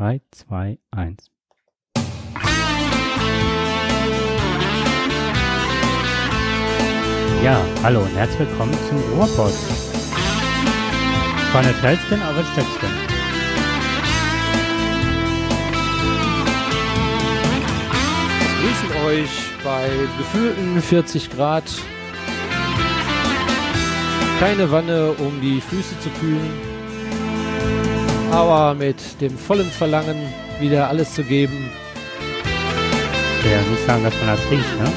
3, 2, 1. Ja, hallo und herzlich willkommen zum Ruhrpott. Von der Teilsten, aber Stöcksten. Grüßen euch bei gefühlten 40 Grad. Keine Wanne, um die Füße zu kühlen aber mit dem vollen Verlangen, wieder alles zu geben. Ja, nicht sagen, dass man das riecht, ne?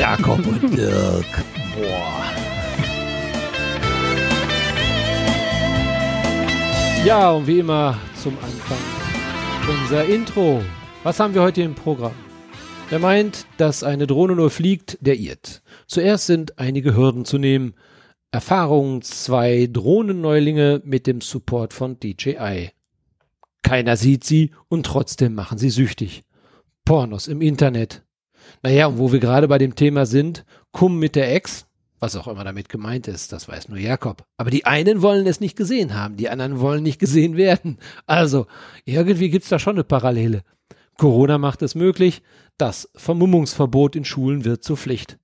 Jakob und Dirk. Boah. Ja, und wie immer zum Anfang unser Intro. Was haben wir heute im Programm? Wer meint, dass eine Drohne nur fliegt, der irrt. Zuerst sind einige Hürden zu nehmen – Erfahrung, zwei Drohnenneulinge mit dem Support von DJI. Keiner sieht sie und trotzdem machen sie süchtig. Pornos im Internet. Naja, und wo wir gerade bei dem Thema sind, Kumm mit der Ex, was auch immer damit gemeint ist, das weiß nur Jakob. Aber die einen wollen es nicht gesehen haben, die anderen wollen nicht gesehen werden. Also, irgendwie gibt's da schon eine Parallele. Corona macht es möglich, das Vermummungsverbot in Schulen wird zur Pflicht.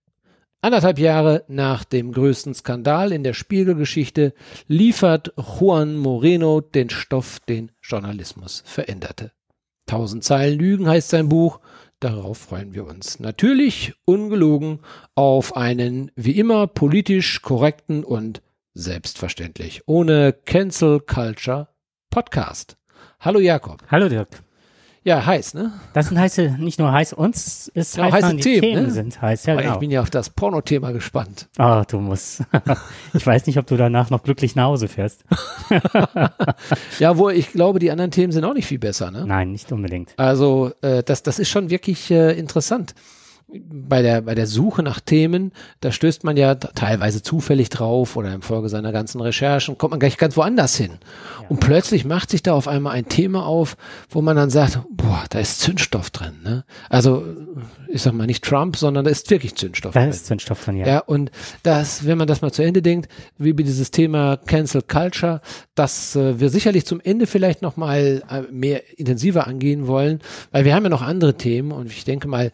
Anderthalb Jahre nach dem größten Skandal in der Spiegelgeschichte liefert Juan Moreno den Stoff, den Journalismus veränderte. Tausend Zeilen Lügen heißt sein Buch. Darauf freuen wir uns. Natürlich ungelogen auf einen wie immer politisch korrekten und selbstverständlich ohne Cancel Culture Podcast. Hallo Jakob. Hallo Dirk. Ja, heiß, ne? Das sind heiße, nicht nur heiß, uns ist ja, heiß, heiße die Themen, Themen ne? sind heiß. Ja, genau. Ich bin ja auf das Porno-Thema gespannt. Ah, du musst. ich weiß nicht, ob du danach noch glücklich nach Hause fährst. ja, wo ich glaube, die anderen Themen sind auch nicht viel besser, ne? Nein, nicht unbedingt. Also, äh, das, das ist schon wirklich äh, interessant bei der, bei der Suche nach Themen, da stößt man ja teilweise zufällig drauf oder im Folge seiner ganzen Recherchen, kommt man gleich ganz woanders hin. Ja. Und plötzlich macht sich da auf einmal ein Thema auf, wo man dann sagt, boah, da ist Zündstoff drin. Ne? Also, ich sag mal nicht Trump, sondern da ist wirklich Zündstoff da drin. Da ist Zündstoff drin, ja. Ja, und das, wenn man das mal zu Ende denkt, wie bei dieses Thema Cancel Culture, das äh, wir sicherlich zum Ende vielleicht nochmal äh, mehr intensiver angehen wollen, weil wir haben ja noch andere Themen und ich denke mal,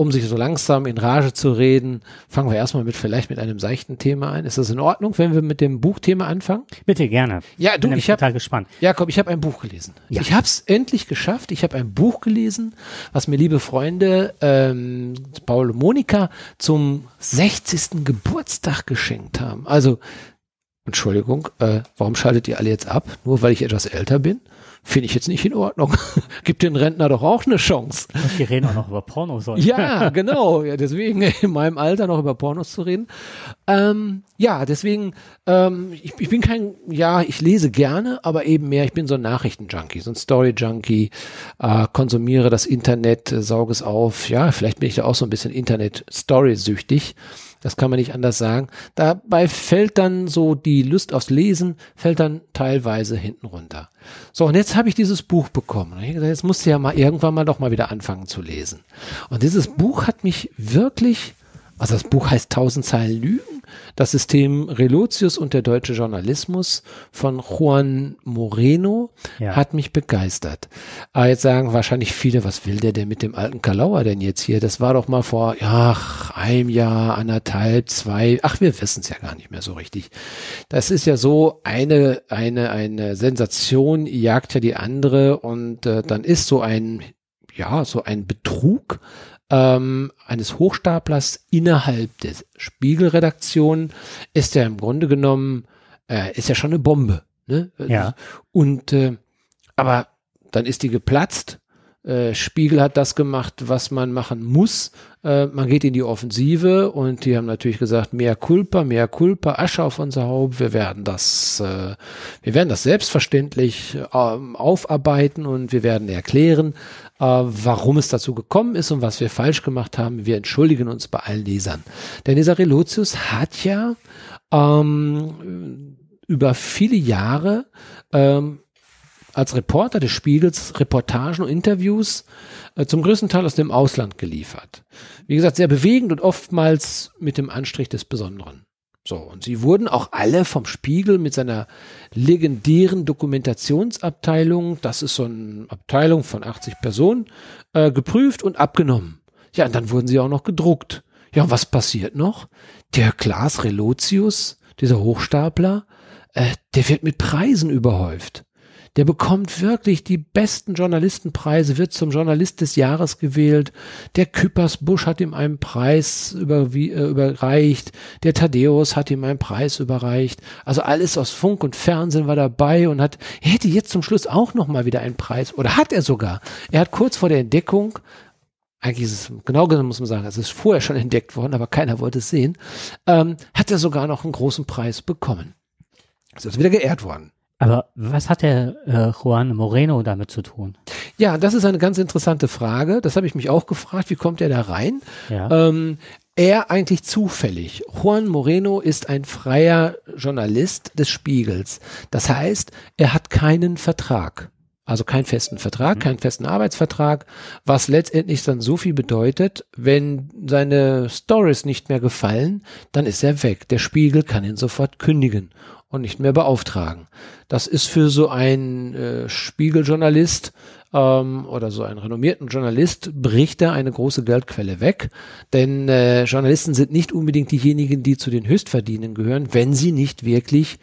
um sich so langsam in Rage zu reden, fangen wir erstmal mit vielleicht mit einem seichten Thema an. Ist das in Ordnung, wenn wir mit dem Buchthema anfangen? Bitte gerne. Ja, du, Bin ich habe gespannt. Jakob, ich habe ein Buch gelesen. Ja. Ich habe es endlich geschafft. Ich habe ein Buch gelesen, was mir liebe Freunde ähm, Paul und Monika zum 60. Geburtstag geschenkt haben. Also Entschuldigung, äh, warum schaltet ihr alle jetzt ab? Nur weil ich etwas älter bin? Finde ich jetzt nicht in Ordnung. Gibt den Rentner doch auch eine Chance. Und wir reden auch noch über Pornos. Heute. Ja, genau. Ja, deswegen in meinem Alter noch über Pornos zu reden. Ähm, ja, deswegen, ähm, ich, ich, bin kein, ja, ich lese gerne, aber eben mehr, ich bin so ein Nachrichtenjunkie, so ein Story-Junkie, äh, konsumiere das Internet, äh, sauge es auf. Ja, vielleicht bin ich da auch so ein bisschen Internet-Story-süchtig. Das kann man nicht anders sagen. Dabei fällt dann so die Lust aufs Lesen, fällt dann teilweise hinten runter. So, und jetzt habe ich dieses Buch bekommen. Jetzt musst du ja mal irgendwann mal doch mal wieder anfangen zu lesen. Und dieses Buch hat mich wirklich, also das Buch heißt Tausend Zeilen Lügen das System Relotius und der deutsche Journalismus von Juan Moreno ja. hat mich begeistert. Aber ah, jetzt sagen wahrscheinlich viele, was will der denn mit dem alten Kalauer denn jetzt hier? Das war doch mal vor ach, einem Jahr, anderthalb, zwei, ach, wir wissen es ja gar nicht mehr so richtig. Das ist ja so, eine, eine, eine Sensation jagt ja die andere und äh, dann ist so ein ja, so ein Betrug ähm, eines Hochstaplers innerhalb der Spiegelredaktion ist ja im Grunde genommen, äh, ist ja schon eine Bombe. Ne? Ja. Und äh, aber dann ist die geplatzt äh, Spiegel hat das gemacht, was man machen muss. Äh, man geht in die Offensive und die haben natürlich gesagt, mehr Kulpa, mehr Kulpa, Asche auf unser Haupt. Wir werden das, äh, wir werden das selbstverständlich ähm, aufarbeiten und wir werden erklären, äh, warum es dazu gekommen ist und was wir falsch gemacht haben. Wir entschuldigen uns bei allen Lesern. Denn dieser Relotius hat ja ähm, über viele Jahre ähm, als Reporter des Spiegels Reportagen und Interviews äh, zum größten Teil aus dem Ausland geliefert. Wie gesagt, sehr bewegend und oftmals mit dem Anstrich des Besonderen. So, und sie wurden auch alle vom Spiegel mit seiner legendären Dokumentationsabteilung, das ist so eine Abteilung von 80 Personen, äh, geprüft und abgenommen. Ja, und dann wurden sie auch noch gedruckt. Ja, und was passiert noch? Der Klaas Relotius, dieser Hochstapler, äh, der wird mit Preisen überhäuft. Der bekommt wirklich die besten Journalistenpreise, wird zum Journalist des Jahres gewählt. Der Küppers Busch hat ihm einen Preis über, wie, äh, überreicht. Der Thaddeus hat ihm einen Preis überreicht. Also alles aus Funk und Fernsehen war dabei und hat, er hätte jetzt zum Schluss auch nochmal wieder einen Preis. Oder hat er sogar. Er hat kurz vor der Entdeckung eigentlich ist es, genau genommen muss man sagen, es ist vorher schon entdeckt worden, aber keiner wollte es sehen, ähm, hat er sogar noch einen großen Preis bekommen. Ist also wieder geehrt worden. Aber was hat der äh, Juan Moreno damit zu tun? Ja, das ist eine ganz interessante Frage. Das habe ich mich auch gefragt. Wie kommt er da rein? Ja. Ähm, er eigentlich zufällig. Juan Moreno ist ein freier Journalist des Spiegels. Das heißt, er hat keinen Vertrag. Also keinen festen Vertrag, mhm. keinen festen Arbeitsvertrag, was letztendlich dann so viel bedeutet, wenn seine Stories nicht mehr gefallen, dann ist er weg. Der Spiegel kann ihn sofort kündigen und nicht mehr beauftragen. Das ist für so einen äh, Spiegeljournalist ähm, oder so einen renommierten Journalist bricht da eine große Geldquelle weg, denn äh, Journalisten sind nicht unbedingt diejenigen, die zu den Höchstverdienenden gehören, wenn sie nicht wirklich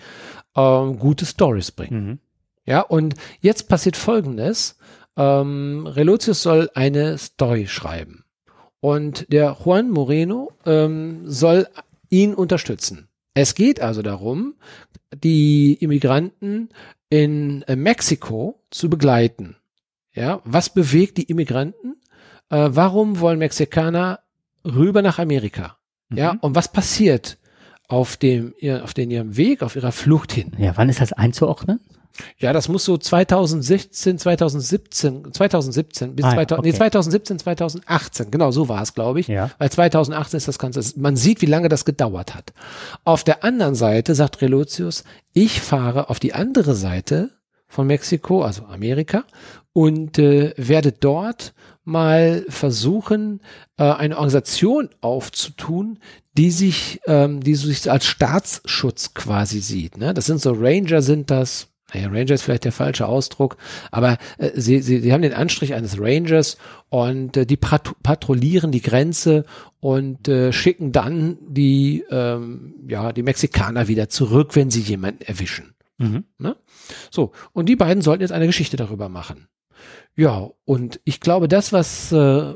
ähm, gute Stories bringen. Mhm. Ja, und jetzt passiert Folgendes. Ähm, Relotius soll eine Story schreiben. Und der Juan Moreno ähm, soll ihn unterstützen. Es geht also darum, die Immigranten in äh, Mexiko zu begleiten. Ja, was bewegt die Immigranten? Äh, warum wollen Mexikaner rüber nach Amerika? Mhm. Ja, und was passiert auf dem, auf den ihrem Weg, auf ihrer Flucht hin? Ja, wann ist das einzuordnen? Ja, das muss so 2016, 2017, 2017 bis ah, 2000, okay. nee, 2017, 2018, genau so war es, glaube ich. Ja. Weil 2018 ist das Ganze. Man sieht, wie lange das gedauert hat. Auf der anderen Seite sagt Relotius, ich fahre auf die andere Seite von Mexiko, also Amerika, und äh, werde dort mal versuchen, äh, eine Organisation aufzutun, die sich, ähm, die sich als Staatsschutz quasi sieht. Ne? Das sind so Ranger, sind das naja, Ranger ist vielleicht der falsche Ausdruck, aber äh, sie, sie, sie haben den Anstrich eines Rangers und äh, die patrouillieren die Grenze und äh, schicken dann die, ähm, ja, die Mexikaner wieder zurück, wenn sie jemanden erwischen. Mhm. Ne? So, und die beiden sollten jetzt eine Geschichte darüber machen. Ja, und ich glaube, das, was äh,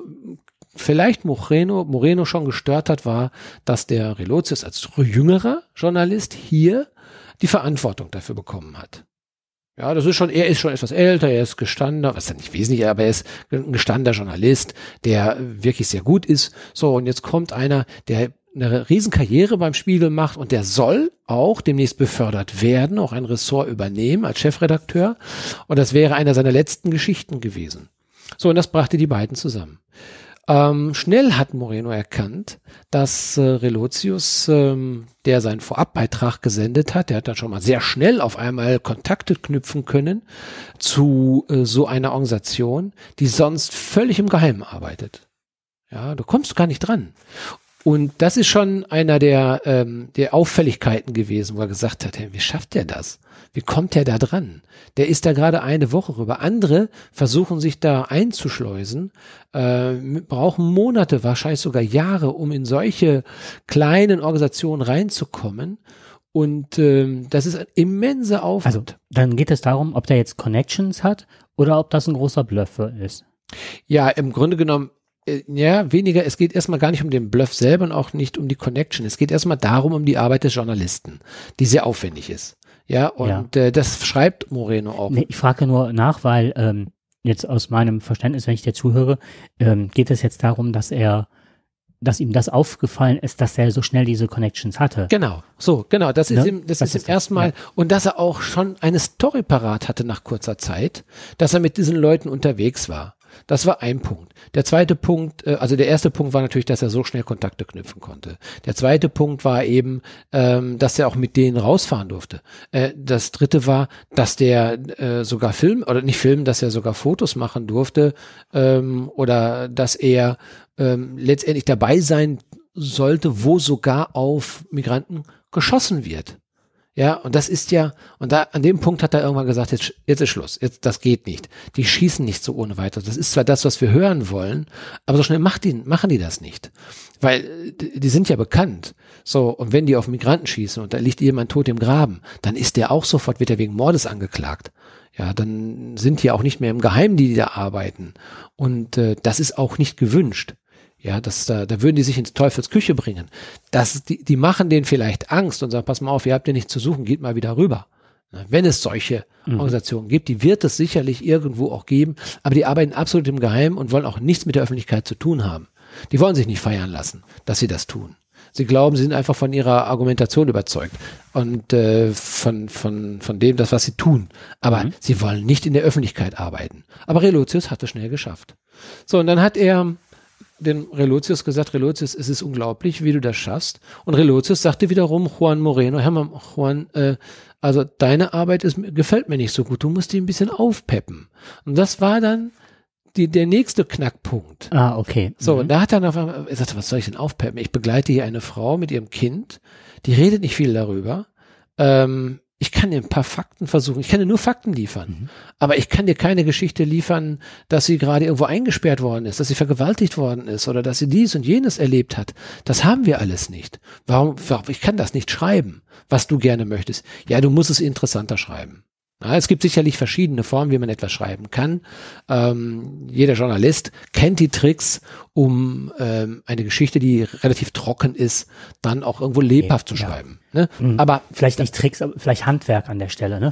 vielleicht Moreno, Moreno schon gestört hat, war, dass der Relotius als jüngerer Journalist hier die Verantwortung dafür bekommen hat. Ja, das ist schon, er ist schon etwas älter, er ist gestandener, was dann nicht wesentlich, aber er ist ein gestandener Journalist, der wirklich sehr gut ist. So, und jetzt kommt einer, der eine Riesenkarriere beim Spiegel macht und der soll auch demnächst befördert werden, auch ein Ressort übernehmen als Chefredakteur. Und das wäre einer seiner letzten Geschichten gewesen. So, und das brachte die beiden zusammen. Ähm, schnell hat Moreno erkannt, dass äh, Relotius, ähm, der seinen Vorabbeitrag gesendet hat, der hat dann schon mal sehr schnell auf einmal Kontakte knüpfen können zu äh, so einer Organisation, die sonst völlig im Geheimen arbeitet. Ja, du kommst gar nicht dran. Und das ist schon einer der, ähm, der Auffälligkeiten gewesen, wo er gesagt hat, hey, wie schafft er das? Wie kommt der da dran? Der ist da gerade eine Woche rüber. Andere versuchen sich da einzuschleusen, äh, brauchen Monate, wahrscheinlich sogar Jahre, um in solche kleinen Organisationen reinzukommen. Und ähm, das ist ein immenser Aufwand. Also, dann geht es darum, ob der jetzt Connections hat oder ob das ein großer Bluff ist. Ja, im Grunde genommen, äh, ja, weniger, es geht erstmal gar nicht um den Bluff selber und auch nicht um die Connection. Es geht erstmal darum, um die Arbeit des Journalisten, die sehr aufwendig ist. Ja, und ja. Äh, das schreibt Moreno auch. Nee, ich frage nur nach, weil ähm, jetzt aus meinem Verständnis, wenn ich dir zuhöre, ähm, geht es jetzt darum, dass er dass ihm das aufgefallen ist, dass er so schnell diese Connections hatte. Genau, so, genau. Das ne? ist ihm, das, das ist ihm erstmal, ja. und dass er auch schon eine Story parat hatte nach kurzer Zeit, dass er mit diesen Leuten unterwegs war. Das war ein Punkt. Der zweite Punkt, äh, also der erste Punkt war natürlich, dass er so schnell Kontakte knüpfen konnte. Der zweite Punkt war eben, ähm, dass er auch mit denen rausfahren durfte. Äh, das dritte war, dass der äh, sogar Film oder nicht Film, dass er sogar Fotos machen durfte ähm, oder dass er ähm, letztendlich dabei sein sollte, wo sogar auf Migranten geschossen wird. Ja, und das ist ja, und da an dem Punkt hat er irgendwann gesagt, jetzt, jetzt ist Schluss, jetzt, das geht nicht. Die schießen nicht so ohne weiteres. Das ist zwar das, was wir hören wollen, aber so schnell macht die, machen die das nicht. Weil die sind ja bekannt. So, und wenn die auf Migranten schießen und da liegt jemand tot im Graben, dann ist der auch sofort, wird er wegen Mordes angeklagt. Ja, dann sind die auch nicht mehr im Geheimen, die, die da arbeiten. Und äh, das ist auch nicht gewünscht. Ja, das, da, da würden die sich ins Teufelsküche bringen. Das, die, die machen denen vielleicht Angst und sagen, pass mal auf, ihr habt hier nichts zu suchen, geht mal wieder rüber. Wenn es solche mhm. Organisationen gibt, die wird es sicherlich irgendwo auch geben, aber die arbeiten absolut im Geheimen und wollen auch nichts mit der Öffentlichkeit zu tun haben. Die wollen sich nicht feiern lassen, dass sie das tun. Sie glauben, sie sind einfach von ihrer Argumentation überzeugt und äh, von, von, von dem, das, was sie tun. Aber mhm. sie wollen nicht in der Öffentlichkeit arbeiten. Aber Relotius hat es schnell geschafft. So, und dann hat er dem Relotius gesagt, Relotius, es ist unglaublich, wie du das schaffst. Und Relotius sagte wiederum Juan Moreno, Hermann Juan, äh, also deine Arbeit ist, gefällt mir nicht so gut, du musst die ein bisschen aufpeppen. Und das war dann die, der nächste Knackpunkt. Ah, okay. So, mhm. und da hat er dann auf einmal, er sagte, was soll ich denn aufpeppen? Ich begleite hier eine Frau mit ihrem Kind, die redet nicht viel darüber. Ähm, ich kann dir ein paar Fakten versuchen. Ich kann dir nur Fakten liefern. Mhm. Aber ich kann dir keine Geschichte liefern, dass sie gerade irgendwo eingesperrt worden ist, dass sie vergewaltigt worden ist oder dass sie dies und jenes erlebt hat. Das haben wir alles nicht. Warum? Ich kann das nicht schreiben, was du gerne möchtest. Ja, du musst es interessanter schreiben es gibt sicherlich verschiedene Formen, wie man etwas schreiben kann. Ähm, jeder Journalist kennt die Tricks, um ähm, eine Geschichte, die relativ trocken ist, dann auch irgendwo lebhaft okay, zu ja. schreiben. Ne? Mhm. Aber vielleicht nicht Tricks, aber vielleicht Handwerk an der Stelle. Ne?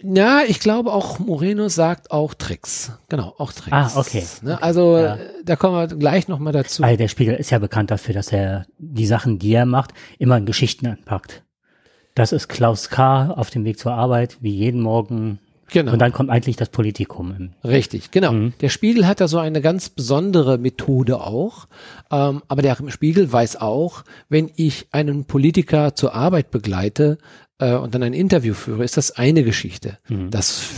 Ja, ich glaube auch Moreno sagt auch Tricks. Genau, auch Tricks. Ah, okay. Ne? okay also ja. da kommen wir gleich nochmal dazu. Also der Spiegel ist ja bekannt dafür, dass er die Sachen, die er macht, immer in Geschichten anpackt. Das ist Klaus K. auf dem Weg zur Arbeit, wie jeden Morgen. Genau. Und dann kommt eigentlich das Politikum. Richtig, genau. Mhm. Der Spiegel hat da so eine ganz besondere Methode auch. Ähm, aber der Spiegel weiß auch, wenn ich einen Politiker zur Arbeit begleite äh, und dann ein Interview führe, ist das eine Geschichte. Mhm. Das,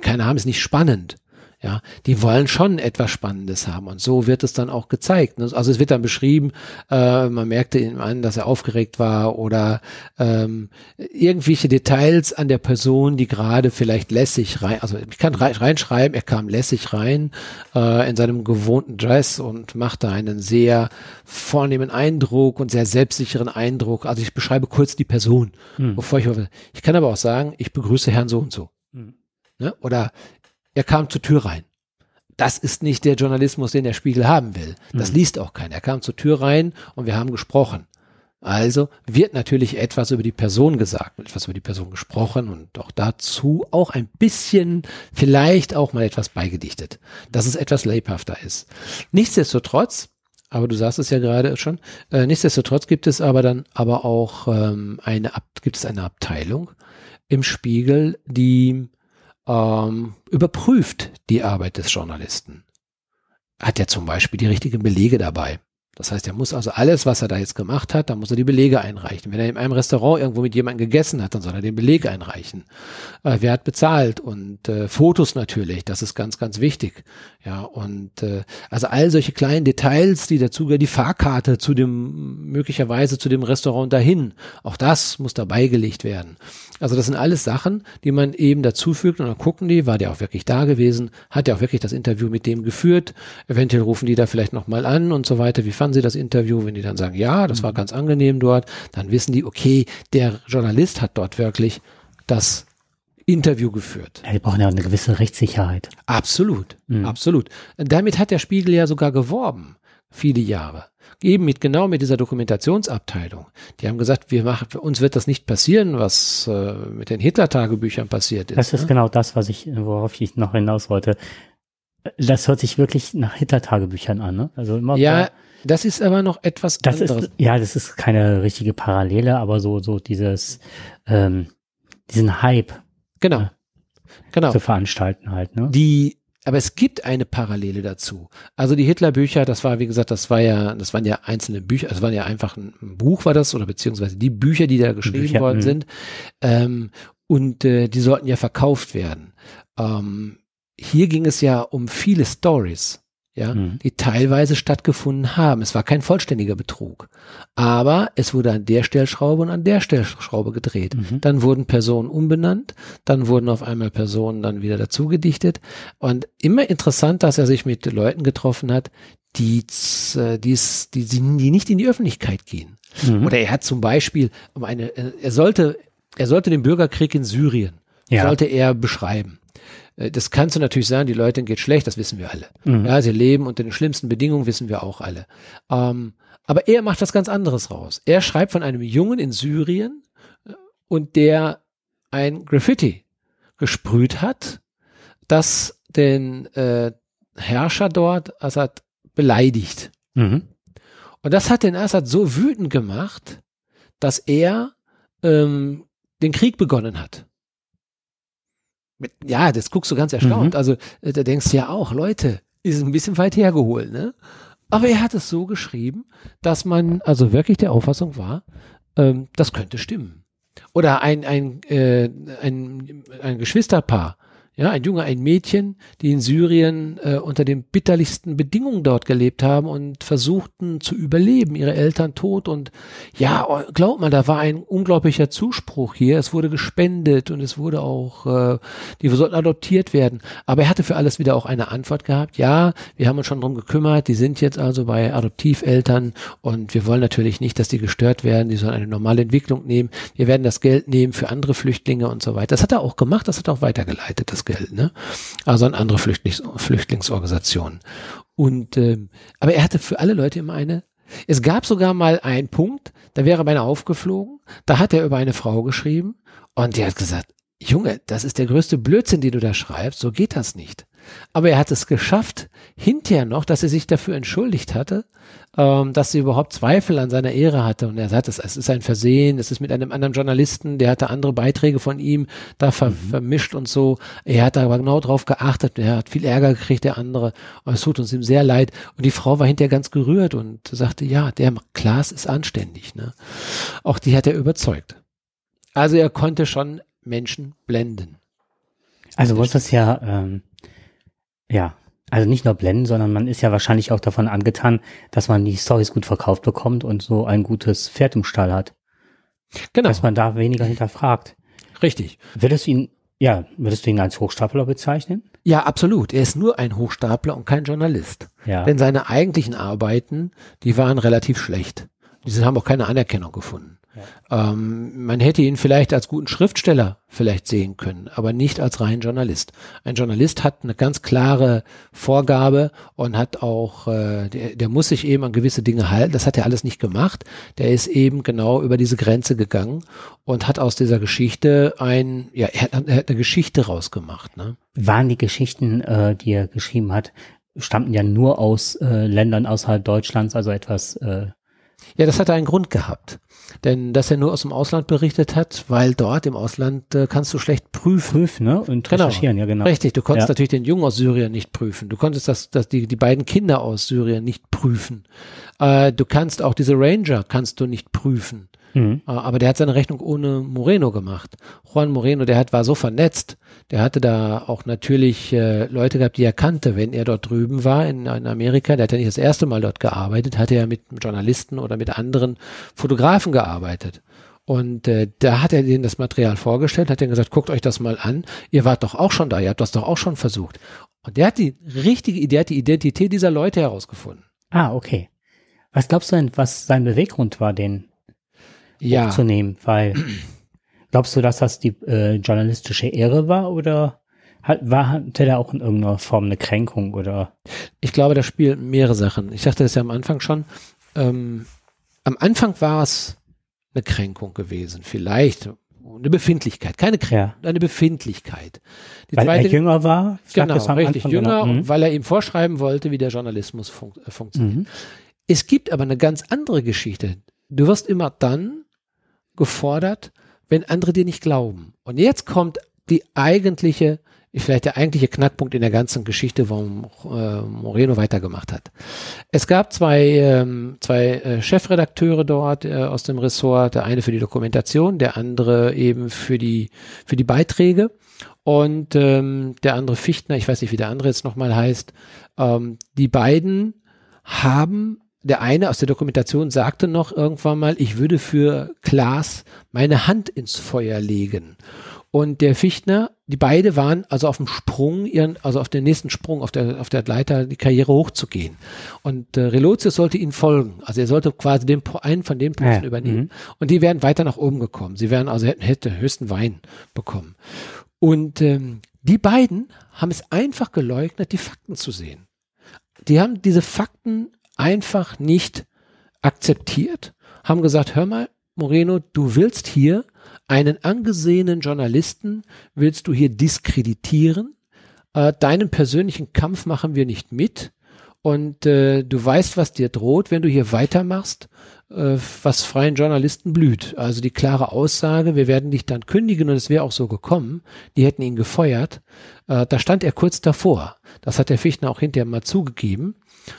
keine Ahnung, ist nicht spannend. Ja, die wollen schon etwas Spannendes haben und so wird es dann auch gezeigt. Ne? Also es wird dann beschrieben, äh, man merkte ihm an, dass er aufgeregt war oder ähm, irgendwelche Details an der Person, die gerade vielleicht lässig rein, also ich kann reinschreiben, er kam lässig rein äh, in seinem gewohnten Dress und machte einen sehr vornehmen Eindruck und sehr selbstsicheren Eindruck. Also ich beschreibe kurz die Person, hm. bevor ich Ich kann aber auch sagen, ich begrüße Herrn so und so. Hm. Ne? Oder er kam zur Tür rein. Das ist nicht der Journalismus, den der Spiegel haben will. Das mhm. liest auch keiner. Er kam zur Tür rein und wir haben gesprochen. Also wird natürlich etwas über die Person gesagt, etwas über die Person gesprochen und auch dazu auch ein bisschen, vielleicht auch mal etwas beigedichtet, dass es etwas lebhafter ist. Nichtsdestotrotz, aber du sagst es ja gerade schon, äh, nichtsdestotrotz gibt es aber dann aber auch ähm, eine, Ab gibt es eine Abteilung im Spiegel, die ähm, überprüft die Arbeit des Journalisten. Hat er zum Beispiel die richtigen Belege dabei? Das heißt, er muss also alles, was er da jetzt gemacht hat, da muss er die Belege einreichen. Wenn er in einem Restaurant irgendwo mit jemandem gegessen hat, dann soll er den Beleg einreichen. Äh, wer hat bezahlt? Und äh, Fotos natürlich, das ist ganz, ganz wichtig. Ja, und äh, also all solche kleinen Details, die dazugehören, die Fahrkarte zu dem, möglicherweise zu dem Restaurant dahin, auch das muss dabei gelegt werden. Also das sind alles Sachen, die man eben dazufügt und dann gucken die, war der auch wirklich da gewesen, hat der auch wirklich das Interview mit dem geführt, eventuell rufen die da vielleicht nochmal an und so weiter, wie fanden sie das Interview, wenn die dann sagen, ja, das war mhm. ganz angenehm dort, dann wissen die, okay, der Journalist hat dort wirklich das Interview geführt. Ja, die brauchen ja eine gewisse Rechtssicherheit. Absolut, mhm. absolut. Damit hat der Spiegel ja sogar geworben, viele Jahre. Eben mit genau mit dieser Dokumentationsabteilung. Die haben gesagt, wir machen, für uns wird das nicht passieren, was äh, mit den Hitler-Tagebüchern passiert ist. Das ist ne? genau das, was ich, worauf ich noch hinaus wollte. Das hört sich wirklich nach Hitler-Tagebüchern an, ne? Also immer ja, da, das ist aber noch etwas das anderes. Ist, ja, das ist keine richtige Parallele, aber so, so dieses, ähm, diesen Hype. Genau. Ne, genau. Zu veranstalten halt, ne? Die, aber es gibt eine Parallele dazu. Also die Hitler-Bücher, das war, wie gesagt, das war ja, das waren ja einzelne Bücher, das waren ja einfach ein, ein Buch war das oder beziehungsweise die Bücher, die da geschrieben Bücher, worden mh. Hm. sind. Ähm, und äh, die sollten ja verkauft werden. Ähm, hier ging es ja um viele Stories ja, mhm. die teilweise stattgefunden haben. Es war kein vollständiger Betrug, aber es wurde an der Stellschraube und an der Stellschraube gedreht. Mhm. Dann wurden Personen umbenannt, dann wurden auf einmal Personen dann wieder dazugedichtet und immer interessant, dass er sich mit Leuten getroffen hat, die, äh, die, die, die nicht in die Öffentlichkeit gehen. Mhm. Oder er hat zum Beispiel um eine, äh, er sollte, er sollte den Bürgerkrieg in Syrien ja. sollte er beschreiben. Äh, das kannst du natürlich sagen, die Leute geht schlecht, das wissen wir alle. Mhm. Ja, sie leben unter den schlimmsten Bedingungen, wissen wir auch alle. Ähm, aber er macht das ganz anderes raus. Er schreibt von einem Jungen in Syrien äh, und der ein Graffiti gesprüht hat, das den äh, Herrscher dort, Assad, beleidigt. Mhm. Und das hat den Assad so wütend gemacht, dass er ähm, den Krieg begonnen hat. Mit, ja, das guckst du ganz erstaunt. Mhm. Also äh, da denkst du ja auch, Leute, ist ein bisschen weit hergeholt, ne? Aber er hat es so geschrieben, dass man also wirklich der Auffassung war, ähm, das könnte stimmen. Oder ein, ein, äh, ein, ein Geschwisterpaar, ja, ein Junge, ein Mädchen, die in Syrien äh, unter den bitterlichsten Bedingungen dort gelebt haben und versuchten zu überleben, ihre Eltern tot und ja, oh, glaubt mal, da war ein unglaublicher Zuspruch hier. Es wurde gespendet und es wurde auch, äh, die sollten adoptiert werden. Aber er hatte für alles wieder auch eine Antwort gehabt. Ja, wir haben uns schon drum gekümmert, die sind jetzt also bei Adoptiveltern und wir wollen natürlich nicht, dass die gestört werden, die sollen eine normale Entwicklung nehmen. Wir werden das Geld nehmen für andere Flüchtlinge und so weiter. Das hat er auch gemacht, das hat er auch weitergeleitet, das gestellt, ne? Also an andere Flüchtlings Flüchtlingsorganisationen. Und ähm, aber er hatte für alle Leute immer eine. Es gab sogar mal einen Punkt, da wäre meiner aufgeflogen, da hat er über eine Frau geschrieben und die hat gesagt, Junge, das ist der größte Blödsinn, den du da schreibst, so geht das nicht. Aber er hat es geschafft, hinterher noch, dass er sich dafür entschuldigt hatte, ähm, dass sie überhaupt Zweifel an seiner Ehre hatte. Und er sagt, es ist ein Versehen, es ist mit einem anderen Journalisten, der hatte andere Beiträge von ihm da ver mhm. vermischt und so. Er hat da aber genau drauf geachtet, er hat viel Ärger gekriegt, der andere. Und es tut uns ihm sehr leid. Und die Frau war hinterher ganz gerührt und sagte, ja, der Klaas ist anständig. Ne? Auch die hat er überzeugt. Also er konnte schon Menschen blenden. Also was das ja ähm, ja, also nicht nur blenden, sondern man ist ja wahrscheinlich auch davon angetan, dass man die Stories gut verkauft bekommt und so ein gutes Pferd im Stall hat. Genau. Dass man da weniger hinterfragt. Richtig. Würdest du ihn, ja, würdest du ihn als Hochstapler bezeichnen? Ja, absolut. Er ist nur ein Hochstapler und kein Journalist. Ja. Denn seine eigentlichen Arbeiten, die waren relativ schlecht. Die haben auch keine Anerkennung gefunden. Ähm, man hätte ihn vielleicht als guten Schriftsteller vielleicht sehen können, aber nicht als rein Journalist. Ein Journalist hat eine ganz klare Vorgabe und hat auch, äh, der, der muss sich eben an gewisse Dinge halten. Das hat er alles nicht gemacht. Der ist eben genau über diese Grenze gegangen und hat aus dieser Geschichte ein, ja, er hat, er hat eine Geschichte rausgemacht. Ne? Waren die Geschichten, äh, die er geschrieben hat, stammten ja nur aus äh, Ländern außerhalb Deutschlands, also etwas äh, ja, das hat einen Grund gehabt. Denn dass er nur aus dem Ausland berichtet hat, weil dort im Ausland äh, kannst du schlecht prüfen. Prüfen, ne? Und genau. recherchieren, ja genau. Richtig, du konntest ja. natürlich den Jungen aus Syrien nicht prüfen. Du konntest das, das die, die beiden Kinder aus Syrien nicht prüfen. Äh, du kannst auch diese Ranger kannst du nicht prüfen. Mhm. Äh, aber der hat seine Rechnung ohne Moreno gemacht. Juan Moreno, der hat, war so vernetzt. Der hatte da auch natürlich äh, Leute gehabt, die er kannte, wenn er dort drüben war in, in, Amerika. Der hat ja nicht das erste Mal dort gearbeitet, hatte ja mit Journalisten oder mit anderen Fotografen gearbeitet. Und äh, da hat er denen das Material vorgestellt, hat denen gesagt, guckt euch das mal an. Ihr wart doch auch schon da, ihr habt das doch auch schon versucht. Und der hat die richtige Idee, hat die Identität dieser Leute herausgefunden. Ah, okay. Was glaubst du denn, was sein Beweggrund war, den ja. hochzunehmen, weil glaubst du, dass das die äh, journalistische Ehre war oder hat, war, hatte der auch in irgendeiner Form eine Kränkung oder? Ich glaube, da spielen mehrere Sachen. Ich dachte das ja am Anfang schon. Ähm, am Anfang war es eine Kränkung gewesen, vielleicht eine Befindlichkeit, keine Kränkung, ja. eine Befindlichkeit. Die weil zweite, er jünger war, genau, richtig Anfang genau. jünger, genau. weil er ihm vorschreiben wollte, wie der Journalismus fun äh, funktioniert. Mhm. Es gibt aber eine ganz andere Geschichte. Du wirst immer dann gefordert, wenn andere dir nicht glauben. Und jetzt kommt die eigentliche, vielleicht der eigentliche Knackpunkt in der ganzen Geschichte, warum äh, Moreno weitergemacht hat. Es gab zwei, ähm, zwei äh, Chefredakteure dort äh, aus dem Ressort, der eine für die Dokumentation, der andere eben für die, für die Beiträge. Und ähm, der andere Fichtner, ich weiß nicht, wie der andere jetzt nochmal heißt, ähm, die beiden haben der eine aus der Dokumentation sagte noch irgendwann mal, ich würde für Klaas meine Hand ins Feuer legen. Und der Fichtner, die beide waren also auf dem Sprung, ihren, also auf den nächsten Sprung, auf der, auf der Leiter die Karriere hochzugehen. Und äh, Relotius sollte ihnen folgen. Also er sollte quasi den, einen von den Posten ja. übernehmen. Mhm. Und die wären weiter nach oben gekommen. Sie wären also hätten, hätten höchsten Wein bekommen. Und ähm, die beiden haben es einfach geleugnet, die Fakten zu sehen. Die haben diese Fakten einfach nicht akzeptiert, haben gesagt, hör mal, Moreno, du willst hier einen angesehenen Journalisten, willst du hier diskreditieren, äh, deinen persönlichen Kampf machen wir nicht mit und äh, du weißt, was dir droht, wenn du hier weitermachst, äh, was freien Journalisten blüht. Also die klare Aussage, wir werden dich dann kündigen und es wäre auch so gekommen, die hätten ihn gefeuert, äh, da stand er kurz davor. Das hat der Fichtner auch hinterher mal zugegeben.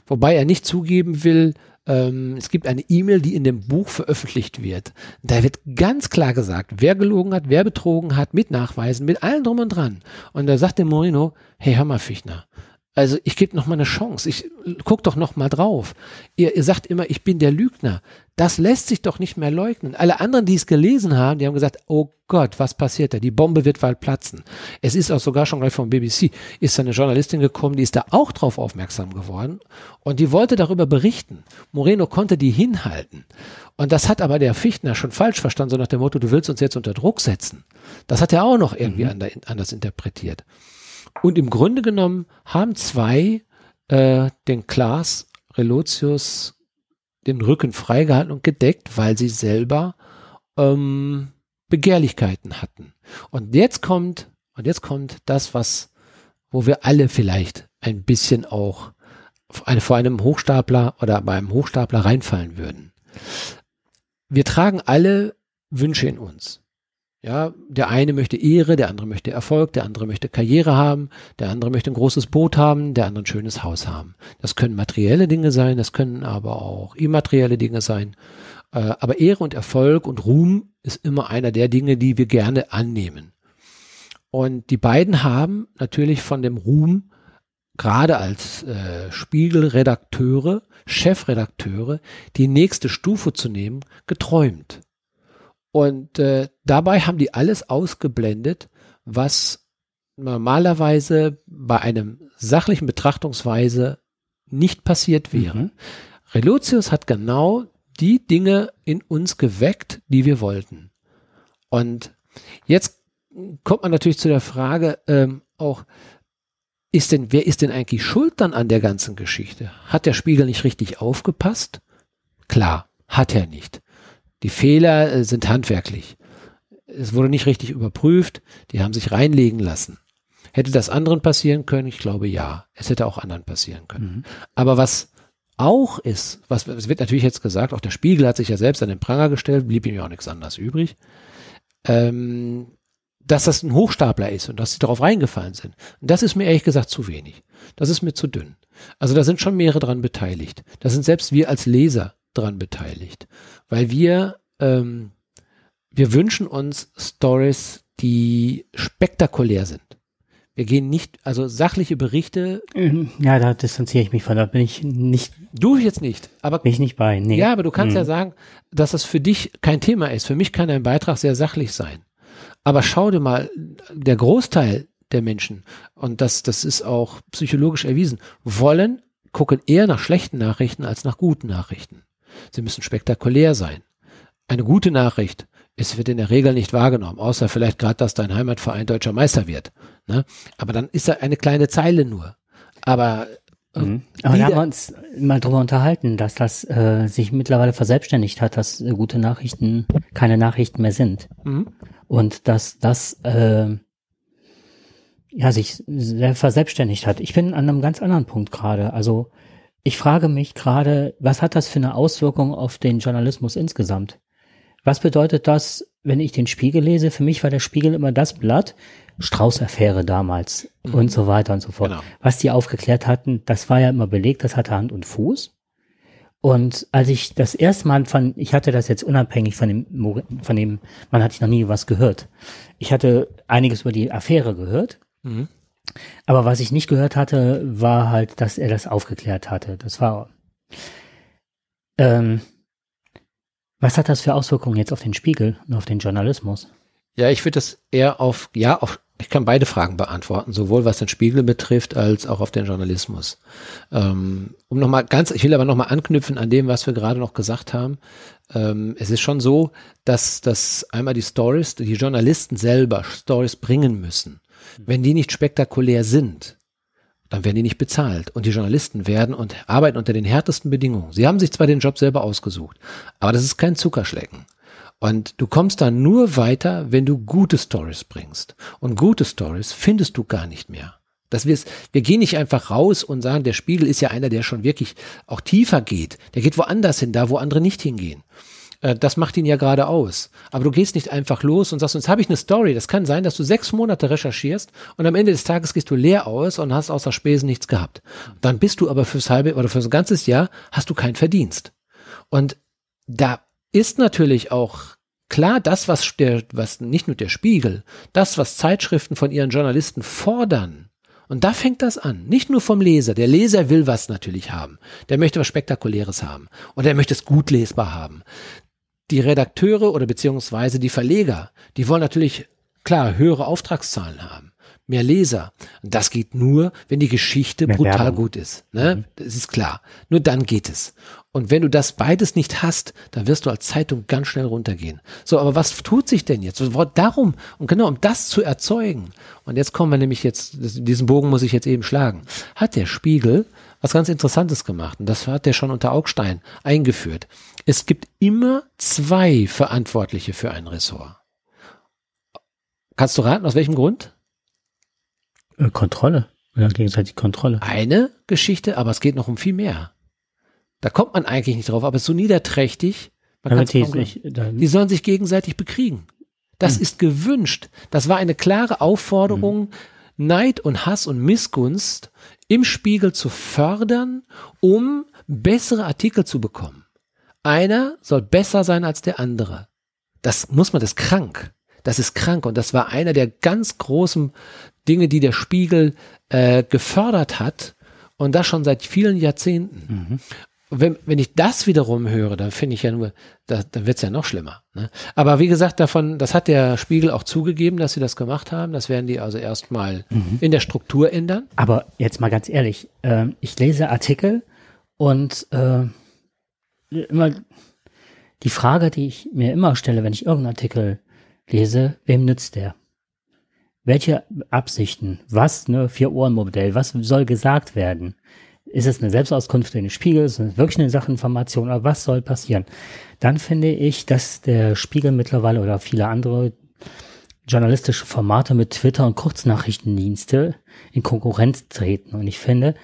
Wobei er nicht zugeben will, ähm, es gibt eine E-Mail, die in dem Buch veröffentlicht wird. Da wird ganz klar gesagt, wer gelogen hat, wer betrogen hat, mit Nachweisen, mit allem drum und dran. Und da sagt der Morino, hey, hör mal, Fichtner, also ich gebe noch mal eine Chance. Ich guck doch noch mal drauf. Ihr, ihr sagt immer, ich bin der Lügner. Das lässt sich doch nicht mehr leugnen. Alle anderen, die es gelesen haben, die haben gesagt, oh Gott, was passiert da? Die Bombe wird bald platzen. Es ist auch sogar schon gleich vom BBC ist eine Journalistin gekommen, die ist da auch drauf aufmerksam geworden und die wollte darüber berichten. Moreno konnte die hinhalten. Und das hat aber der Fichtner schon falsch verstanden, so nach dem Motto, du willst uns jetzt unter Druck setzen. Das hat er auch noch irgendwie mhm. anders interpretiert. Und im Grunde genommen haben zwei äh, den Klaas Relotius den Rücken freigehalten und gedeckt, weil sie selber ähm, Begehrlichkeiten hatten. Und jetzt kommt, und jetzt kommt das, was, wo wir alle vielleicht ein bisschen auch vor einem Hochstapler oder bei einem Hochstapler reinfallen würden. Wir tragen alle Wünsche in uns. Ja, der eine möchte Ehre, der andere möchte Erfolg, der andere möchte Karriere haben, der andere möchte ein großes Boot haben, der andere ein schönes Haus haben. Das können materielle Dinge sein, das können aber auch immaterielle Dinge sein. Äh, aber Ehre und Erfolg und Ruhm ist immer einer der Dinge, die wir gerne annehmen. Und die beiden haben natürlich von dem Ruhm gerade als äh, Spiegelredakteure, Chefredakteure, die nächste Stufe zu nehmen, geträumt. Und äh, dabei haben die alles ausgeblendet, was normalerweise bei einem sachlichen Betrachtungsweise nicht passiert wäre. Mhm. Relotius hat genau die Dinge in uns geweckt, die wir wollten. Und jetzt kommt man natürlich zu der Frage ähm, auch, ist denn, wer ist denn eigentlich schuld dann an der ganzen Geschichte? Hat der Spiegel nicht richtig aufgepasst? Klar, hat er nicht. Die Fehler äh, sind handwerklich. Es wurde nicht richtig überprüft, die haben sich reinlegen lassen. Hätte das anderen passieren können? Ich glaube ja. Es hätte auch anderen passieren können. Mhm. Aber was auch ist, was es wird natürlich jetzt gesagt, auch der Spiegel hat sich ja selbst an den Pranger gestellt, blieb ihm ja auch nichts anderes übrig, ähm, dass das ein Hochstapler ist und dass sie darauf reingefallen sind. Und das ist mir ehrlich gesagt zu wenig. Das ist mir zu dünn. Also da sind schon mehrere dran beteiligt. Das sind selbst wir als Leser dran beteiligt. Weil wir, ähm, wir wünschen uns Stories, die spektakulär sind. Wir gehen nicht, also sachliche Berichte. Mhm. Ja, da distanziere ich mich von, da bin ich nicht. Du jetzt nicht, aber. Bin ich nicht bei, nee. Ja, aber du kannst mhm. ja sagen, dass das für dich kein Thema ist. Für mich kann ein Beitrag sehr sachlich sein. Aber schau dir mal, der Großteil der Menschen, und das, das ist auch psychologisch erwiesen, wollen, gucken eher nach schlechten Nachrichten als nach guten Nachrichten. Sie müssen spektakulär sein. Eine gute Nachricht, es wird in der Regel nicht wahrgenommen, außer vielleicht gerade, dass dein Heimatverein deutscher Meister wird. Ne? Aber dann ist da eine kleine Zeile nur. Aber äh, Mhm. Aber da haben wir uns mal drüber unterhalten, dass das äh, sich mittlerweile verselbstständigt hat, dass äh, gute Nachrichten keine Nachrichten mehr sind. Mhm. Und dass das äh, ja sich sehr verselbstständigt hat. Ich bin an einem ganz anderen Punkt gerade. Also ich frage mich gerade, was hat das für eine Auswirkung auf den Journalismus insgesamt? Was bedeutet das, wenn ich den Spiegel lese? Für mich war der Spiegel immer das Blatt, Strauß-Affäre damals mhm. und so weiter und so fort. Genau. Was die aufgeklärt hatten, das war ja immer belegt, das hatte Hand und Fuß. Und als ich das erste Mal von, ich hatte das jetzt unabhängig von dem, von dem, man hatte noch nie was gehört. Ich hatte einiges über die Affäre gehört. Mhm. Aber was ich nicht gehört hatte, war halt, dass er das aufgeklärt hatte. Das war. Ähm, was hat das für Auswirkungen jetzt auf den Spiegel und auf den Journalismus? Ja, ich würde das eher auf, ja, auf, ich kann beide Fragen beantworten, sowohl was den Spiegel betrifft als auch auf den Journalismus. Ähm, um nochmal ganz, ich will aber nochmal anknüpfen an dem, was wir gerade noch gesagt haben. Ähm, es ist schon so, dass, dass einmal die Stories, die Journalisten selber Stories bringen müssen. Mhm. Wenn die nicht spektakulär sind, dann werden die nicht bezahlt. Und die Journalisten werden und arbeiten unter den härtesten Bedingungen. Sie haben sich zwar den Job selber ausgesucht, aber das ist kein Zuckerschlecken. Und du kommst dann nur weiter, wenn du gute Stories bringst. Und gute Stories findest du gar nicht mehr. Dass wir wir gehen nicht einfach raus und sagen, der Spiegel ist ja einer, der schon wirklich auch tiefer geht. Der geht woanders hin, da wo andere nicht hingehen. Äh, das macht ihn ja gerade aus. Aber du gehst nicht einfach los und sagst, jetzt habe ich eine Story. Das kann sein, dass du sechs Monate recherchierst und am Ende des Tages gehst du leer aus und hast außer Spesen nichts gehabt. Dann bist du aber fürs halbe oder fürs ganzes Jahr hast du keinen Verdienst. Und da ist natürlich auch Klar, das, was der, was nicht nur der Spiegel, das, was Zeitschriften von ihren Journalisten fordern, und da fängt das an. Nicht nur vom Leser. Der Leser will was natürlich haben. Der möchte was Spektakuläres haben. Und er möchte es gut lesbar haben die Redakteure oder beziehungsweise die Verleger, die wollen natürlich klar höhere Auftragszahlen haben, mehr Leser. Das geht nur, wenn die Geschichte mehr brutal Werbung. gut ist. Ne? Mhm. Das ist klar. Nur dann geht es. Und wenn du das beides nicht hast, dann wirst du als Zeitung ganz schnell runtergehen. So, aber was tut sich denn jetzt? Darum, und genau um das zu erzeugen. Und jetzt kommen wir nämlich jetzt, diesen Bogen muss ich jetzt eben schlagen. Hat der Spiegel was ganz Interessantes gemacht. Und das hat der schon unter Augstein eingeführt es gibt immer zwei Verantwortliche für ein Ressort. Kannst du raten, aus welchem Grund? Äh, Kontrolle. Ja, gegenseitig Kontrolle. Eine Geschichte, aber es geht noch um viel mehr. Da kommt man eigentlich nicht drauf, aber es ist so niederträchtig. Man kann es nicht, die sollen sich gegenseitig bekriegen. Das hm. ist gewünscht. Das war eine klare Aufforderung, hm. Neid und Hass und Missgunst im Spiegel zu fördern, um bessere Artikel zu bekommen. Einer soll besser sein als der andere. Das muss man, das ist krank. Das ist krank. Und das war einer der ganz großen Dinge, die der Spiegel äh, gefördert hat. Und das schon seit vielen Jahrzehnten. Mhm. Wenn, wenn ich das wiederum höre, dann finde ich ja nur, da, dann wird's ja noch schlimmer. Ne? Aber wie gesagt, davon, das hat der Spiegel auch zugegeben, dass sie das gemacht haben. Das werden die also erstmal mhm. in der Struktur ändern. Aber jetzt mal ganz ehrlich, äh, ich lese Artikel und äh immer die Frage, die ich mir immer stelle, wenn ich irgendeinen Artikel lese, wem nützt der? Welche Absichten? Was, ne, Vier-Ohren-Modell? Was soll gesagt werden? Ist es eine Selbstauskunft in den Spiegel? Ist es wirklich eine Sachinformation? Oder was soll passieren? Dann finde ich, dass der Spiegel mittlerweile oder viele andere journalistische Formate mit Twitter und Kurznachrichtendienste in Konkurrenz treten. Und ich finde,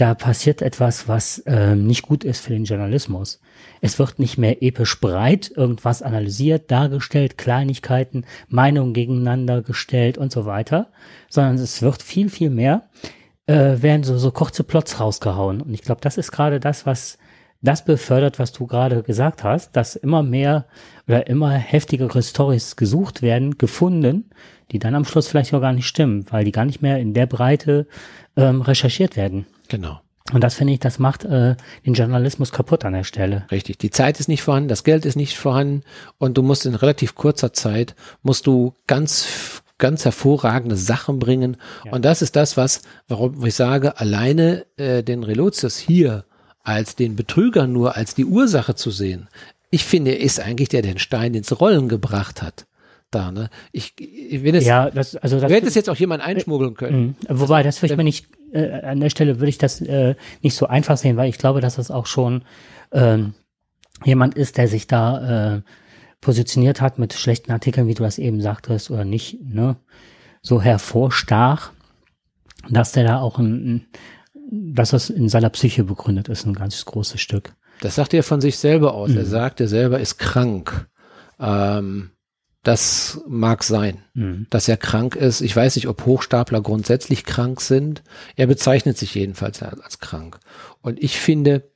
da passiert etwas, was äh, nicht gut ist für den Journalismus. Es wird nicht mehr episch breit irgendwas analysiert, dargestellt, Kleinigkeiten, Meinungen gegeneinander gestellt und so weiter, sondern es wird viel, viel mehr, äh, werden so, so kurze Plots rausgehauen. Und ich glaube, das ist gerade das, was das befördert, was du gerade gesagt hast, dass immer mehr oder immer heftigere Stories gesucht werden, gefunden, die dann am Schluss vielleicht auch gar nicht stimmen, weil die gar nicht mehr in der Breite ähm, recherchiert werden. Genau. Und das finde ich, das macht äh, den Journalismus kaputt an der Stelle. Richtig. Die Zeit ist nicht vorhanden, das Geld ist nicht vorhanden und du musst in relativ kurzer Zeit musst du ganz ganz hervorragende Sachen bringen. Ja. Und das ist das, was, warum ich sage, alleine äh, den Relotius hier als den Betrüger nur als die Ursache zu sehen, ich finde, er ist eigentlich der, der den Stein ins Rollen gebracht hat da. Ne? Ich, will es, ja, das, also das, du hättest jetzt auch jemand einschmuggeln können. Mh. Wobei, das finde ich mir nicht äh, an der Stelle würde ich das äh, nicht so einfach sehen, weil ich glaube, dass das auch schon ähm, jemand ist, der sich da äh, positioniert hat mit schlechten Artikeln, wie du das eben sagtest, oder nicht, ne? so hervorstach, dass der da auch ein, dass das in seiner Psyche begründet ist, ein ganz großes Stück. Das sagt er von sich selber aus. Mhm. Er sagt, er selber ist krank. Ähm, das mag sein, mhm. dass er krank ist. Ich weiß nicht, ob Hochstapler grundsätzlich krank sind. Er bezeichnet sich jedenfalls als, als krank. Und ich finde,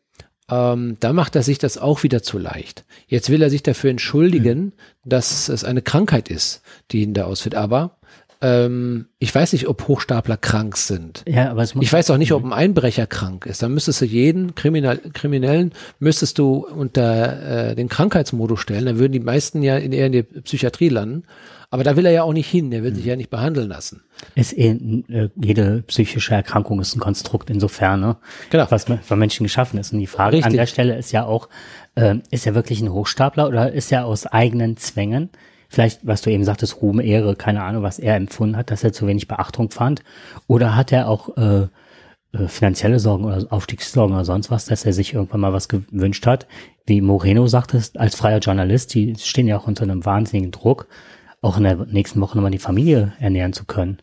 ähm, da macht er sich das auch wieder zu leicht. Jetzt will er sich dafür entschuldigen, mhm. dass es eine Krankheit ist, die ihn da ausführt. Aber ähm, ich weiß nicht, ob Hochstapler krank sind. Ja, aber es muss ich weiß auch nicht, ob mhm. ein Einbrecher krank ist. Dann müsstest du jeden Kriminal Kriminellen müsstest du unter äh, den Krankheitsmodus stellen. Dann würden die meisten ja in, eher in die Psychiatrie landen. Aber da will er ja auch nicht hin. Der will mhm. sich ja nicht behandeln lassen. Ist eh, äh, jede psychische Erkrankung ist ein Konstrukt insofern, ne? Genau. Was von Menschen geschaffen ist. Und die Frage Richtig. an der Stelle ist ja auch, äh, ist er wirklich ein Hochstapler oder ist er aus eigenen Zwängen? vielleicht, was du eben sagtest, Ruhm, Ehre, keine Ahnung, was er empfunden hat, dass er zu wenig Beachtung fand? Oder hat er auch äh, äh, finanzielle Sorgen oder Aufstiegssorgen oder sonst was, dass er sich irgendwann mal was gewünscht hat? Wie Moreno sagtest, als freier Journalist, die stehen ja auch unter einem wahnsinnigen Druck, auch in der nächsten Woche nochmal die Familie ernähren zu können.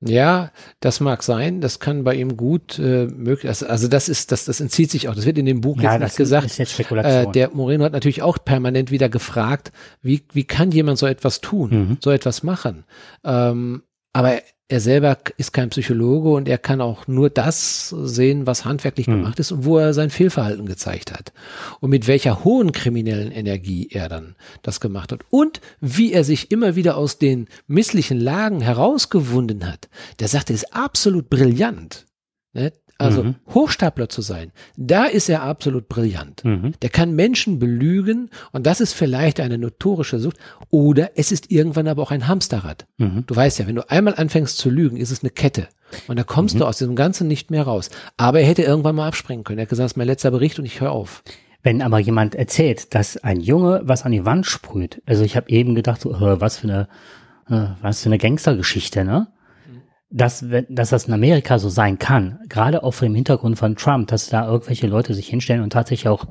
Ja, das mag sein. Das kann bei ihm gut äh, möglich. Also, also das ist, das, das entzieht sich auch. Das wird in dem Buch ja, jetzt nicht gesagt. Ist jetzt Spekulation. Äh, der Moreno hat natürlich auch permanent wieder gefragt, wie wie kann jemand so etwas tun, mhm. so etwas machen? Ähm, aber er selber ist kein Psychologe und er kann auch nur das sehen, was handwerklich mhm. gemacht ist und wo er sein Fehlverhalten gezeigt hat. Und mit welcher hohen kriminellen Energie er dann das gemacht hat. Und wie er sich immer wieder aus den misslichen Lagen herausgewunden hat. Der sagt, er ist absolut brillant. Ne? Also mhm. Hochstapler zu sein, da ist er absolut brillant. Mhm. Der kann Menschen belügen und das ist vielleicht eine notorische Sucht oder es ist irgendwann aber auch ein Hamsterrad. Mhm. Du weißt ja, wenn du einmal anfängst zu lügen, ist es eine Kette. Und da kommst mhm. du aus diesem Ganzen nicht mehr raus. Aber er hätte irgendwann mal abspringen können. Er hat gesagt, das ist mein letzter Bericht und ich höre auf. Wenn aber jemand erzählt, dass ein Junge was an die Wand sprüht, also ich habe eben gedacht, so, was für eine, äh, was für eine Gangstergeschichte, ne? dass, dass das in Amerika so sein kann, gerade auch vor dem Hintergrund von Trump, dass da irgendwelche Leute sich hinstellen und tatsächlich auch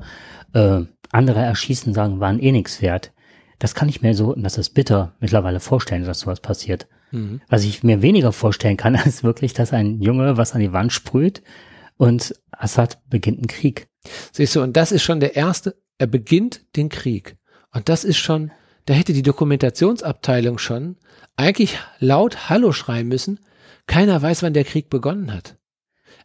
äh, andere erschießen, sagen, waren eh nichts wert. Das kann ich mir so, und das ist bitter, mittlerweile vorstellen, dass sowas passiert. Mhm. Was ich mir weniger vorstellen kann, ist wirklich, dass ein Junge was an die Wand sprüht und Assad beginnt einen Krieg. Siehst du, und das ist schon der erste, er beginnt den Krieg. Und das ist schon, da hätte die Dokumentationsabteilung schon eigentlich laut Hallo schreien müssen, keiner weiß, wann der Krieg begonnen hat.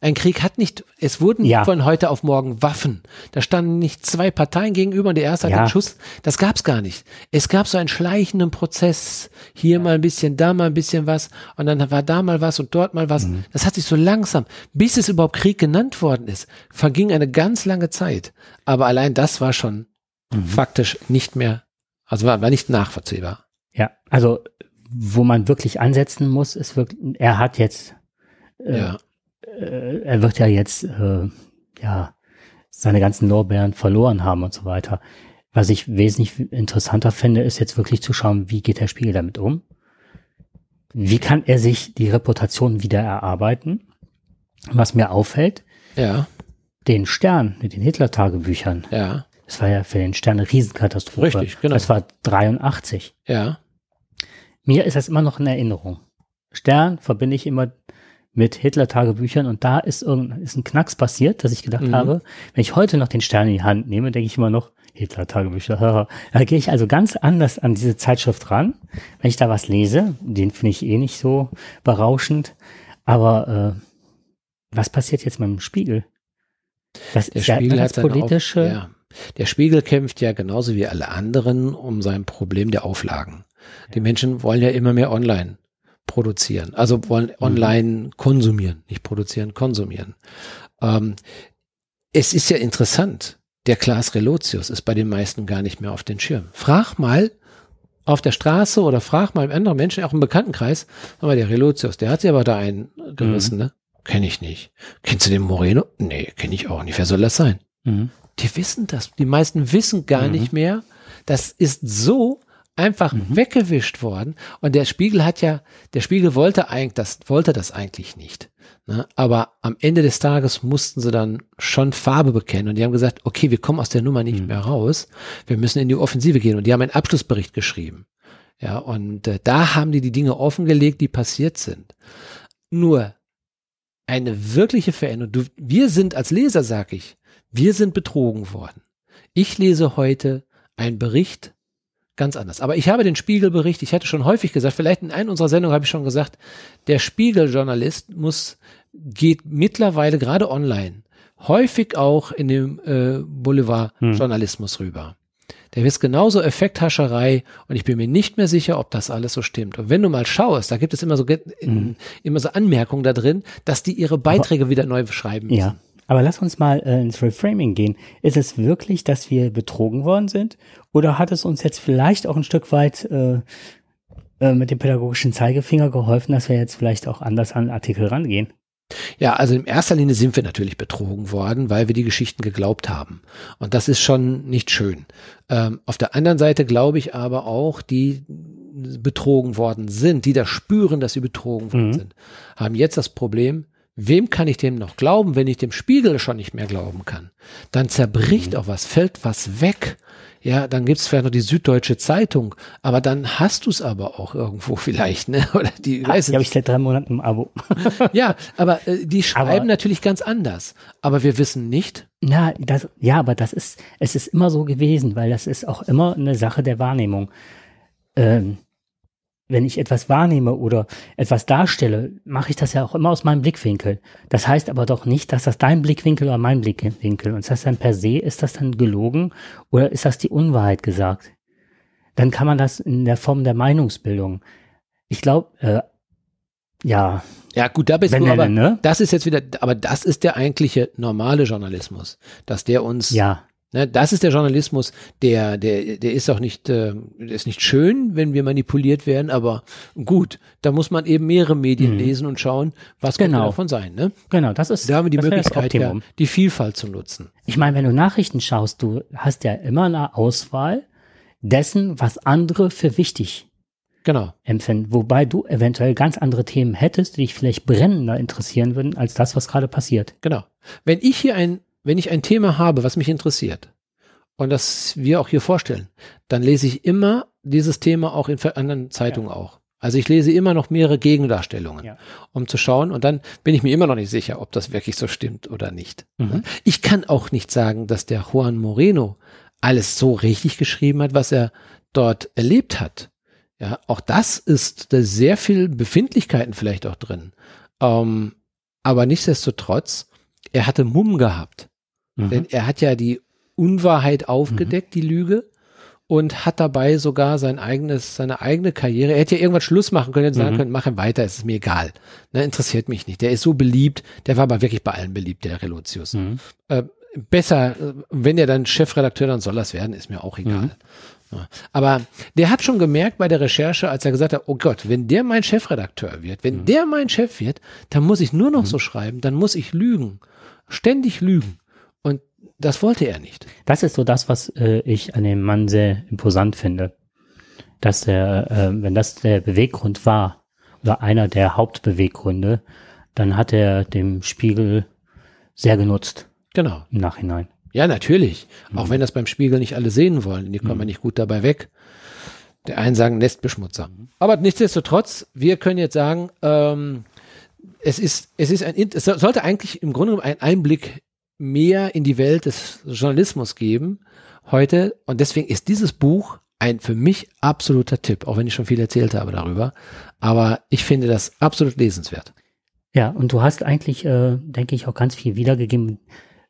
Ein Krieg hat nicht, es wurden ja. von heute auf morgen Waffen. Da standen nicht zwei Parteien gegenüber und der erste hat ja. einen Schuss. Das gab's gar nicht. Es gab so einen schleichenden Prozess. Hier mal ein bisschen, da mal ein bisschen was und dann war da mal was und dort mal was. Mhm. Das hat sich so langsam, bis es überhaupt Krieg genannt worden ist, verging eine ganz lange Zeit. Aber allein das war schon mhm. faktisch nicht mehr, also war, war nicht nachvollziehbar. Ja, also wo man wirklich ansetzen muss, ist wirklich, er hat jetzt, äh, ja. äh, er wird ja jetzt, äh, ja, seine ganzen Lorbeeren verloren haben und so weiter. Was ich wesentlich interessanter finde, ist jetzt wirklich zu schauen, wie geht der Spiegel damit um? Wie kann er sich die Reputation wieder erarbeiten? Was mir auffällt, ja. den Stern mit den Hitler-Tagebüchern. Ja. Das war ja für den Stern eine Riesenkatastrophe. Richtig, genau. Das war 83. Ja mir ist das immer noch in Erinnerung. Stern verbinde ich immer mit Hitler-Tagebüchern und da ist, irgendein ist ein Knacks passiert, dass ich gedacht mhm. habe, wenn ich heute noch den Stern in die Hand nehme, denke ich immer noch, Hitler-Tagebücher. da gehe ich also ganz anders an diese Zeitschrift ran, wenn ich da was lese. Den finde ich eh nicht so berauschend. Aber äh, was passiert jetzt mit dem Spiegel? Das der ist Spiegel ja hat politische. Auf, ja. Der Spiegel kämpft ja genauso wie alle anderen um sein Problem der Auflagen. Die Menschen wollen ja immer mehr online produzieren, also wollen mhm. online konsumieren, nicht produzieren, konsumieren. Ähm, es ist ja interessant, der Klaas Relotius ist bei den meisten gar nicht mehr auf den Schirm. Frag mal auf der Straße oder frag mal andere Menschen, auch im Bekanntenkreis, aber der Relotius, der hat sich aber da eingerissen, mhm. ne? Kenne ich nicht. Kennst du den Moreno? Nee, kenne ich auch nicht. Wer soll das sein? Mhm. Die wissen das. Die meisten wissen gar mhm. nicht mehr. Das ist so einfach mhm. weggewischt worden. Und der Spiegel hat ja, der Spiegel wollte eigentlich das, wollte das eigentlich nicht. Ne? Aber am Ende des Tages mussten sie dann schon Farbe bekennen und die haben gesagt, okay, wir kommen aus der Nummer nicht mhm. mehr raus, wir müssen in die Offensive gehen. Und die haben einen Abschlussbericht geschrieben. Ja, und äh, da haben die die Dinge offengelegt, die passiert sind. Nur eine wirkliche Veränderung. Du, wir sind als Leser, sag ich, wir sind betrogen worden. Ich lese heute einen Bericht ganz anders. Aber ich habe den Spiegelbericht, ich hatte schon häufig gesagt, vielleicht in einer unserer Sendungen habe ich schon gesagt, der Spiegeljournalist muss, geht mittlerweile gerade online häufig auch in dem äh, Boulevardjournalismus hm. rüber. Der ist genauso Effekthascherei und ich bin mir nicht mehr sicher, ob das alles so stimmt. Und wenn du mal schaust, da gibt es immer so, in, hm. immer so Anmerkungen da drin, dass die ihre Beiträge aber, wieder neu schreiben müssen. Ja, aber lass uns mal äh, ins Reframing gehen. Ist es wirklich, dass wir betrogen worden sind oder hat es uns jetzt vielleicht auch ein Stück weit äh, äh, mit dem pädagogischen Zeigefinger geholfen, dass wir jetzt vielleicht auch anders an Artikel rangehen? Ja, also in erster Linie sind wir natürlich betrogen worden, weil wir die Geschichten geglaubt haben. Und das ist schon nicht schön. Ähm, auf der anderen Seite glaube ich aber auch, die betrogen worden sind, die das spüren, dass sie betrogen worden mhm. sind, haben jetzt das Problem, wem kann ich dem noch glauben, wenn ich dem Spiegel schon nicht mehr glauben kann? Dann zerbricht mhm. auch was, fällt was weg ja, dann gibt's vielleicht noch die Süddeutsche Zeitung, aber dann hast du's aber auch irgendwo vielleicht, ne? Oder die, ah, weiß die habe ich seit drei Monaten im Abo. ja, aber äh, die schreiben aber, natürlich ganz anders. Aber wir wissen nicht. Na, das, ja, aber das ist, es ist immer so gewesen, weil das ist auch immer eine Sache der Wahrnehmung. Ähm, wenn ich etwas wahrnehme oder etwas darstelle, mache ich das ja auch immer aus meinem Blickwinkel. Das heißt aber doch nicht, dass das dein Blickwinkel oder mein Blickwinkel und das heißt dann per se, ist das dann gelogen oder ist das die Unwahrheit gesagt? Dann kann man das in der Form der Meinungsbildung. Ich glaube, äh, ja. Ja, gut, da bist wenn du aber, ne? das ist jetzt wieder, aber das ist der eigentliche normale Journalismus, dass der uns ja. Ne, das ist der Journalismus, der, der, der ist auch nicht, äh, der ist nicht schön, wenn wir manipuliert werden, aber gut, da muss man eben mehrere Medien mhm. lesen und schauen, was genau. kann davon sein. Ne? Genau, das ist da haben wir die Möglichkeit, ja, die Vielfalt zu nutzen. Ich meine, wenn du Nachrichten schaust, du hast ja immer eine Auswahl dessen, was andere für wichtig genau. empfinden, wobei du eventuell ganz andere Themen hättest, die dich vielleicht brennender interessieren würden als das, was gerade passiert. Genau. Wenn ich hier ein wenn ich ein Thema habe, was mich interessiert und das wir auch hier vorstellen, dann lese ich immer dieses Thema auch in anderen Zeitungen ja. auch. Also ich lese immer noch mehrere Gegendarstellungen, ja. um zu schauen. Und dann bin ich mir immer noch nicht sicher, ob das wirklich so stimmt oder nicht. Mhm. Ich kann auch nicht sagen, dass der Juan Moreno alles so richtig geschrieben hat, was er dort erlebt hat. Ja, auch das ist da sehr viel Befindlichkeiten vielleicht auch drin. Ähm, aber nichtsdestotrotz, er hatte Mumm gehabt. Mhm. Denn er hat ja die Unwahrheit aufgedeckt, mhm. die Lüge, und hat dabei sogar sein eigenes, seine eigene Karriere. Er hätte ja irgendwann Schluss machen können und sagen mhm. können, mach ihn weiter, ist mir egal. Ne, interessiert mich nicht. Der ist so beliebt, der war aber wirklich bei allen beliebt, der Relotius. Mhm. Ähm, äh, besser, wenn er dann Chefredakteur, dann soll das werden, ist mir auch egal. Mhm. Aber der hat schon gemerkt bei der Recherche, als er gesagt hat, oh Gott, wenn der mein Chefredakteur wird, wenn mhm. der mein Chef wird, dann muss ich nur noch mhm. so schreiben, dann muss ich lügen, ständig lügen. Und das wollte er nicht. Das ist so das, was äh, ich an dem Mann sehr imposant finde. Dass der, äh, wenn das der Beweggrund war, oder einer der Hauptbeweggründe, dann hat er dem Spiegel sehr genutzt. Genau. Im Nachhinein. Ja, natürlich. Mhm. Auch wenn das beim Spiegel nicht alle sehen wollen. Die kommen mhm. nicht gut dabei weg. Der einen sagen Nestbeschmutzer. Aber nichtsdestotrotz, wir können jetzt sagen, ähm, es ist, es ist ein, es sollte eigentlich im Grunde genommen ein Einblick mehr in die Welt des Journalismus geben heute. Und deswegen ist dieses Buch ein für mich absoluter Tipp, auch wenn ich schon viel erzählt habe darüber. Aber ich finde das absolut lesenswert. Ja, und du hast eigentlich, äh, denke ich, auch ganz viel wiedergegeben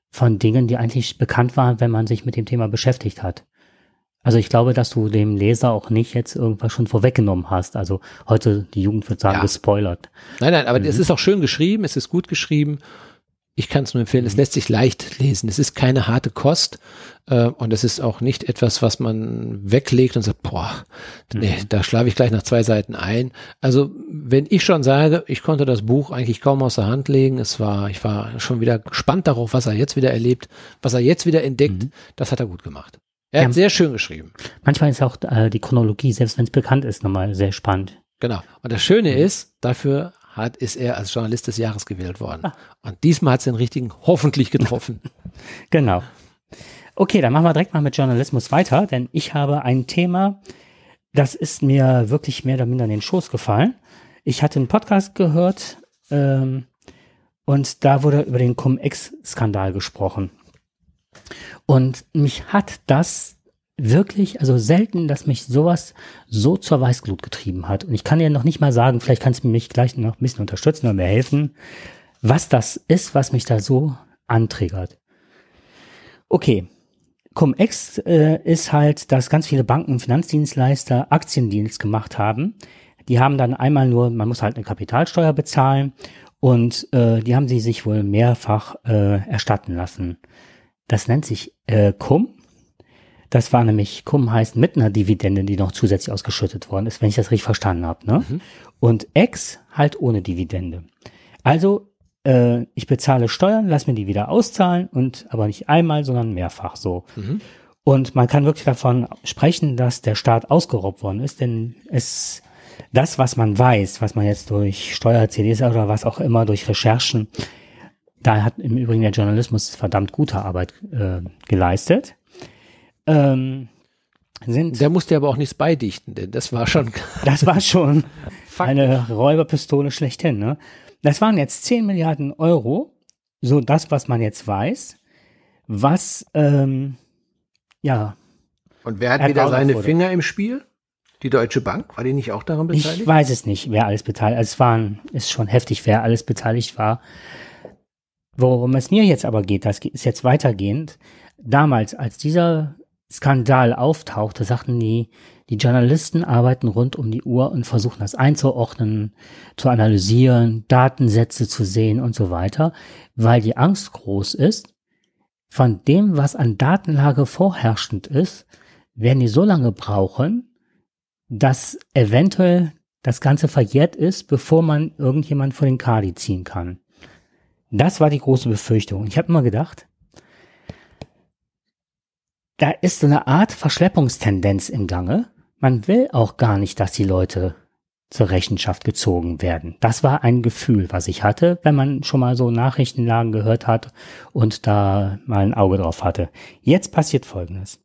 von Dingen, die eigentlich bekannt waren, wenn man sich mit dem Thema beschäftigt hat. Also ich glaube, dass du dem Leser auch nicht jetzt irgendwas schon vorweggenommen hast. Also heute die Jugend wird sagen, ja. gespoilert. Nein, nein, aber mhm. es ist auch schön geschrieben, es ist gut geschrieben ich kann es nur empfehlen, es mhm. lässt sich leicht lesen. Es ist keine harte Kost äh, und es ist auch nicht etwas, was man weglegt und sagt, boah, nee, mhm. da schlafe ich gleich nach zwei Seiten ein. Also wenn ich schon sage, ich konnte das Buch eigentlich kaum aus der Hand legen, es war, ich war schon wieder gespannt darauf, was er jetzt wieder erlebt, was er jetzt wieder entdeckt, mhm. das hat er gut gemacht. Er ja, hat sehr schön geschrieben. Manchmal ist auch äh, die Chronologie, selbst wenn es bekannt ist, nochmal sehr spannend. Genau. Und das Schöne mhm. ist, dafür hat, ist er als Journalist des Jahres gewählt worden. Ah. Und diesmal hat es den richtigen hoffentlich getroffen. genau. Okay, dann machen wir direkt mal mit Journalismus weiter, denn ich habe ein Thema, das ist mir wirklich mehr oder minder in den Schoß gefallen. Ich hatte einen Podcast gehört ähm, und da wurde über den Cum-Ex-Skandal gesprochen. Und mich hat das wirklich, also selten, dass mich sowas so zur Weißglut getrieben hat. Und ich kann dir noch nicht mal sagen, vielleicht kannst du mich gleich noch ein bisschen unterstützen oder mir helfen, was das ist, was mich da so antriggert. Okay. Cum-Ex äh, ist halt, dass ganz viele Banken und Finanzdienstleister Aktiendienst gemacht haben. Die haben dann einmal nur, man muss halt eine Kapitalsteuer bezahlen und äh, die haben sie sich wohl mehrfach äh, erstatten lassen. Das nennt sich äh, Cum das war nämlich cum heißt mit einer Dividende, die noch zusätzlich ausgeschüttet worden ist, wenn ich das richtig verstanden habe. Ne? Mhm. Und Ex halt ohne Dividende. Also äh, ich bezahle Steuern, lass mir die wieder auszahlen und aber nicht einmal, sondern mehrfach so. Mhm. Und man kann wirklich davon sprechen, dass der Staat ausgeraubt worden ist, denn es das, was man weiß, was man jetzt durch Steuer, CDs oder was auch immer, durch Recherchen, da hat im Übrigen der Journalismus verdammt gute Arbeit äh, geleistet. Ähm, sind, der musste aber auch nichts beidichten, denn das war schon. Das war schon eine Räuberpistole schlechthin. Ne? Das waren jetzt 10 Milliarden Euro, so das, was man jetzt weiß, was, ähm, ja. Und wer hat wieder seine wurde. Finger im Spiel? Die Deutsche Bank? War die nicht auch daran beteiligt? Ich weiß es nicht, wer alles beteiligt also Es waren, ist schon heftig, wer alles beteiligt war. Worum es mir jetzt aber geht, das ist jetzt weitergehend. Damals, als dieser Skandal auftauchte, sagten die, die Journalisten arbeiten rund um die Uhr und versuchen das einzuordnen, zu analysieren, Datensätze zu sehen und so weiter, weil die Angst groß ist, von dem, was an Datenlage vorherrschend ist, werden die so lange brauchen, dass eventuell das Ganze verjährt ist, bevor man irgendjemand vor den Kadi ziehen kann. Das war die große Befürchtung. Ich habe immer gedacht, da ist so eine Art Verschleppungstendenz im Gange. Man will auch gar nicht, dass die Leute zur Rechenschaft gezogen werden. Das war ein Gefühl, was ich hatte, wenn man schon mal so Nachrichtenlagen gehört hat und da mal ein Auge drauf hatte. Jetzt passiert Folgendes.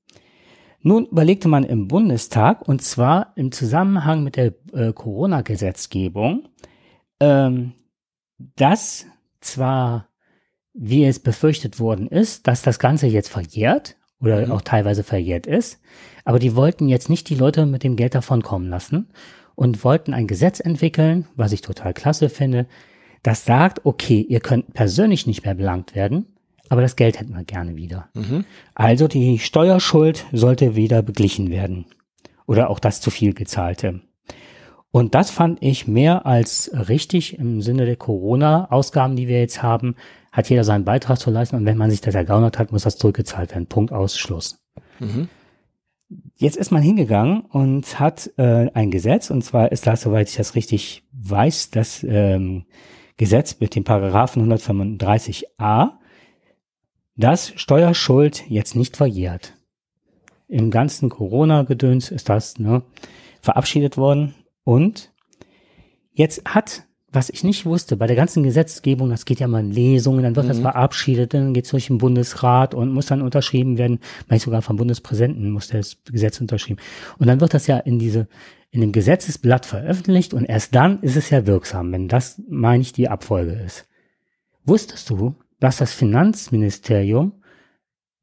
Nun überlegte man im Bundestag, und zwar im Zusammenhang mit der äh, Corona-Gesetzgebung, ähm, dass zwar, wie es befürchtet worden ist, dass das Ganze jetzt verjährt oder mhm. auch teilweise verjährt ist. Aber die wollten jetzt nicht die Leute mit dem Geld davonkommen lassen und wollten ein Gesetz entwickeln, was ich total klasse finde, das sagt, okay, ihr könnt persönlich nicht mehr belangt werden, aber das Geld hätten wir gerne wieder. Mhm. Also die Steuerschuld sollte wieder beglichen werden. Oder auch das zu viel gezahlte. Und das fand ich mehr als richtig im Sinne der Corona-Ausgaben, die wir jetzt haben, hat jeder seinen Beitrag zu leisten und wenn man sich das ergaunert hat, muss das zurückgezahlt werden. Punkt Ausschluss. Mhm. Jetzt ist man hingegangen und hat äh, ein Gesetz, und zwar ist das, soweit ich das richtig weiß, das ähm, Gesetz mit dem Paragraphen 135a, das Steuerschuld jetzt nicht verjährt. Im ganzen Corona-Gedöns ist das ne, verabschiedet worden und jetzt hat was ich nicht wusste, bei der ganzen Gesetzgebung, das geht ja mal in Lesungen, dann wird mhm. das verabschiedet, dann geht es durch den Bundesrat und muss dann unterschrieben werden, manchmal sogar vom Bundespräsidenten muss das Gesetz unterschrieben. Und dann wird das ja in diese, in dem Gesetzesblatt veröffentlicht und erst dann ist es ja wirksam, wenn das, meine ich, die Abfolge ist. Wusstest du, dass das Finanzministerium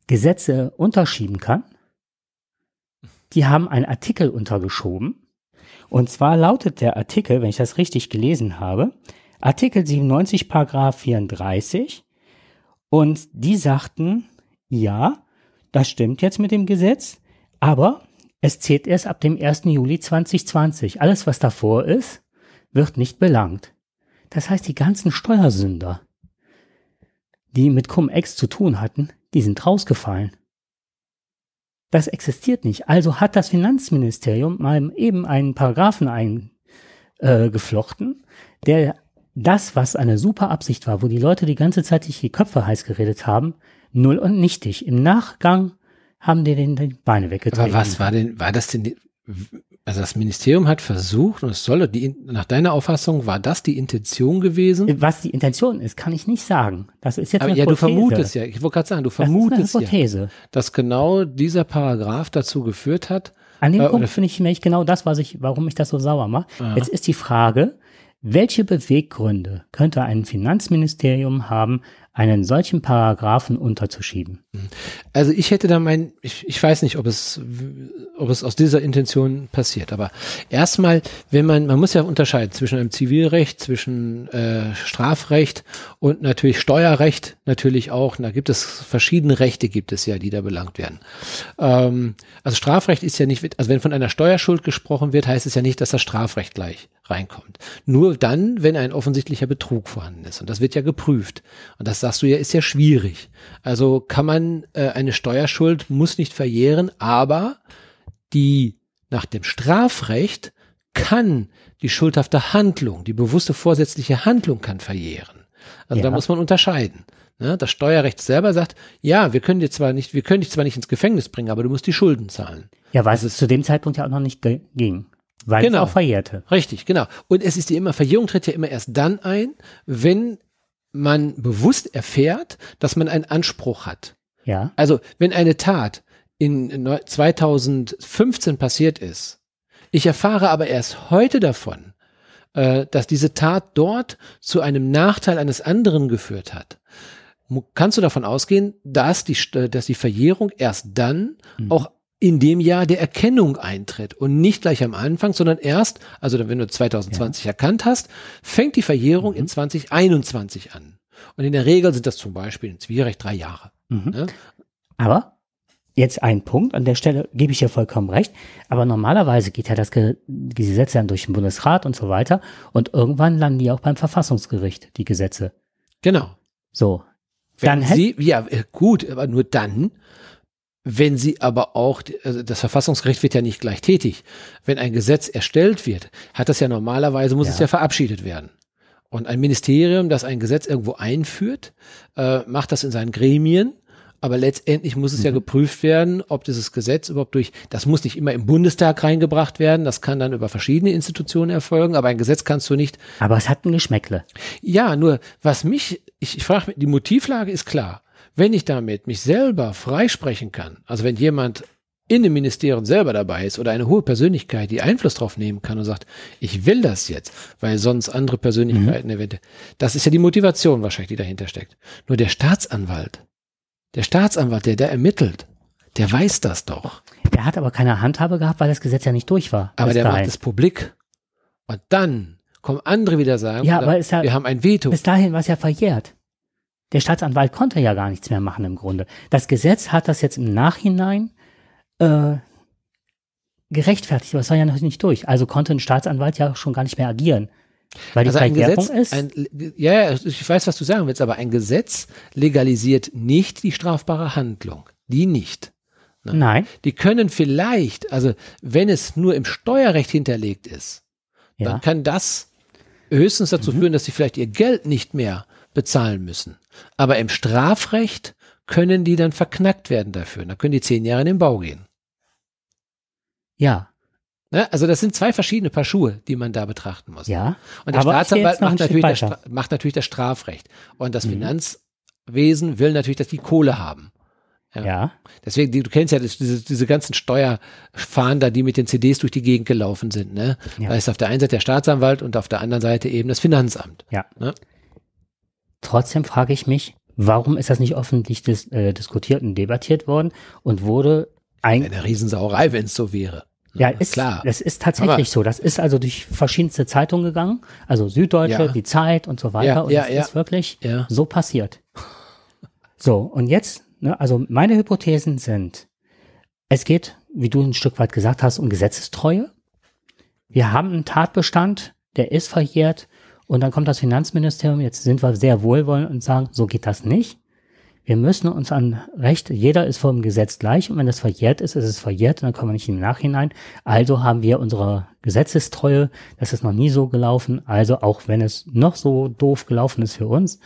Gesetze unterschieben kann? Die haben einen Artikel untergeschoben und zwar lautet der Artikel, wenn ich das richtig gelesen habe, Artikel 97, Paragraph 34. Und die sagten, ja, das stimmt jetzt mit dem Gesetz, aber es zählt erst ab dem 1. Juli 2020. Alles, was davor ist, wird nicht belangt. Das heißt, die ganzen Steuersünder, die mit Cum-Ex zu tun hatten, die sind rausgefallen. Das existiert nicht. Also hat das Finanzministerium mal eben einen Paragraphen eingeflochten, äh, der das, was eine super Absicht war, wo die Leute die ganze Zeit sich die Köpfe heiß geredet haben, null und nichtig. Im Nachgang haben die den die Beine weggetreten. Aber was war denn, war das denn, also das Ministerium hat versucht, und es soll, die, nach deiner Auffassung, war das die Intention gewesen? Was die Intention ist, kann ich nicht sagen. Das ist jetzt Aber eine ja, Hypothese. du vermutest ja, ich wollte gerade sagen, du vermutest das ja, dass genau dieser Paragraph dazu geführt hat. An dem äh, Punkt finde ich nämlich genau das, was ich, warum ich das so sauer mache. Aha. Jetzt ist die Frage, welche Beweggründe könnte ein Finanzministerium haben, einen solchen Paragraphen unterzuschieben. Also ich hätte da mein, ich, ich weiß nicht, ob es, ob es aus dieser Intention passiert, aber erstmal, wenn man, man muss ja unterscheiden zwischen einem Zivilrecht, zwischen äh, Strafrecht und natürlich Steuerrecht, natürlich auch, da gibt es verschiedene Rechte, gibt es ja, die da belangt werden. Ähm, also Strafrecht ist ja nicht, also wenn von einer Steuerschuld gesprochen wird, heißt es ja nicht, dass das Strafrecht gleich reinkommt. Nur dann, wenn ein offensichtlicher Betrug vorhanden ist. Und das wird ja geprüft. Und das sagst du ja, ist ja schwierig. Also kann man äh, eine Steuerschuld muss nicht verjähren, aber die nach dem Strafrecht kann die schuldhafte Handlung, die bewusste vorsätzliche Handlung kann verjähren. Also ja. da muss man unterscheiden. Ne? Das Steuerrecht selber sagt, ja, wir können dir zwar nicht, wir können dich zwar nicht ins Gefängnis bringen, aber du musst die Schulden zahlen. Ja, weil es zu dem Zeitpunkt ja auch noch nicht ging. Weil genau. es auch verjährte. Richtig, genau. Und es ist ja immer, Verjährung tritt ja immer erst dann ein, wenn man bewusst erfährt, dass man einen Anspruch hat. Ja. Also, wenn eine Tat in 2015 passiert ist, ich erfahre aber erst heute davon, äh, dass diese Tat dort zu einem Nachteil eines anderen geführt hat, kannst du davon ausgehen, dass die, äh, dass die Verjährung erst dann mhm. auch in dem Jahr der Erkennung eintritt und nicht gleich am Anfang, sondern erst, also wenn du 2020 ja. erkannt hast, fängt die Verjährung mhm. in 2021 an. Und in der Regel sind das zum Beispiel in Zivilrecht drei Jahre. Mhm. Ne? Aber jetzt ein Punkt, an der Stelle gebe ich dir vollkommen recht, aber normalerweise geht ja das Gesetz dann durch den Bundesrat und so weiter und irgendwann landen die auch beim Verfassungsgericht, die Gesetze. Genau. So. Wenn dann sie, ja, äh, gut, aber nur dann, wenn sie aber auch, also das Verfassungsgericht wird ja nicht gleich tätig. Wenn ein Gesetz erstellt wird, hat das ja normalerweise, muss ja. es ja verabschiedet werden. Und ein Ministerium, das ein Gesetz irgendwo einführt, äh, macht das in seinen Gremien. Aber letztendlich muss es mhm. ja geprüft werden, ob dieses Gesetz überhaupt durch, das muss nicht immer im Bundestag reingebracht werden, das kann dann über verschiedene Institutionen erfolgen, aber ein Gesetz kannst du nicht. Aber es hat ein Geschmäckle. Ja, nur was mich, ich, ich frage mich, die Motivlage ist klar. Wenn ich damit mich selber freisprechen kann, also wenn jemand in dem Ministerium selber dabei ist oder eine hohe Persönlichkeit, die Einfluss drauf nehmen kann und sagt, ich will das jetzt, weil sonst andere Persönlichkeiten mhm. eventuell. Das ist ja die Motivation wahrscheinlich, die dahinter steckt. Nur der Staatsanwalt, der Staatsanwalt, der da ermittelt, der weiß das doch. Der hat aber keine Handhabe gehabt, weil das Gesetz ja nicht durch war. Aber der dahin. macht es publik. Und dann kommen andere wieder sagen, ja, aber ist ja, wir haben ein Veto. Bis dahin war es ja verjährt. Der Staatsanwalt konnte ja gar nichts mehr machen im Grunde. Das Gesetz hat das jetzt im Nachhinein äh, gerechtfertigt, aber es war ja noch nicht durch. Also konnte ein Staatsanwalt ja schon gar nicht mehr agieren. Weil die also ein Gesetz, ist. Ein, ja, ich weiß, was du sagen willst, aber ein Gesetz legalisiert nicht die strafbare Handlung. Die nicht. Nein. Nein. Die können vielleicht, also wenn es nur im Steuerrecht hinterlegt ist, ja. dann kann das höchstens dazu mhm. führen, dass sie vielleicht ihr Geld nicht mehr bezahlen müssen. Aber im Strafrecht können die dann verknackt werden dafür. Dann können die zehn Jahre in den Bau gehen. Ja. Ne? Also das sind zwei verschiedene Paar Schuhe, die man da betrachten muss. Ja. Und der Staatsanwalt macht natürlich das, macht natürlich, das, Strafrecht. Und das mhm. Finanzwesen will natürlich, dass die Kohle haben. Ja. ja. Deswegen, du kennst ja diese, diese ganzen Steuerfahnder, die mit den CDs durch die Gegend gelaufen sind. Ne? Ja. Da ist auf der einen Seite der Staatsanwalt und auf der anderen Seite eben das Finanzamt. Ja. Ne? Trotzdem frage ich mich, warum ist das nicht öffentlich dis äh, diskutiert und debattiert worden und wurde ein Eine Riesensauerei, wenn es so wäre. Ja, ist, klar. Das ist tatsächlich Aber so. Das ist also durch verschiedenste Zeitungen gegangen, also Süddeutsche, ja. die Zeit und so weiter. Ja, und ja, das ist wirklich so passiert. So, und jetzt, ne, also meine Hypothesen sind, es geht, wie du ein Stück weit gesagt hast, um Gesetzestreue. Wir haben einen Tatbestand, der ist verjährt und dann kommt das Finanzministerium, jetzt sind wir sehr wohlwollend und sagen, so geht das nicht. Wir müssen uns an Recht, jeder ist vor dem Gesetz gleich und wenn das verjährt ist, ist es verjährt und dann kommen wir nicht im Nachhinein. Also haben wir unsere Gesetzestreue, das ist noch nie so gelaufen, also auch wenn es noch so doof gelaufen ist für uns,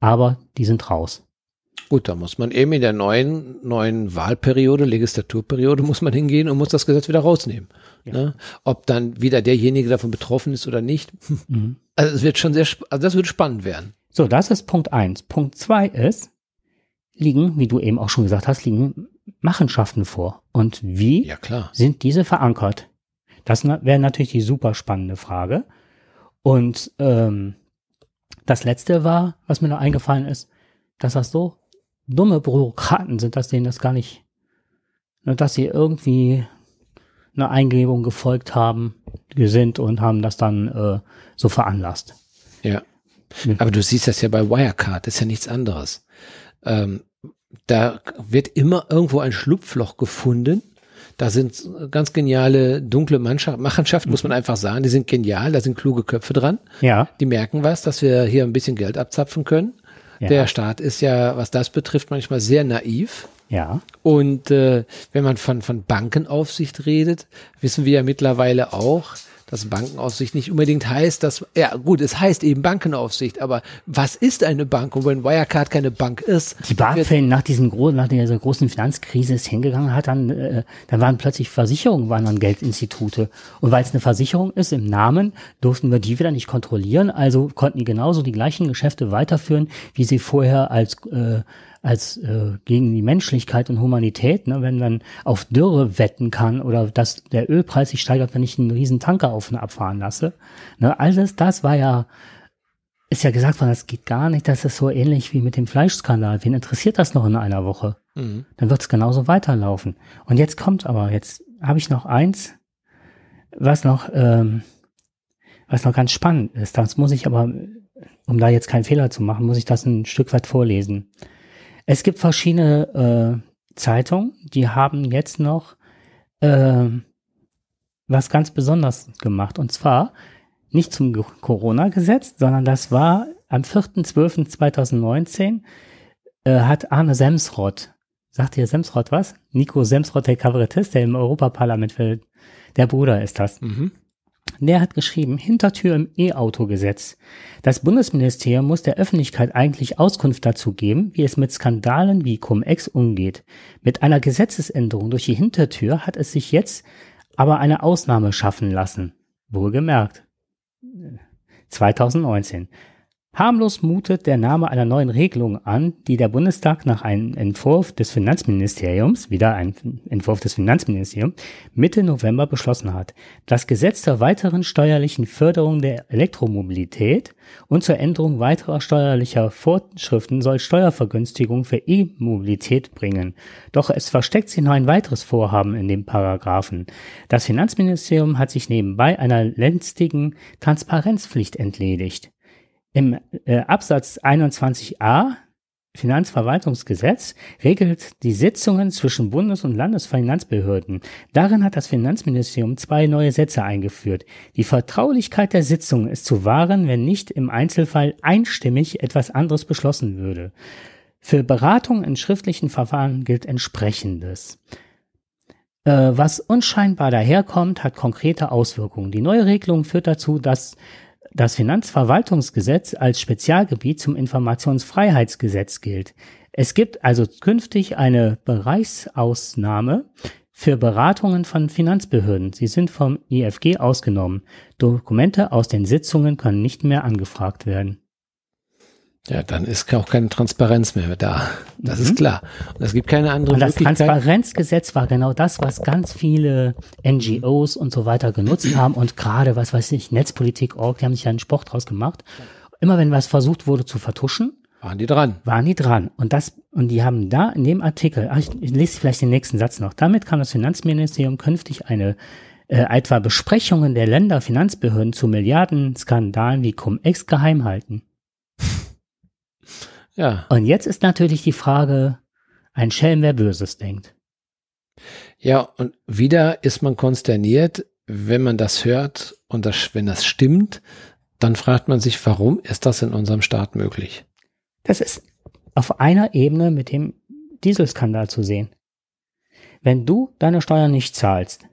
aber die sind raus. Gut, da muss man eben in der neuen, neuen Wahlperiode, Legislaturperiode, muss man hingehen und muss das Gesetz wieder rausnehmen. Ja. Ne? Ob dann wieder derjenige davon betroffen ist oder nicht. Mhm. Also es wird schon sehr, also das wird spannend werden. So, das ist Punkt eins. Punkt zwei ist, liegen, wie du eben auch schon gesagt hast, liegen Machenschaften vor. Und wie ja, sind diese verankert? Das wäre natürlich die super spannende Frage. Und ähm, das letzte war, was mir noch eingefallen ist, dass das so dumme Bürokraten sind, dass denen das gar nicht, ne, dass sie irgendwie eine Eingebung gefolgt haben, sind und haben das dann äh, so veranlasst. Ja. Aber du siehst das ja bei Wirecard, das ist ja nichts anderes. Ähm, da wird immer irgendwo ein Schlupfloch gefunden. Da sind ganz geniale dunkle Mannschaft, Machenschaft, muss man einfach sagen. Die sind genial, da sind kluge Köpfe dran. Ja. Die merken was, dass wir hier ein bisschen Geld abzapfen können. Der Staat ist ja, was das betrifft, manchmal sehr naiv. Ja. Und äh, wenn man von, von Bankenaufsicht redet, wissen wir ja mittlerweile auch, dass Bankenaufsicht nicht unbedingt heißt, dass, ja gut, es heißt eben Bankenaufsicht, aber was ist eine Bank und wenn Wirecard keine Bank ist? Die BaFin nach diesem großen, nach dieser großen Finanzkrise ist hingegangen, hat dann, äh, dann waren plötzlich Versicherungen, waren dann Geldinstitute. Und weil es eine Versicherung ist im Namen, durften wir die wieder nicht kontrollieren, also konnten die genauso die gleichen Geschäfte weiterführen, wie sie vorher als äh, als äh, gegen die Menschlichkeit und Humanität, ne? wenn man auf Dürre wetten kann oder dass der Ölpreis sich steigert, wenn ich einen riesen Tanker auf und abfahren lasse. Ne? Alles das war ja, ist ja gesagt worden, das geht gar nicht, das ist so ähnlich wie mit dem Fleischskandal. Wen interessiert das noch in einer Woche? Mhm. Dann wird es genauso weiterlaufen. Und jetzt kommt aber, jetzt habe ich noch eins, was noch, ähm, was noch ganz spannend ist. Das muss ich aber um da jetzt keinen Fehler zu machen, muss ich das ein Stück weit vorlesen. Es gibt verschiedene äh, Zeitungen, die haben jetzt noch äh, was ganz Besonderes gemacht. Und zwar nicht zum Corona-Gesetz, sondern das war am 4.12.2019 äh, hat Arne Semsrott, sagt ihr Semsrott was? Nico Semsrott, der Kabarettist, der im Europaparlament will, der Bruder ist das. Mhm. Der hat geschrieben, Hintertür im E-Auto-Gesetz. Das Bundesministerium muss der Öffentlichkeit eigentlich Auskunft dazu geben, wie es mit Skandalen wie Cum-Ex umgeht. Mit einer Gesetzesänderung durch die Hintertür hat es sich jetzt aber eine Ausnahme schaffen lassen. Wohlgemerkt. 2019. Äh, Harmlos mutet der Name einer neuen Regelung an, die der Bundestag nach einem Entwurf des Finanzministeriums, wieder ein Entwurf des Finanzministeriums, Mitte November beschlossen hat. Das Gesetz zur weiteren steuerlichen Förderung der Elektromobilität und zur Änderung weiterer steuerlicher Vorschriften soll Steuervergünstigungen für E-Mobilität bringen. Doch es versteckt sich noch ein weiteres Vorhaben in dem Paragraphen. Das Finanzministerium hat sich nebenbei einer lästigen Transparenzpflicht entledigt. Im äh, Absatz 21a Finanzverwaltungsgesetz regelt die Sitzungen zwischen Bundes- und Landesfinanzbehörden. Darin hat das Finanzministerium zwei neue Sätze eingeführt. Die Vertraulichkeit der Sitzung ist zu wahren, wenn nicht im Einzelfall einstimmig etwas anderes beschlossen würde. Für Beratung in schriftlichen Verfahren gilt entsprechendes. Äh, was unscheinbar daherkommt, hat konkrete Auswirkungen. Die neue Regelung führt dazu, dass das Finanzverwaltungsgesetz als Spezialgebiet zum Informationsfreiheitsgesetz gilt. Es gibt also künftig eine Bereichsausnahme für Beratungen von Finanzbehörden. Sie sind vom IFG ausgenommen. Dokumente aus den Sitzungen können nicht mehr angefragt werden. Ja, dann ist auch keine Transparenz mehr da. Das mhm. ist klar. Und es gibt keine andere und das Möglichkeit. Das Transparenzgesetz war genau das, was ganz viele NGOs und so weiter genutzt haben und gerade, was weiß ich, Netzpolitik.org, die haben sich ja einen Sport draus gemacht. Immer wenn was versucht wurde zu vertuschen, waren die dran. Waren die dran. Und das, und die haben da in dem Artikel, ach, ich, lese vielleicht den nächsten Satz noch. Damit kann das Finanzministerium künftig eine äh, etwa Besprechungen der Länder Finanzbehörden zu Milliardenskandalen wie Cum-Ex geheim halten. Ja. Und jetzt ist natürlich die Frage, ein Schelm, wer Böses denkt. Ja, und wieder ist man konsterniert, wenn man das hört und das, wenn das stimmt, dann fragt man sich, warum ist das in unserem Staat möglich? Das ist auf einer Ebene mit dem Dieselskandal zu sehen. Wenn du deine Steuern nicht zahlst,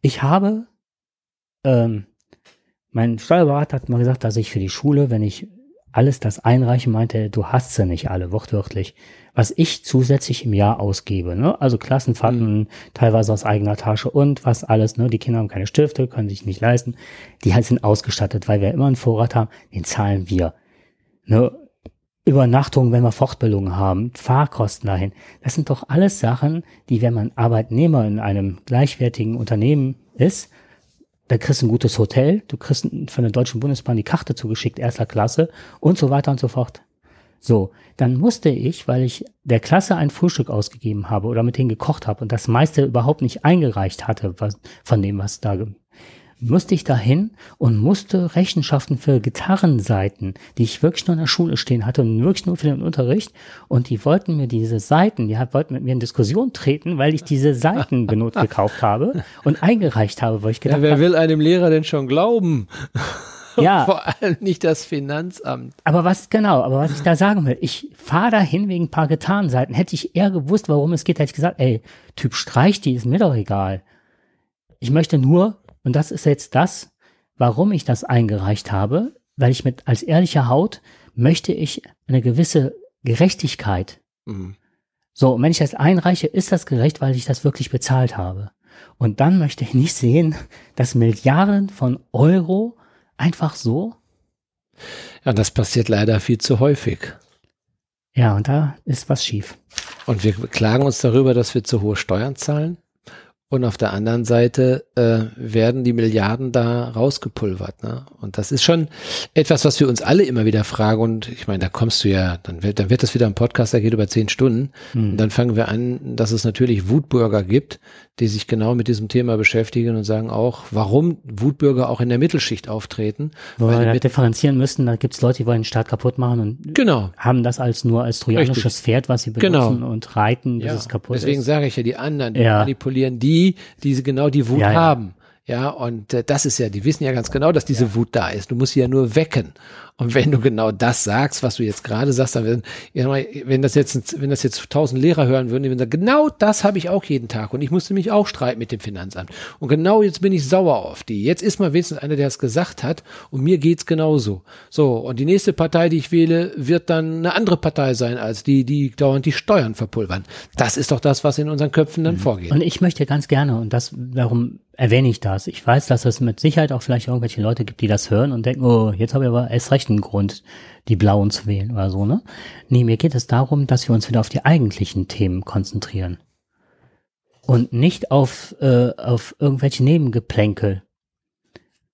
ich habe, ähm, mein Steuerberater hat mal gesagt, dass ich für die Schule, wenn ich alles das einreichen, meinte er, du hast sie nicht alle, wortwörtlich. Was ich zusätzlich im Jahr ausgebe, ne? Also Klassenfahrten, mhm. teilweise aus eigener Tasche und was alles, ne? Die Kinder haben keine Stifte, können sich nicht leisten. Die halt sind ausgestattet, weil wir immer einen Vorrat haben, den zahlen wir. Ne? Übernachtung, wenn wir Fortbildungen haben, Fahrkosten dahin. Das sind doch alles Sachen, die, wenn man Arbeitnehmer in einem gleichwertigen Unternehmen ist, da kriegst du ein gutes Hotel, du kriegst von der Deutschen Bundesbahn die Karte zugeschickt, erster Klasse und so weiter und so fort. So, dann musste ich, weil ich der Klasse ein Frühstück ausgegeben habe oder mit denen gekocht habe und das meiste überhaupt nicht eingereicht hatte was, von dem, was da musste ich dahin und musste Rechenschaften für Gitarrenseiten, die ich wirklich nur in der Schule stehen hatte und wirklich nur für den Unterricht. Und die wollten mir diese Seiten, die wollten mit mir in Diskussion treten, weil ich diese Seiten benutzt gekauft habe und eingereicht habe, weil ich gedacht habe. Ja, wer will einem Lehrer denn schon glauben? ja. Vor allem nicht das Finanzamt. Aber was, genau, aber was ich da sagen will, ich fahre dahin wegen ein paar Gitarrenseiten. Hätte ich eher gewusst, warum es geht, hätte ich gesagt, ey, Typ streich die, ist mir doch egal. Ich möchte nur und das ist jetzt das, warum ich das eingereicht habe, weil ich mit als ehrlicher Haut möchte ich eine gewisse Gerechtigkeit. Mhm. So, und wenn ich das einreiche, ist das gerecht, weil ich das wirklich bezahlt habe. Und dann möchte ich nicht sehen, dass Milliarden von Euro einfach so. Ja, das passiert leider viel zu häufig. Ja, und da ist was schief. Und wir klagen uns darüber, dass wir zu hohe Steuern zahlen? Und auf der anderen Seite äh, werden die Milliarden da rausgepulvert. Ne? Und das ist schon etwas, was wir uns alle immer wieder fragen. Und ich meine, da kommst du ja, dann wird, dann wird das wieder ein Podcast, der geht über zehn Stunden. Hm. Und dann fangen wir an, dass es natürlich Wutbürger gibt, die sich genau mit diesem Thema beschäftigen und sagen auch, warum Wutbürger auch in der Mittelschicht auftreten. Wo weil wir da differenzieren müssen, da gibt es Leute, die wollen den Staat kaputt machen und genau. haben das als nur als trojanisches Richtig. Pferd, was sie genau. benutzen genau. und reiten, bis ja. es kaputt Deswegen ist. Deswegen sage ich ja, die anderen, die ja. manipulieren die die, die genau die Wut ja, haben. Ja, und äh, das ist ja, die wissen ja ganz genau, dass diese Wut da ist. Du musst sie ja nur wecken. Und wenn du genau das sagst, was du jetzt gerade sagst, dann wenn, wenn das jetzt, wenn das jetzt tausend Lehrer hören würden, die würden sagen, genau das habe ich auch jeden Tag und ich musste mich auch streiten mit dem Finanzamt. Und genau jetzt bin ich sauer auf die. Jetzt ist mal wenigstens einer, der es gesagt hat und mir geht's genauso. So. Und die nächste Partei, die ich wähle, wird dann eine andere Partei sein als die, die dauernd die Steuern verpulvern. Das ist doch das, was in unseren Köpfen dann mhm. vorgeht. Und ich möchte ganz gerne, und das, warum erwähne ich das. Ich weiß, dass es mit Sicherheit auch vielleicht irgendwelche Leute gibt, die das hören und denken, oh, jetzt habe ich aber erst recht leichten Grund, die blauen zu wählen oder so, ne? Nee, mir geht es darum, dass wir uns wieder auf die eigentlichen Themen konzentrieren. Und nicht auf, äh, auf irgendwelche Nebengeplänkel.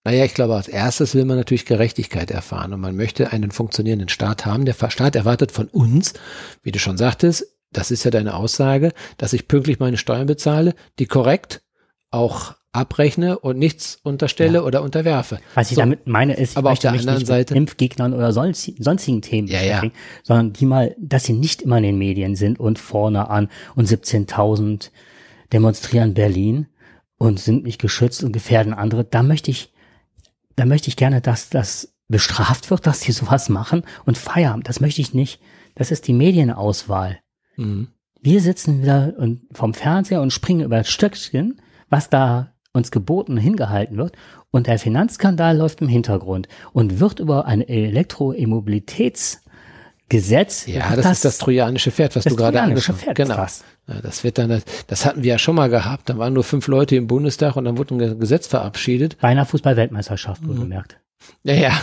Naja, ich glaube, als erstes will man natürlich Gerechtigkeit erfahren und man möchte einen funktionierenden Staat haben. Der Staat erwartet von uns, wie du schon sagtest, das ist ja deine Aussage, dass ich pünktlich meine Steuern bezahle, die korrekt auch abrechne und nichts unterstelle ja. oder unterwerfe. Was ich so. damit meine ist, ich aber auf der anderen nicht Seite Impfgegnern oder sonstigen Themen ja, ja. sondern die mal, dass sie nicht immer in den Medien sind und vorne an und 17.000 demonstrieren Berlin und sind nicht geschützt und gefährden andere. Da möchte ich, da möchte ich gerne, dass das bestraft wird, dass sie sowas machen und feiern. Das möchte ich nicht. Das ist die Medienauswahl. Mhm. Wir sitzen wieder vom Fernseher und springen über das Stöckchen, was da uns geboten hingehalten wird und der Finanzskandal läuft im Hintergrund und wird über ein Elektroimmobilitäts Ja, das, das, ist das trojanische Pferd, was du gerade angesprochen hast. Genau. Das. wird dann, das hatten wir ja schon mal gehabt. Da waren nur fünf Leute im Bundestag und dann wurde ein Gesetz verabschiedet. Bei einer Fußball-Weltmeisterschaft, mhm. gemerkt. Ja, ja.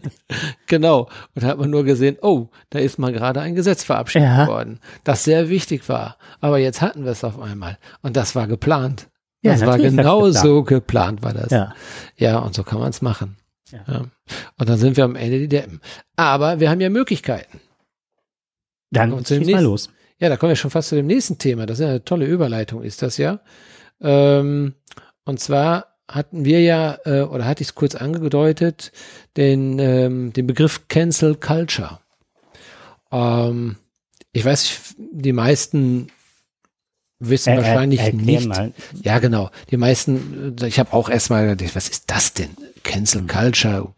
genau. Und da hat man nur gesehen, oh, da ist mal gerade ein Gesetz verabschiedet ja. worden, das sehr wichtig war. Aber jetzt hatten wir es auf einmal. Und das war geplant. Ja, das war genau geplant. so geplant, war das. Ja, ja und so kann man es machen. Ja. ja. Und dann sind wir am Ende die Deppen. Aber wir haben ja Möglichkeiten. Dann und schieß mal los. Ja, da kommen wir schon fast zu dem nächsten Thema. Das ist eine tolle Überleitung, ist das ja. Ähm, und zwar hatten wir ja, äh, oder hatte ich es kurz angedeutet, den, ähm, den Begriff Cancel Culture. Ähm, ich weiß, die meisten wissen er, wahrscheinlich er, nicht. Mal. Ja, genau. Die meisten, äh, ich habe auch erstmal gedacht, was ist das denn? Cancel hm. Culture,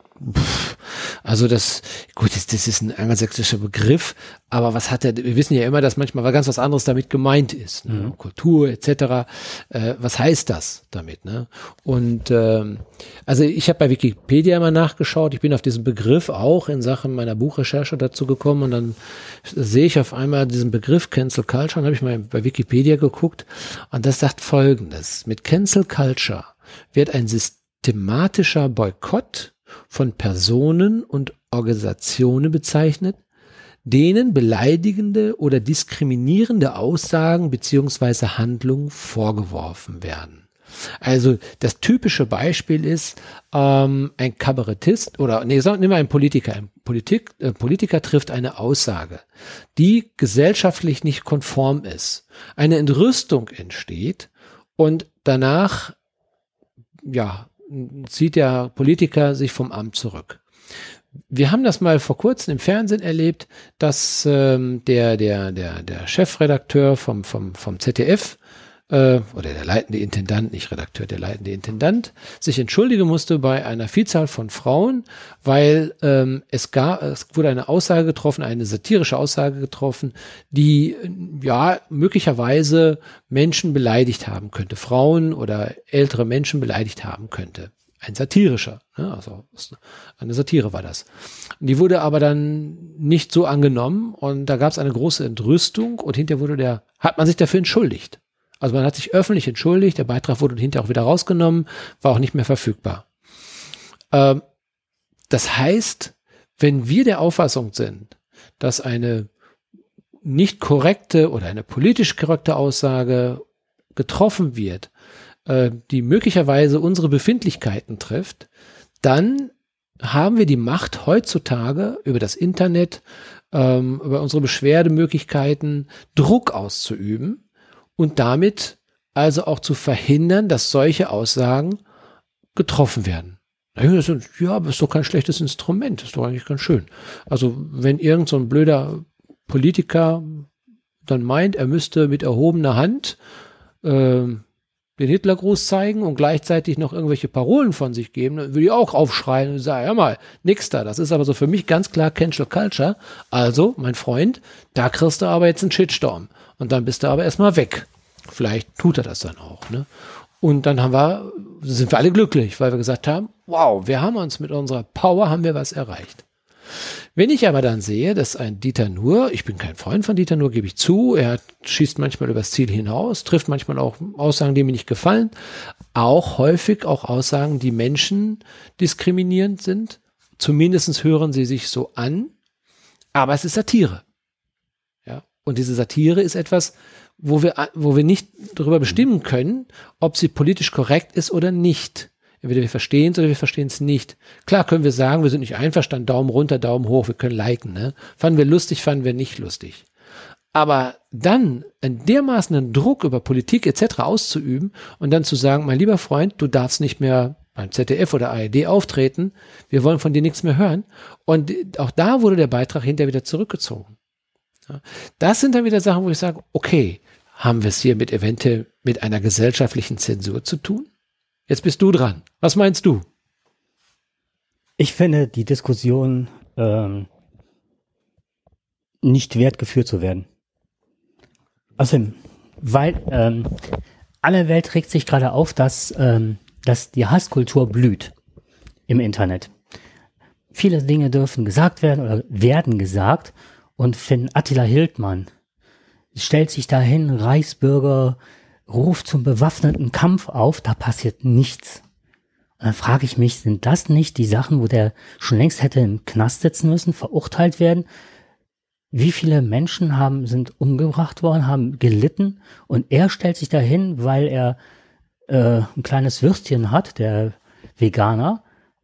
also das, gut, das, das ist ein angelsächsischer Begriff, aber was hat er, wir wissen ja immer, dass manchmal ganz was anderes damit gemeint ist, ne? mhm. Kultur etc. Äh, was heißt das damit? Ne? Und ähm, also ich habe bei Wikipedia mal nachgeschaut, ich bin auf diesen Begriff auch in Sachen meiner Buchrecherche dazu gekommen und dann sehe ich auf einmal diesen Begriff Cancel Culture und habe ich mal bei Wikipedia geguckt und das sagt folgendes, mit Cancel Culture wird ein systematischer Boykott von Personen und Organisationen bezeichnet, denen beleidigende oder diskriminierende Aussagen beziehungsweise Handlungen vorgeworfen werden. Also das typische Beispiel ist ähm, ein Kabarettist oder nee, sagen wir ein Politiker. Ein Politik, äh, Politiker trifft eine Aussage, die gesellschaftlich nicht konform ist. Eine Entrüstung entsteht und danach ja, zieht der Politiker sich vom Amt zurück. Wir haben das mal vor kurzem im Fernsehen erlebt, dass ähm, der, der, der, der Chefredakteur vom, vom, vom ZDF äh, oder der leitende Intendant, nicht Redakteur, der leitende Intendant, sich entschuldigen musste bei einer Vielzahl von Frauen, weil ähm, es, gab, es wurde eine Aussage getroffen, eine satirische Aussage getroffen, die ja möglicherweise Menschen beleidigt haben könnte, Frauen oder ältere Menschen beleidigt haben könnte ein satirischer, ne? also eine Satire war das. Und die wurde aber dann nicht so angenommen und da gab es eine große Entrüstung und hinterher wurde der, hat man sich dafür entschuldigt. Also man hat sich öffentlich entschuldigt, der Beitrag wurde hinterher auch wieder rausgenommen, war auch nicht mehr verfügbar. Ähm, das heißt, wenn wir der Auffassung sind, dass eine nicht korrekte oder eine politisch korrekte Aussage getroffen wird, äh, die möglicherweise unsere Befindlichkeiten trifft, dann haben wir die Macht heutzutage über das Internet, ähm, über unsere Beschwerdemöglichkeiten Druck auszuüben und damit also auch zu verhindern, dass solche Aussagen getroffen werden. Ja, aber ist doch kein schlechtes Instrument, ist doch eigentlich ganz schön. Also wenn irgend so ein blöder Politiker dann meint, er müsste mit erhobener Hand äh, den Hitlergruß zeigen und gleichzeitig noch irgendwelche Parolen von sich geben, dann würde ich auch aufschreien und sagen, ja mal, nix da. Das ist aber so für mich ganz klar Cancel Culture. Also, mein Freund, da kriegst du aber jetzt einen Shitstorm. Und dann bist du aber erstmal weg. Vielleicht tut er das dann auch. Ne? Und dann haben wir, sind wir alle glücklich, weil wir gesagt haben, wow, wir haben uns mit unserer Power, haben wir was erreicht. Wenn ich aber dann sehe, dass ein Dieter Nur, ich bin kein Freund von Dieter Nur, gebe ich zu, er schießt manchmal übers Ziel hinaus, trifft manchmal auch Aussagen, die mir nicht gefallen, auch häufig auch Aussagen, die Menschen diskriminierend sind. Zumindest hören sie sich so an, aber es ist Satire. Und diese Satire ist etwas, wo wir, wo wir nicht darüber bestimmen mhm. können, ob sie politisch korrekt ist oder nicht. Entweder wir verstehen es oder wir verstehen es nicht. Klar können wir sagen, wir sind nicht einverstanden, Daumen runter, Daumen hoch, wir können liken. Ne? Fanden wir lustig, fanden wir nicht lustig. Aber dann einen dermaßen Druck über Politik etc. auszuüben und dann zu sagen, mein lieber Freund, du darfst nicht mehr beim ZDF oder ARD auftreten, wir wollen von dir nichts mehr hören. Und auch da wurde der Beitrag hinterher wieder zurückgezogen. Das sind dann wieder Sachen, wo ich sage, okay, haben wir es hier mit eventuell mit einer gesellschaftlichen Zensur zu tun? Jetzt bist du dran. Was meinst du? Ich finde die Diskussion ähm, nicht wert geführt zu werden. Außerdem, weil ähm, alle Welt regt sich gerade auf, dass, ähm, dass die Hasskultur blüht im Internet. Viele Dinge dürfen gesagt werden oder werden gesagt und Finn Attila Hildmann stellt sich dahin, Reichsbürger ruft zum bewaffneten Kampf auf, da passiert nichts. Und dann frage ich mich, sind das nicht die Sachen, wo der schon längst hätte im Knast sitzen müssen, verurteilt werden? Wie viele Menschen haben, sind umgebracht worden, haben gelitten und er stellt sich dahin, weil er äh, ein kleines Würstchen hat, der Veganer,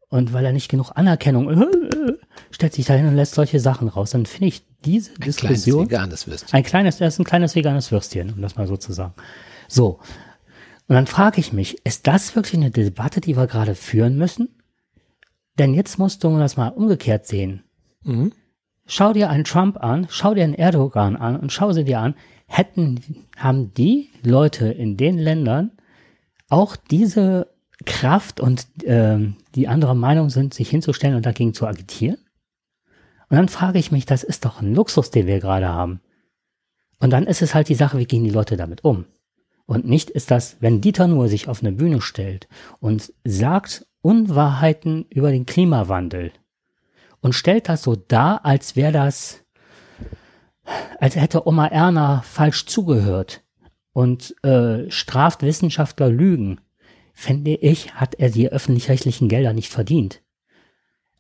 und weil er nicht genug Anerkennung, äh, stellt sich dahin und lässt solche Sachen raus. Dann finde ich diese ein Diskussion. Kleines veganes Würstchen. Ein kleines, das ist ein kleines veganes Würstchen, um das mal so zu sagen. So. Und dann frage ich mich, ist das wirklich eine Debatte, die wir gerade führen müssen? Denn jetzt musst du das mal umgekehrt sehen. Mhm. Schau dir einen Trump an, schau dir einen Erdogan an und schau sie dir an. Hätten, haben die Leute in den Ländern auch diese Kraft und äh, die andere Meinung sind, sich hinzustellen und dagegen zu agitieren? Und dann frage ich mich, das ist doch ein Luxus, den wir gerade haben. Und dann ist es halt die Sache, wie gehen die Leute damit um? Und nicht ist das, wenn Dieter Nuhr sich auf eine Bühne stellt und sagt Unwahrheiten über den Klimawandel und stellt das so dar, als wäre das, als hätte Oma Erna falsch zugehört und äh, straft Wissenschaftler Lügen, fände ich, hat er die öffentlich-rechtlichen Gelder nicht verdient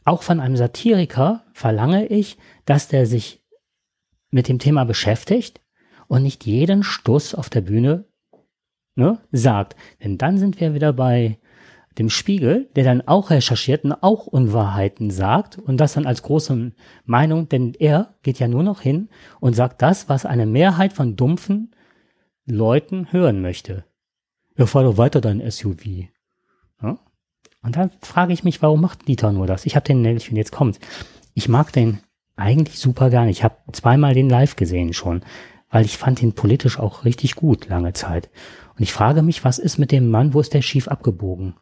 auch von einem Satiriker verlange ich, dass der sich mit dem Thema beschäftigt und nicht jeden Stuss auf der Bühne ne, sagt. Denn dann sind wir wieder bei dem Spiegel, der dann auch recherchiert und auch Unwahrheiten sagt und das dann als große Meinung, denn er geht ja nur noch hin und sagt das, was eine Mehrheit von dumpfen Leuten hören möchte. Ja, fahr doch weiter dein SUV. Ja? Und da frage ich mich, warum macht Dieter nur das? Ich habe den nämlich, und jetzt kommt, ich mag den eigentlich super gerne. Ich habe zweimal den live gesehen schon, weil ich fand ihn politisch auch richtig gut lange Zeit. Und ich frage mich, was ist mit dem Mann, wo ist der schief abgebogen?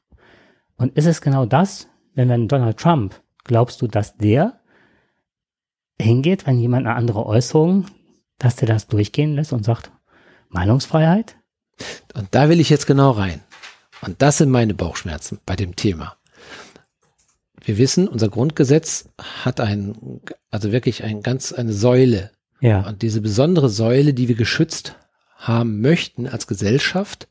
Und ist es genau das, wenn wir Donald Trump, glaubst du, dass der hingeht, wenn jemand eine andere Äußerung, dass der das durchgehen lässt und sagt, Meinungsfreiheit? Und da will ich jetzt genau rein. Und das sind meine Bauchschmerzen bei dem Thema. Wir wissen, unser Grundgesetz hat ein, also wirklich ein ganz, eine Säule. Ja. Und diese besondere Säule, die wir geschützt haben möchten als Gesellschaft,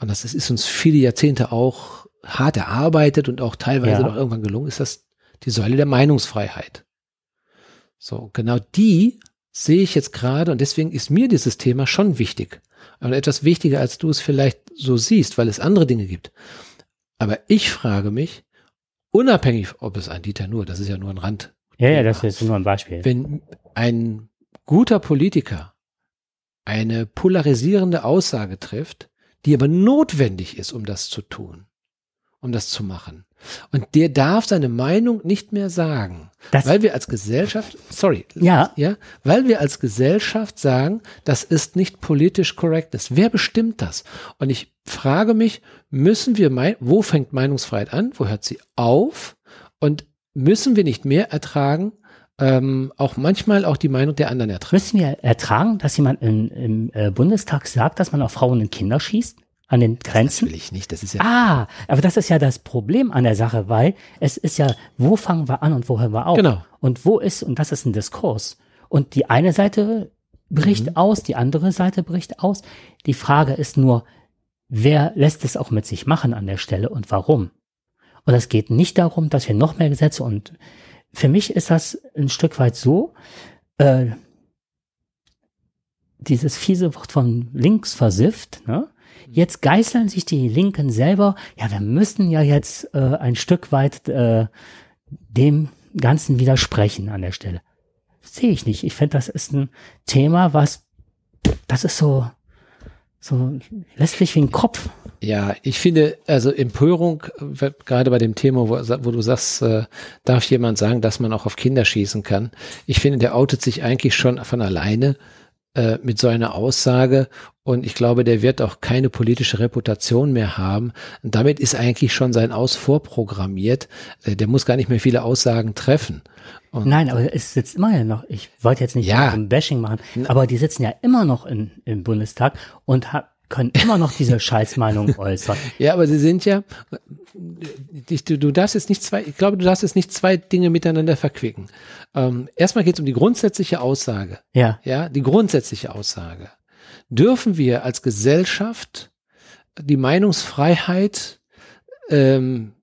und das ist, ist uns viele Jahrzehnte auch hart erarbeitet und auch teilweise ja. noch irgendwann gelungen, ist das die Säule der Meinungsfreiheit. So, genau die sehe ich jetzt gerade und deswegen ist mir dieses Thema schon wichtig und etwas wichtiger, als du es vielleicht so siehst, weil es andere Dinge gibt. Aber ich frage mich, unabhängig, ob es ein Dieter Nur, das ist ja nur ein Rand. Ja, ja, das ist nur ein Beispiel. Wenn ein guter Politiker eine polarisierende Aussage trifft, die aber notwendig ist, um das zu tun, um das zu machen. Und der darf seine Meinung nicht mehr sagen, das weil wir als Gesellschaft, sorry, ja. ja, weil wir als Gesellschaft sagen, das ist nicht politisch korrekt. Wer bestimmt das? Und ich frage mich, müssen wir, mein, wo fängt Meinungsfreiheit an, wo hört sie auf? Und müssen wir nicht mehr ertragen, ähm, auch manchmal auch die Meinung der anderen ertragen? Müssen wir ertragen, dass jemand im, im äh, Bundestag sagt, dass man auf Frauen und Kinder schießt? an den Grenzen? Das will ich nicht, das ist ja. Ah, aber das ist ja das Problem an der Sache, weil es ist ja, wo fangen wir an und wo hören wir auf? Genau. Und wo ist, und das ist ein Diskurs. Und die eine Seite bricht mhm. aus, die andere Seite bricht aus. Die Frage ist nur, wer lässt es auch mit sich machen an der Stelle und warum? Und es geht nicht darum, dass wir noch mehr Gesetze und für mich ist das ein Stück weit so, äh, dieses fiese Wort von links versifft, ne? Mhm. Jetzt geißeln sich die Linken selber, ja, wir müssen ja jetzt äh, ein Stück weit äh, dem Ganzen widersprechen an der Stelle. Sehe ich nicht. Ich finde, das ist ein Thema, was, das ist so, so lässlich wie ein Kopf. Ja, ich finde, also Empörung, äh, gerade bei dem Thema, wo, wo du sagst, äh, darf jemand sagen, dass man auch auf Kinder schießen kann. Ich finde, der outet sich eigentlich schon von alleine, äh, mit so einer Aussage und ich glaube, der wird auch keine politische Reputation mehr haben. Und damit ist eigentlich schon sein Aus vorprogrammiert. Äh, der muss gar nicht mehr viele Aussagen treffen. Und Nein, aber es sitzt immer ja noch, ich wollte jetzt nicht ja. ein Bashing machen, aber die sitzen ja immer noch in, im Bundestag und hab, können immer noch diese Scheißmeinung äußern. Ja, aber sie sind ja, du, du darfst jetzt nicht zwei, ich glaube, du darfst jetzt nicht zwei Dinge miteinander verquicken. Ähm, erstmal geht es um die grundsätzliche Aussage. Ja. Ja, die grundsätzliche Aussage. Dürfen wir als Gesellschaft die Meinungsfreiheit ähm,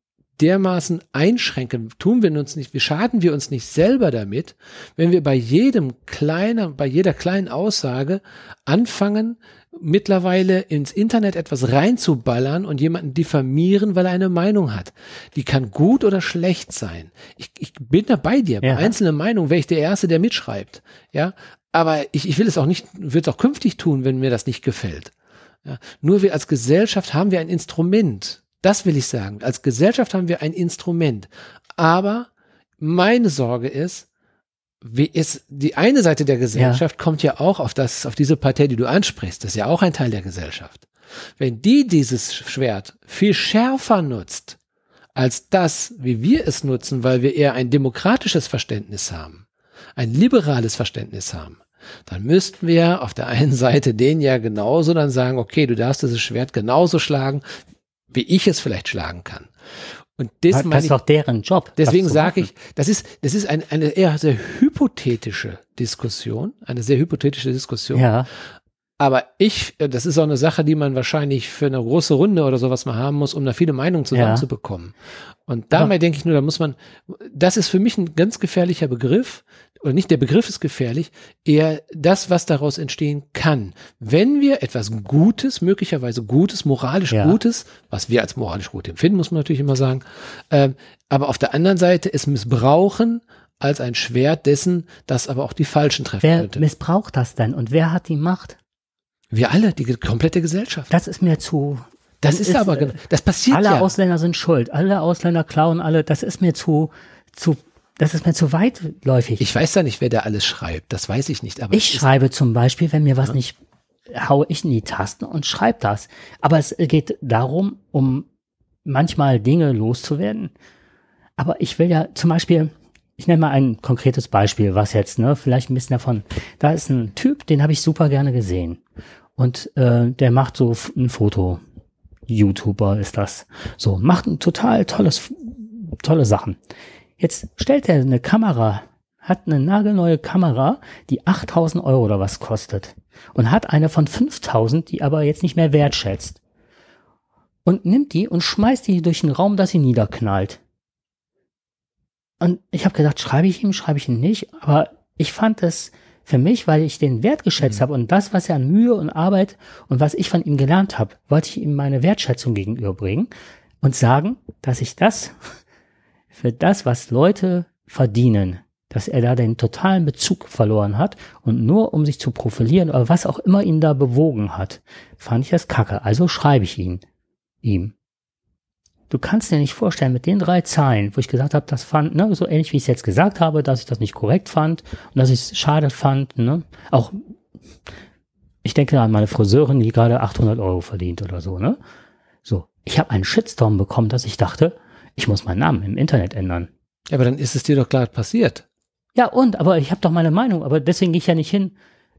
dermaßen einschränken? Tun wir uns nicht, wir schaden wir uns nicht selber damit, wenn wir bei jedem kleinen, bei jeder kleinen Aussage anfangen, mittlerweile ins Internet etwas reinzuballern und jemanden diffamieren, weil er eine Meinung hat. Die kann gut oder schlecht sein. Ich, ich bin da bei dir. Ja. Bei einzelnen Meinungen wäre ich der Erste, der mitschreibt. Ja. Aber ich, ich will es auch nicht, wird es auch künftig tun, wenn mir das nicht gefällt. Ja? Nur wir als Gesellschaft haben wir ein Instrument das will ich sagen. Als Gesellschaft haben wir ein Instrument. Aber meine Sorge ist, wie ist die eine Seite der Gesellschaft ja. kommt ja auch auf das, auf diese Partei, die du ansprichst. Das ist ja auch ein Teil der Gesellschaft. Wenn die dieses Schwert viel schärfer nutzt, als das, wie wir es nutzen, weil wir eher ein demokratisches Verständnis haben, ein liberales Verständnis haben, dann müssten wir auf der einen Seite den ja genauso dann sagen, okay, du darfst dieses Schwert genauso schlagen, wie ich es vielleicht schlagen kann. Und das, das ist ich, doch deren Job. Deswegen sage ich, das ist, das ist ein, eine eher sehr hypothetische Diskussion, eine sehr hypothetische Diskussion. Ja. Aber ich, äh, das ist auch eine Sache, die man wahrscheinlich für eine große Runde oder sowas mal haben muss, um da viele Meinungen zusammenzubekommen. Ja. Und dabei ja. denke ich nur, da muss man, das ist für mich ein ganz gefährlicher Begriff, oder nicht der Begriff ist gefährlich, eher das, was daraus entstehen kann. Wenn wir etwas Gutes, möglicherweise Gutes, moralisch ja. Gutes, was wir als moralisch gut empfinden, muss man natürlich immer sagen, äh, aber auf der anderen Seite es missbrauchen als ein Schwert dessen, das aber auch die Falschen treffen wer könnte. Wer missbraucht das denn und wer hat die Macht? Wir alle, die komplette Gesellschaft. Das ist mir zu das ist, ist, aber, äh, das passiert alle ja. Alle Ausländer sind schuld, alle Ausländer klauen alle, das ist mir zu, zu das ist mir zu weitläufig. Ich weiß ja nicht, wer da alles schreibt. Das weiß ich nicht. Aber ich schreibe zum Beispiel, wenn mir was ja. nicht, haue ich in die Tasten und schreibe das. Aber es geht darum, um manchmal Dinge loszuwerden. Aber ich will ja zum Beispiel, ich nenne mal ein konkretes Beispiel, was jetzt, ne, vielleicht ein bisschen davon. Da ist ein Typ, den habe ich super gerne gesehen. Und äh, der macht so ein Foto. YouTuber ist das. So, macht ein total tolles, tolle Sachen. Jetzt stellt er eine Kamera, hat eine nagelneue Kamera, die 8000 Euro oder was kostet und hat eine von 5000, die aber jetzt nicht mehr wertschätzt. Und nimmt die und schmeißt die durch den Raum, dass sie niederknallt. Und ich habe gedacht, schreibe ich ihm, schreibe ich ihn nicht, aber ich fand es für mich, weil ich den Wert geschätzt mhm. habe und das, was er an Mühe und Arbeit und was ich von ihm gelernt habe, wollte ich ihm meine Wertschätzung gegenüberbringen und sagen, dass ich das für das, was Leute verdienen, dass er da den totalen Bezug verloren hat und nur um sich zu profilieren oder was auch immer ihn da bewogen hat, fand ich das kacke. Also schreibe ich ihn, ihm. Du kannst dir nicht vorstellen, mit den drei Zeilen, wo ich gesagt habe, das fand, ne, so ähnlich wie ich es jetzt gesagt habe, dass ich das nicht korrekt fand und dass ich es schade fand, ne, auch, ich denke an meine Friseurin, die gerade 800 Euro verdient oder so, ne, so. Ich habe einen Shitstorm bekommen, dass ich dachte, ich muss meinen Namen im Internet ändern. Ja, aber dann ist es dir doch klar passiert. Ja, und, aber ich habe doch meine Meinung, aber deswegen gehe ich ja nicht hin.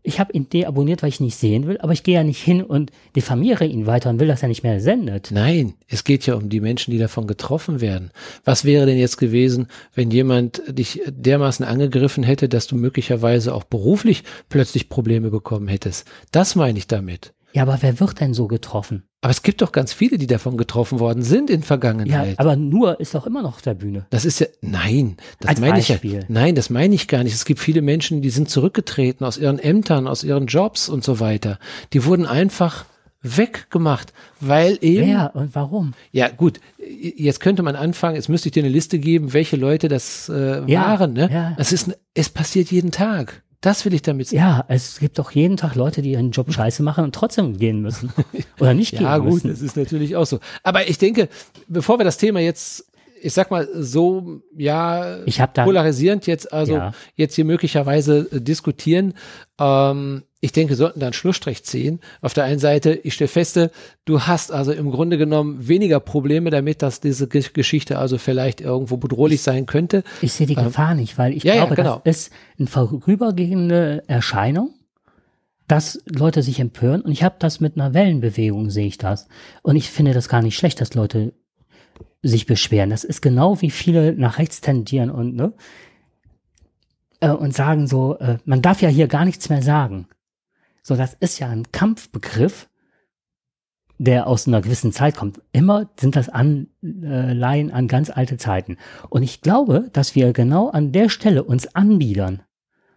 Ich habe ihn deabonniert, weil ich nicht sehen will, aber ich gehe ja nicht hin und diffamiere ihn weiter und will, dass er nicht mehr sendet. Nein, es geht ja um die Menschen, die davon getroffen werden. Was wäre denn jetzt gewesen, wenn jemand dich dermaßen angegriffen hätte, dass du möglicherweise auch beruflich plötzlich Probleme bekommen hättest? Das meine ich damit. Ja, aber wer wird denn so getroffen? Aber es gibt doch ganz viele, die davon getroffen worden sind in Vergangenheit. Ja, aber nur ist doch immer noch auf der Bühne. Das ist ja, nein, das Als meine Beispiel. ich ja, nein, das meine ich gar nicht. Es gibt viele Menschen, die sind zurückgetreten aus ihren Ämtern, aus ihren Jobs und so weiter. Die wurden einfach weggemacht, weil eben. Wer und warum? Ja, gut. Jetzt könnte man anfangen, jetzt müsste ich dir eine Liste geben, welche Leute das äh, ja, waren. Ne? Ja. Es ist, es passiert jeden Tag. Das will ich damit sagen. Ja, es gibt doch jeden Tag Leute, die ihren Job scheiße machen und trotzdem gehen müssen. Oder nicht ja, gehen gut, müssen. Ja, gut, das ist natürlich auch so. Aber ich denke, bevor wir das Thema jetzt ich sag mal so, ja, ich hab da, polarisierend jetzt, also ja. jetzt hier möglicherweise diskutieren. Ähm, ich denke, sollten da einen Schlussstrich ziehen. Auf der einen Seite, ich stelle feste, du hast also im Grunde genommen weniger Probleme damit, dass diese G Geschichte also vielleicht irgendwo bedrohlich ich, sein könnte. Ich sehe die ähm, Gefahr nicht, weil ich ja, glaube, ja, genau. das ist eine vorübergehende Erscheinung dass Leute sich empören und ich habe das mit einer Wellenbewegung sehe ich das und ich finde das gar nicht schlecht, dass Leute sich beschweren. Das ist genau wie viele nach rechts tendieren und ne äh, und sagen so, äh, man darf ja hier gar nichts mehr sagen. So, das ist ja ein Kampfbegriff, der aus einer gewissen Zeit kommt. Immer sind das Anleihen äh, an ganz alte Zeiten. Und ich glaube, dass wir genau an der Stelle uns anbiedern.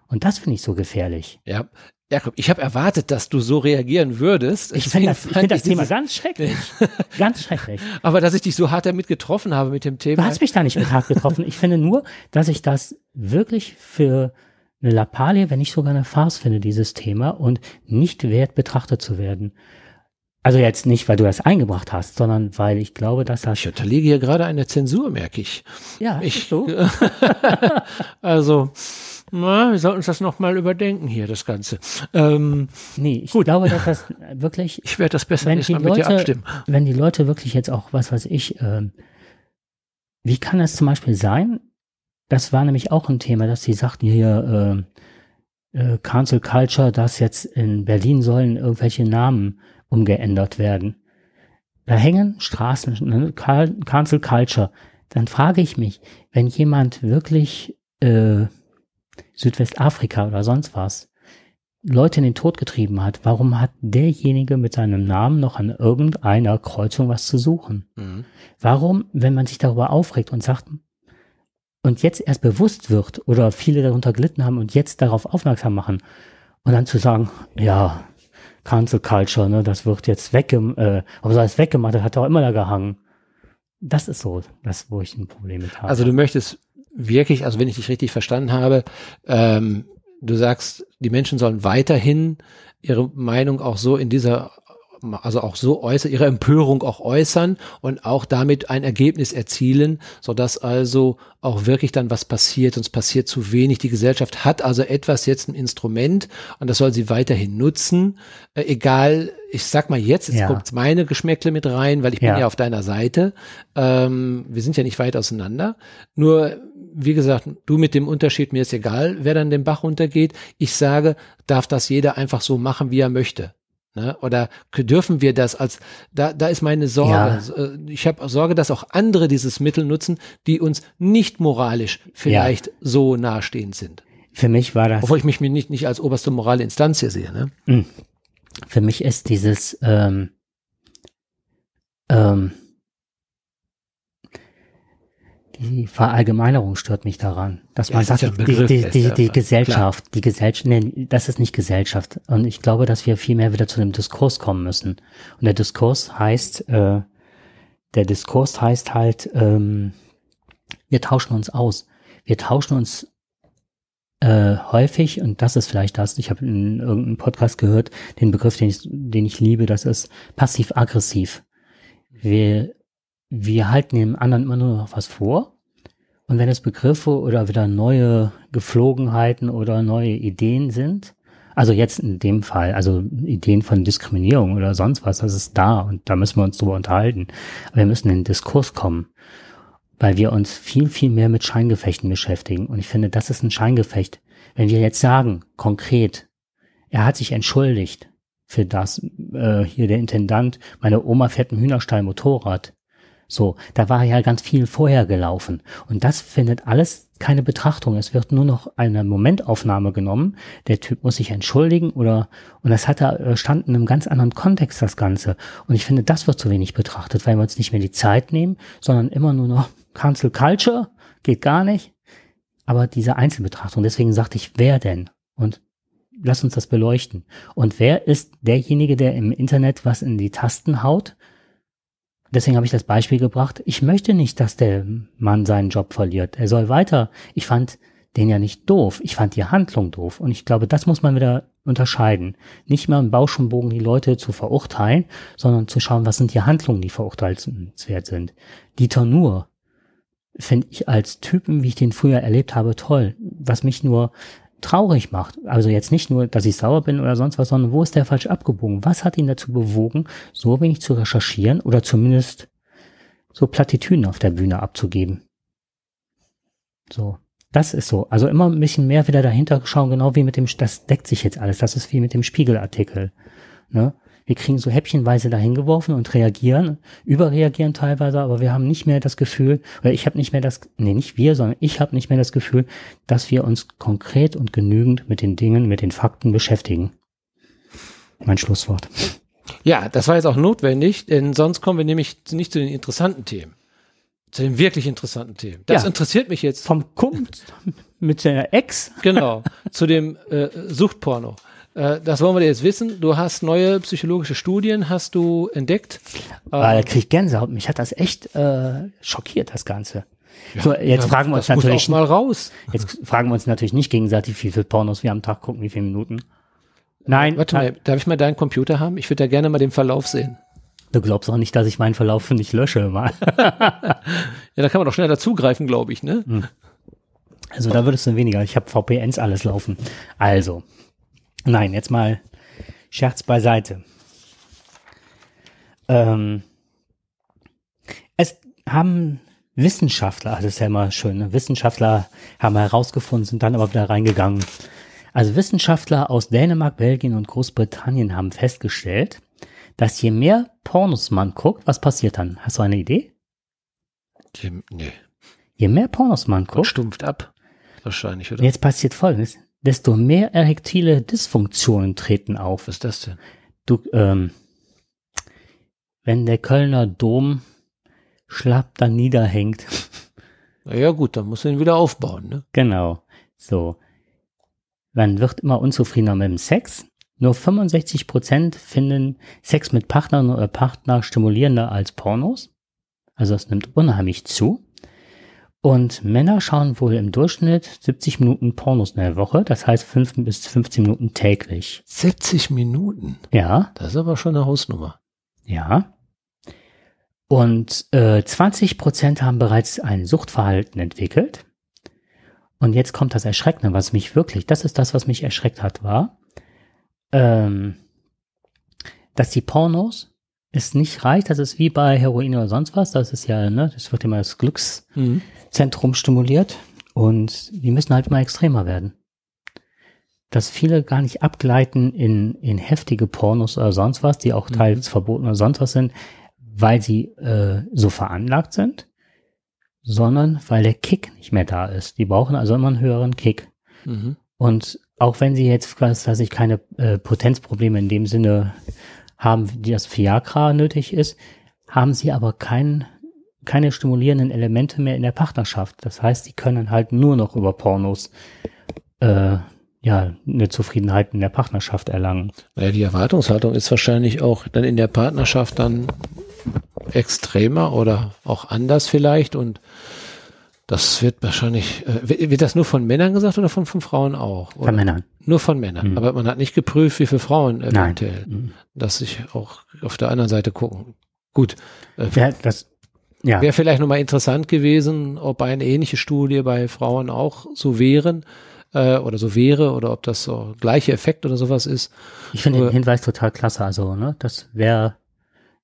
Und das finde ich so gefährlich. Ja, Jakob, ich habe erwartet, dass du so reagieren würdest. Ich finde das, find das Thema ganz schrecklich. ganz schrecklich. Aber dass ich dich so hart damit getroffen habe mit dem Thema. Du hast mich da nicht mit hart getroffen. Ich finde nur, dass ich das wirklich für eine Lappalie, wenn ich sogar eine Farce finde, dieses Thema und nicht wert betrachtet zu werden. Also jetzt nicht, weil du das eingebracht hast, sondern weil ich glaube, dass das. Ich unterliege hier gerade eine Zensur, merke ich. Ja, ich so. also, na, wir sollten uns das nochmal überdenken hier, das Ganze. Ähm, nee, ich gut. glaube, dass das wirklich. Ich werde das besser nächstes Mal mit Leute, dir abstimmen. Wenn die Leute wirklich jetzt auch, was weiß ich, äh, wie kann das zum Beispiel sein, das war nämlich auch ein Thema, dass sie sagten hier, äh, äh, Council Culture, dass jetzt in Berlin sollen irgendwelche Namen umgeändert werden. Da hängen Straßen, ne? Council Culture. Dann frage ich mich, wenn jemand wirklich äh, Südwestafrika oder sonst was Leute in den Tod getrieben hat, warum hat derjenige mit seinem Namen noch an irgendeiner Kreuzung was zu suchen? Mhm. Warum, wenn man sich darüber aufregt und sagt, und jetzt erst bewusst wird oder viele darunter gelitten haben und jetzt darauf aufmerksam machen und dann zu sagen, ja, Cancel Culture, ne, das wird jetzt weggem äh, aber so es weggemacht, das hat auch immer da gehangen. Das ist so, das, wo ich ein Problem mit habe. Also du möchtest wirklich, also wenn ich dich richtig verstanden habe, ähm, du sagst, die Menschen sollen weiterhin ihre Meinung auch so in dieser also auch so äußern, ihre Empörung auch äußern und auch damit ein Ergebnis erzielen, sodass also auch wirklich dann was passiert. Uns passiert zu wenig. Die Gesellschaft hat also etwas jetzt ein Instrument und das soll sie weiterhin nutzen. Äh, egal, ich sag mal jetzt, jetzt ja. kommt meine Geschmäckle mit rein, weil ich ja. bin ja auf deiner Seite. Ähm, wir sind ja nicht weit auseinander. Nur, wie gesagt, du mit dem Unterschied, mir ist egal, wer dann den Bach runtergeht. Ich sage, darf das jeder einfach so machen, wie er möchte. Ne? Oder dürfen wir das als, da, da ist meine Sorge. Ja. Äh, ich habe Sorge, dass auch andere dieses Mittel nutzen, die uns nicht moralisch vielleicht ja. so nahestehend sind. Für mich war das. Obwohl ich mich nicht, nicht als oberste morale Instanz hier sehe. Ne? Hm. Für mich ist dieses, ähm, ähm, die Verallgemeinerung stört mich daran, dass ja, sagt, das die, die, die, die Gesellschaft, klar. die Gesellschaft, nee, das ist nicht Gesellschaft. Und ich glaube, dass wir viel mehr wieder zu dem Diskurs kommen müssen. Und der Diskurs heißt, äh, der Diskurs heißt halt, ähm, wir tauschen uns aus. Wir tauschen uns äh, häufig, und das ist vielleicht das, ich habe in irgendeinem Podcast gehört, den Begriff, den ich, den ich liebe, das ist passiv-aggressiv. Wir wir halten dem anderen immer nur noch was vor. Und wenn es Begriffe oder wieder neue Geflogenheiten oder neue Ideen sind, also jetzt in dem Fall, also Ideen von Diskriminierung oder sonst was, das ist da und da müssen wir uns drüber unterhalten. Aber wir müssen in den Diskurs kommen, weil wir uns viel, viel mehr mit Scheingefechten beschäftigen. Und ich finde, das ist ein Scheingefecht. Wenn wir jetzt sagen, konkret, er hat sich entschuldigt für das, äh, hier der Intendant, meine Oma fährt im Hühnerstall Motorrad, so, da war ja ganz viel vorher gelaufen. Und das findet alles keine Betrachtung. Es wird nur noch eine Momentaufnahme genommen. Der Typ muss sich entschuldigen oder, und das hat da, äh, stand in einem ganz anderen Kontext, das Ganze. Und ich finde, das wird zu wenig betrachtet, weil wir uns nicht mehr die Zeit nehmen, sondern immer nur noch Cancel Culture geht gar nicht. Aber diese Einzelbetrachtung, deswegen sagte ich, wer denn? Und lass uns das beleuchten. Und wer ist derjenige, der im Internet was in die Tasten haut? Deswegen habe ich das Beispiel gebracht. Ich möchte nicht, dass der Mann seinen Job verliert. Er soll weiter. Ich fand den ja nicht doof. Ich fand die Handlung doof. Und ich glaube, das muss man wieder unterscheiden. Nicht mehr im Bauschenbogen die Leute zu verurteilen, sondern zu schauen, was sind die Handlungen, die verurteilenswert sind. Dieter Nur finde ich als Typen, wie ich den früher erlebt habe, toll. Was mich nur traurig macht. Also jetzt nicht nur, dass ich sauer bin oder sonst was, sondern wo ist der falsch abgebogen? Was hat ihn dazu bewogen, so wenig zu recherchieren oder zumindest so Plattitüden auf der Bühne abzugeben? So, das ist so. Also immer ein bisschen mehr wieder dahinter schauen, genau wie mit dem, das deckt sich jetzt alles. Das ist wie mit dem Spiegelartikel. Ne? Wir kriegen so häppchenweise dahin geworfen und reagieren, überreagieren teilweise, aber wir haben nicht mehr das Gefühl, oder ich habe nicht mehr das, nee, nicht wir, sondern ich habe nicht mehr das Gefühl, dass wir uns konkret und genügend mit den Dingen, mit den Fakten beschäftigen. Mein Schlusswort. Ja, das war jetzt auch notwendig, denn sonst kommen wir nämlich nicht zu den interessanten Themen. Zu den wirklich interessanten Themen. Das ja. interessiert mich jetzt. Vom Kumpf mit der Ex? Genau, zu dem äh, Suchtporno. Äh, das wollen wir jetzt wissen. Du hast neue psychologische Studien, hast du entdeckt. Weil ah, da krieg Gänsehaut. Mich hat das echt äh, schockiert, das Ganze. Ja, so, jetzt ja, fragen wir uns natürlich mal raus. Jetzt fragen wir uns natürlich nicht gegenseitig, wie viel Pornos wir am Tag gucken, wie viele Minuten. Nein. Warte mal, äh, darf ich mal deinen Computer haben? Ich würde da gerne mal den Verlauf sehen. Du glaubst auch nicht, dass ich meinen Verlauf nicht lösche mal. ja, da kann man doch schneller dazugreifen, glaube ich, ne? Hm. Also da würdest du weniger. Ich habe VPNs alles laufen. Also, Nein, jetzt mal Scherz beiseite. Ähm, es haben Wissenschaftler, also das ist ja immer schön, ne? Wissenschaftler haben herausgefunden, sind dann aber wieder reingegangen. Also Wissenschaftler aus Dänemark, Belgien und Großbritannien haben festgestellt, dass je mehr Pornos man guckt, was passiert dann? Hast du eine Idee? Je, nee. Je mehr Pornos man guckt. Und stumpft ab. Wahrscheinlich, oder? Jetzt passiert folgendes desto mehr erektile Dysfunktionen treten auf. Was ist das denn? Du, ähm, wenn der Kölner Dom schlapp dann niederhängt. Ja gut, dann muss du ihn wieder aufbauen, ne? Genau. So. Man wird immer unzufriedener mit dem Sex. Nur 65% Prozent finden Sex mit Partnern oder Partner stimulierender als Pornos. Also es nimmt unheimlich zu. Und Männer schauen wohl im Durchschnitt 70 Minuten Pornos in der Woche, das heißt 5 bis 15 Minuten täglich. 70 Minuten? Ja. Das ist aber schon eine Hausnummer. Ja. Und äh, 20 Prozent haben bereits ein Suchtverhalten entwickelt. Und jetzt kommt das Erschreckende, was mich wirklich, das ist das, was mich erschreckt hat, war, ähm, dass die Pornos es nicht reicht, das ist wie bei Heroin oder sonst was, das ist ja, ne, das wird immer das Glückszentrum mhm. stimuliert und die müssen halt immer extremer werden. Dass viele gar nicht abgleiten in, in heftige Pornos oder sonst was, die auch mhm. teils verboten oder sonst was sind, weil sie äh, so veranlagt sind, sondern weil der Kick nicht mehr da ist. Die brauchen also immer einen höheren Kick. Mhm. Und auch wenn sie jetzt, dass ich keine äh, Potenzprobleme in dem Sinne haben, die das Viagra nötig ist, haben sie aber kein, keine stimulierenden Elemente mehr in der Partnerschaft. Das heißt, sie können halt nur noch über Pornos äh, ja, eine Zufriedenheit in der Partnerschaft erlangen. Naja, die Erwartungshaltung ist wahrscheinlich auch dann in der Partnerschaft dann extremer oder auch anders vielleicht und das wird wahrscheinlich, äh, wird das nur von Männern gesagt oder von, von Frauen auch? Oder? Von Männern. Nur von Männern. Mhm. Aber man hat nicht geprüft, wie viele Frauen eventuell, Nein. Mhm. dass sich auch auf der anderen Seite gucken. Gut. Äh, ja, das, ja. Wäre vielleicht nochmal interessant gewesen, ob eine ähnliche Studie bei Frauen auch so wären äh, oder so wäre oder ob das so gleiche Effekt oder sowas ist. Ich finde den Hinweis total klasse. Also, ne, das wäre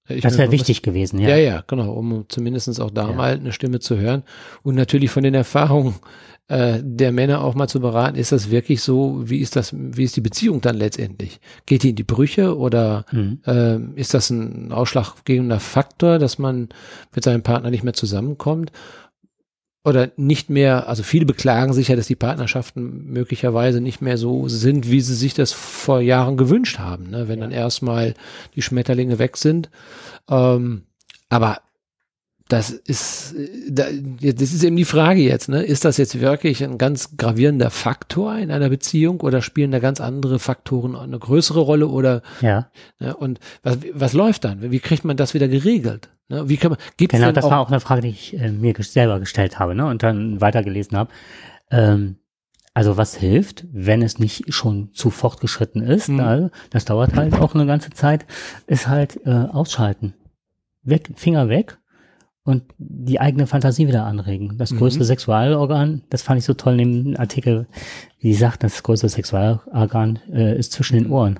ich das wäre wichtig was, gewesen, ja. Ja, ja, genau, um zumindestens auch da ja. mal eine Stimme zu hören. Und natürlich von den Erfahrungen äh, der Männer auch mal zu beraten, ist das wirklich so, wie ist das, wie ist die Beziehung dann letztendlich? Geht die in die Brüche oder mhm. äh, ist das ein ausschlaggebender Faktor, dass man mit seinem Partner nicht mehr zusammenkommt? oder nicht mehr, also viele beklagen sich ja, dass die Partnerschaften möglicherweise nicht mehr so sind, wie sie sich das vor Jahren gewünscht haben, ne? wenn ja. dann erstmal die Schmetterlinge weg sind. Ähm, aber das ist, das ist eben die Frage jetzt, ne? Ist das jetzt wirklich ein ganz gravierender Faktor in einer Beziehung oder spielen da ganz andere Faktoren eine größere Rolle oder? Ja. Ne? Und was, was läuft dann? Wie kriegt man das wieder geregelt? Ne? Wie kann man, gibt's genau, das auch, war auch eine Frage, die ich äh, mir selber gestellt habe, ne? Und dann weitergelesen habe. Ähm, also was hilft, wenn es nicht schon zu fortgeschritten ist? Mhm. Also, das dauert halt auch eine ganze Zeit, ist halt äh, ausschalten. Weg, Finger weg und die eigene Fantasie wieder anregen. Das mhm. größte mhm. Sexualorgan, das fand ich so toll in dem Artikel, wie sie sagt, das größte Sexualorgan äh, ist zwischen den mhm. Ohren.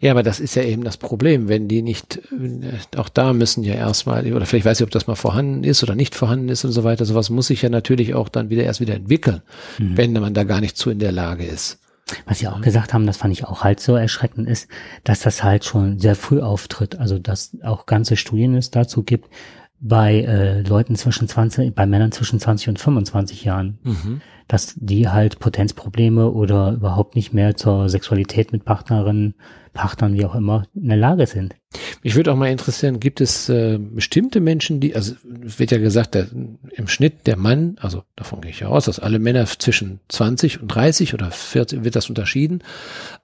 Ja, aber das ist ja eben das Problem, wenn die nicht, äh, auch da müssen ja erstmal, oder vielleicht weiß ich, ob das mal vorhanden ist oder nicht vorhanden ist und so weiter, sowas muss sich ja natürlich auch dann wieder erst wieder entwickeln, mhm. wenn man da gar nicht zu in der Lage ist. Was sie auch gesagt haben, das fand ich auch halt so erschreckend ist, dass das halt schon sehr früh auftritt. Also dass auch ganze Studien es dazu gibt, bei äh, Leuten zwischen 20, bei Männern zwischen 20 und 25 Jahren, mhm. dass die halt Potenzprobleme oder überhaupt nicht mehr zur Sexualität mit Partnerinnen Pachtern, wie auch immer, in der Lage sind. Mich würde auch mal interessieren, gibt es äh, bestimmte Menschen, die, also wird ja gesagt, der, im Schnitt der Mann, also davon gehe ich ja aus, dass alle Männer zwischen 20 und 30 oder 40, wird das unterschieden,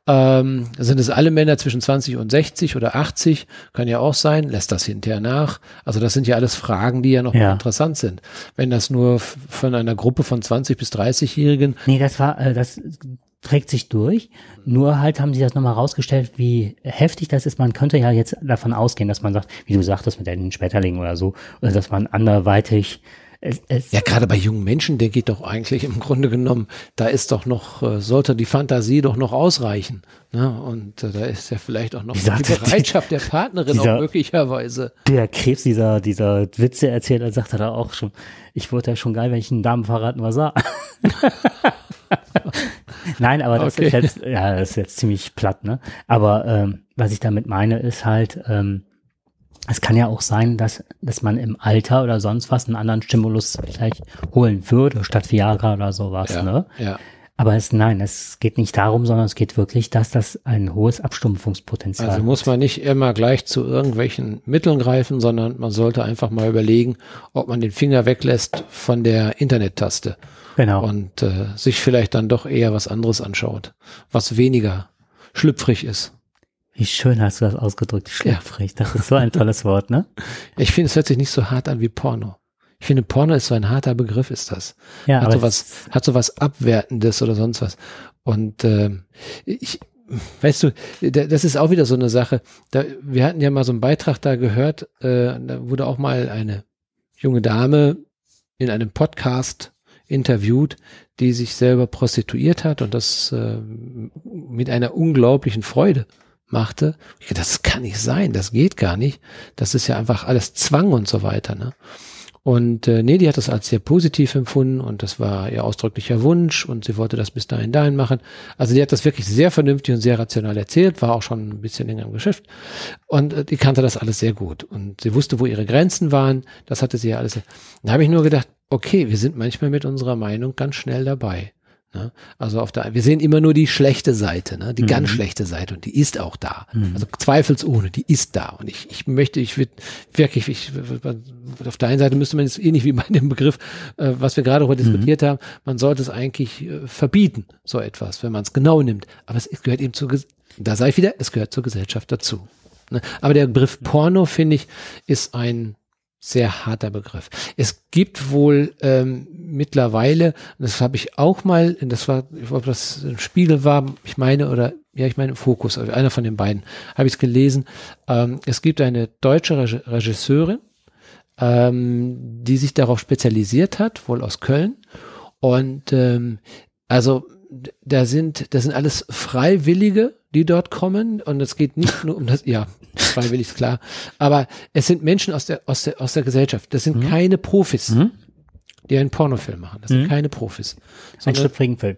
ähm, sind es alle Männer zwischen 20 und 60 oder 80, kann ja auch sein, lässt das hinterher nach. Also das sind ja alles Fragen, die ja noch ja. interessant sind. Wenn das nur von einer Gruppe von 20 bis 30-Jährigen. Nee, das war, äh, das trägt sich durch. Nur halt haben sie das nochmal rausgestellt, wie heftig das ist. Man könnte ja jetzt davon ausgehen, dass man sagt, wie du sagtest, mit den Schmetterlingen oder so, dass man anderweitig es, es ja, gerade bei jungen Menschen denke ich doch eigentlich im Grunde genommen, da ist doch noch, äh, sollte die Fantasie doch noch ausreichen. Ne? Und äh, da ist ja vielleicht auch noch gesagt, die Bereitschaft der Partnerin dieser, auch möglicherweise. Der Krebs, dieser, dieser Witze erzählt, er sagt er da auch schon, ich wurde ja schon geil, wenn ich einen Damen verraten, was sah. Nein, aber das okay. ist jetzt, ja, das ist jetzt ziemlich platt, ne? Aber ähm, was ich damit meine, ist halt, ähm, es kann ja auch sein, dass, dass man im Alter oder sonst was einen anderen Stimulus vielleicht holen würde, statt Viagra oder sowas. Ja, ne? ja. Aber es, nein, es geht nicht darum, sondern es geht wirklich, dass das ein hohes Abstumpfungspotenzial hat. Also muss man nicht immer gleich zu irgendwelchen Mitteln greifen, sondern man sollte einfach mal überlegen, ob man den Finger weglässt von der Internet-Taste. Genau. Und äh, sich vielleicht dann doch eher was anderes anschaut, was weniger schlüpfrig ist. Wie schön hast du das ausgedrückt, schlüpfrig. Ja. Das ist so ein tolles Wort, ne? Ich finde, es hört sich nicht so hart an wie Porno. Ich finde, Porno ist so ein harter Begriff, ist das. Ja, hat so was, hat so was Abwertendes oder sonst was. Und äh, ich, weißt du, das ist auch wieder so eine Sache. Da, wir hatten ja mal so einen Beitrag da gehört, äh, da wurde auch mal eine junge Dame in einem Podcast interviewt, die sich selber prostituiert hat und das äh, mit einer unglaublichen Freude machte. Ich dachte, das kann nicht sein, das geht gar nicht. Das ist ja einfach alles Zwang und so weiter. Ne? Und äh, nee, die hat das als sehr positiv empfunden und das war ihr ausdrücklicher Wunsch und sie wollte das bis dahin dahin machen. Also die hat das wirklich sehr vernünftig und sehr rational erzählt, war auch schon ein bisschen länger im Geschäft und äh, die kannte das alles sehr gut und sie wusste, wo ihre Grenzen waren. Das hatte sie ja alles. Da habe ich nur gedacht, okay, wir sind manchmal mit unserer Meinung ganz schnell dabei. Ne? Also auf der, wir sehen immer nur die schlechte Seite, ne? die mhm. ganz schlechte Seite und die ist auch da. Mhm. Also zweifelsohne, die ist da. Und ich, ich möchte, ich würde wirklich, ich, auf der einen Seite müsste man jetzt ähnlich eh wie bei dem Begriff, äh, was wir gerade heute mhm. diskutiert haben, man sollte es eigentlich äh, verbieten, so etwas, wenn man es genau nimmt. Aber es gehört eben zur, da sei ich wieder, es gehört zur Gesellschaft dazu. Ne? Aber der Begriff Porno, finde ich, ist ein sehr harter Begriff. Es gibt wohl ähm, mittlerweile, das habe ich auch mal, das war, ich glaube, das im Spiegel war, ich meine, oder ja, ich meine Fokus, also einer von den beiden, habe ich es gelesen. Ähm, es gibt eine deutsche Regisseurin, ähm, die sich darauf spezialisiert hat, wohl aus Köln. Und ähm, also da sind, das sind alles Freiwillige, die dort kommen. Und es geht nicht nur um das, ja, freiwillig, ist klar. Aber es sind Menschen aus der, aus der, aus der Gesellschaft. Das sind mhm. keine Profis, mhm. die einen Pornofilm machen. Das mhm. sind keine Profis. Ein schlüpfrigen Film.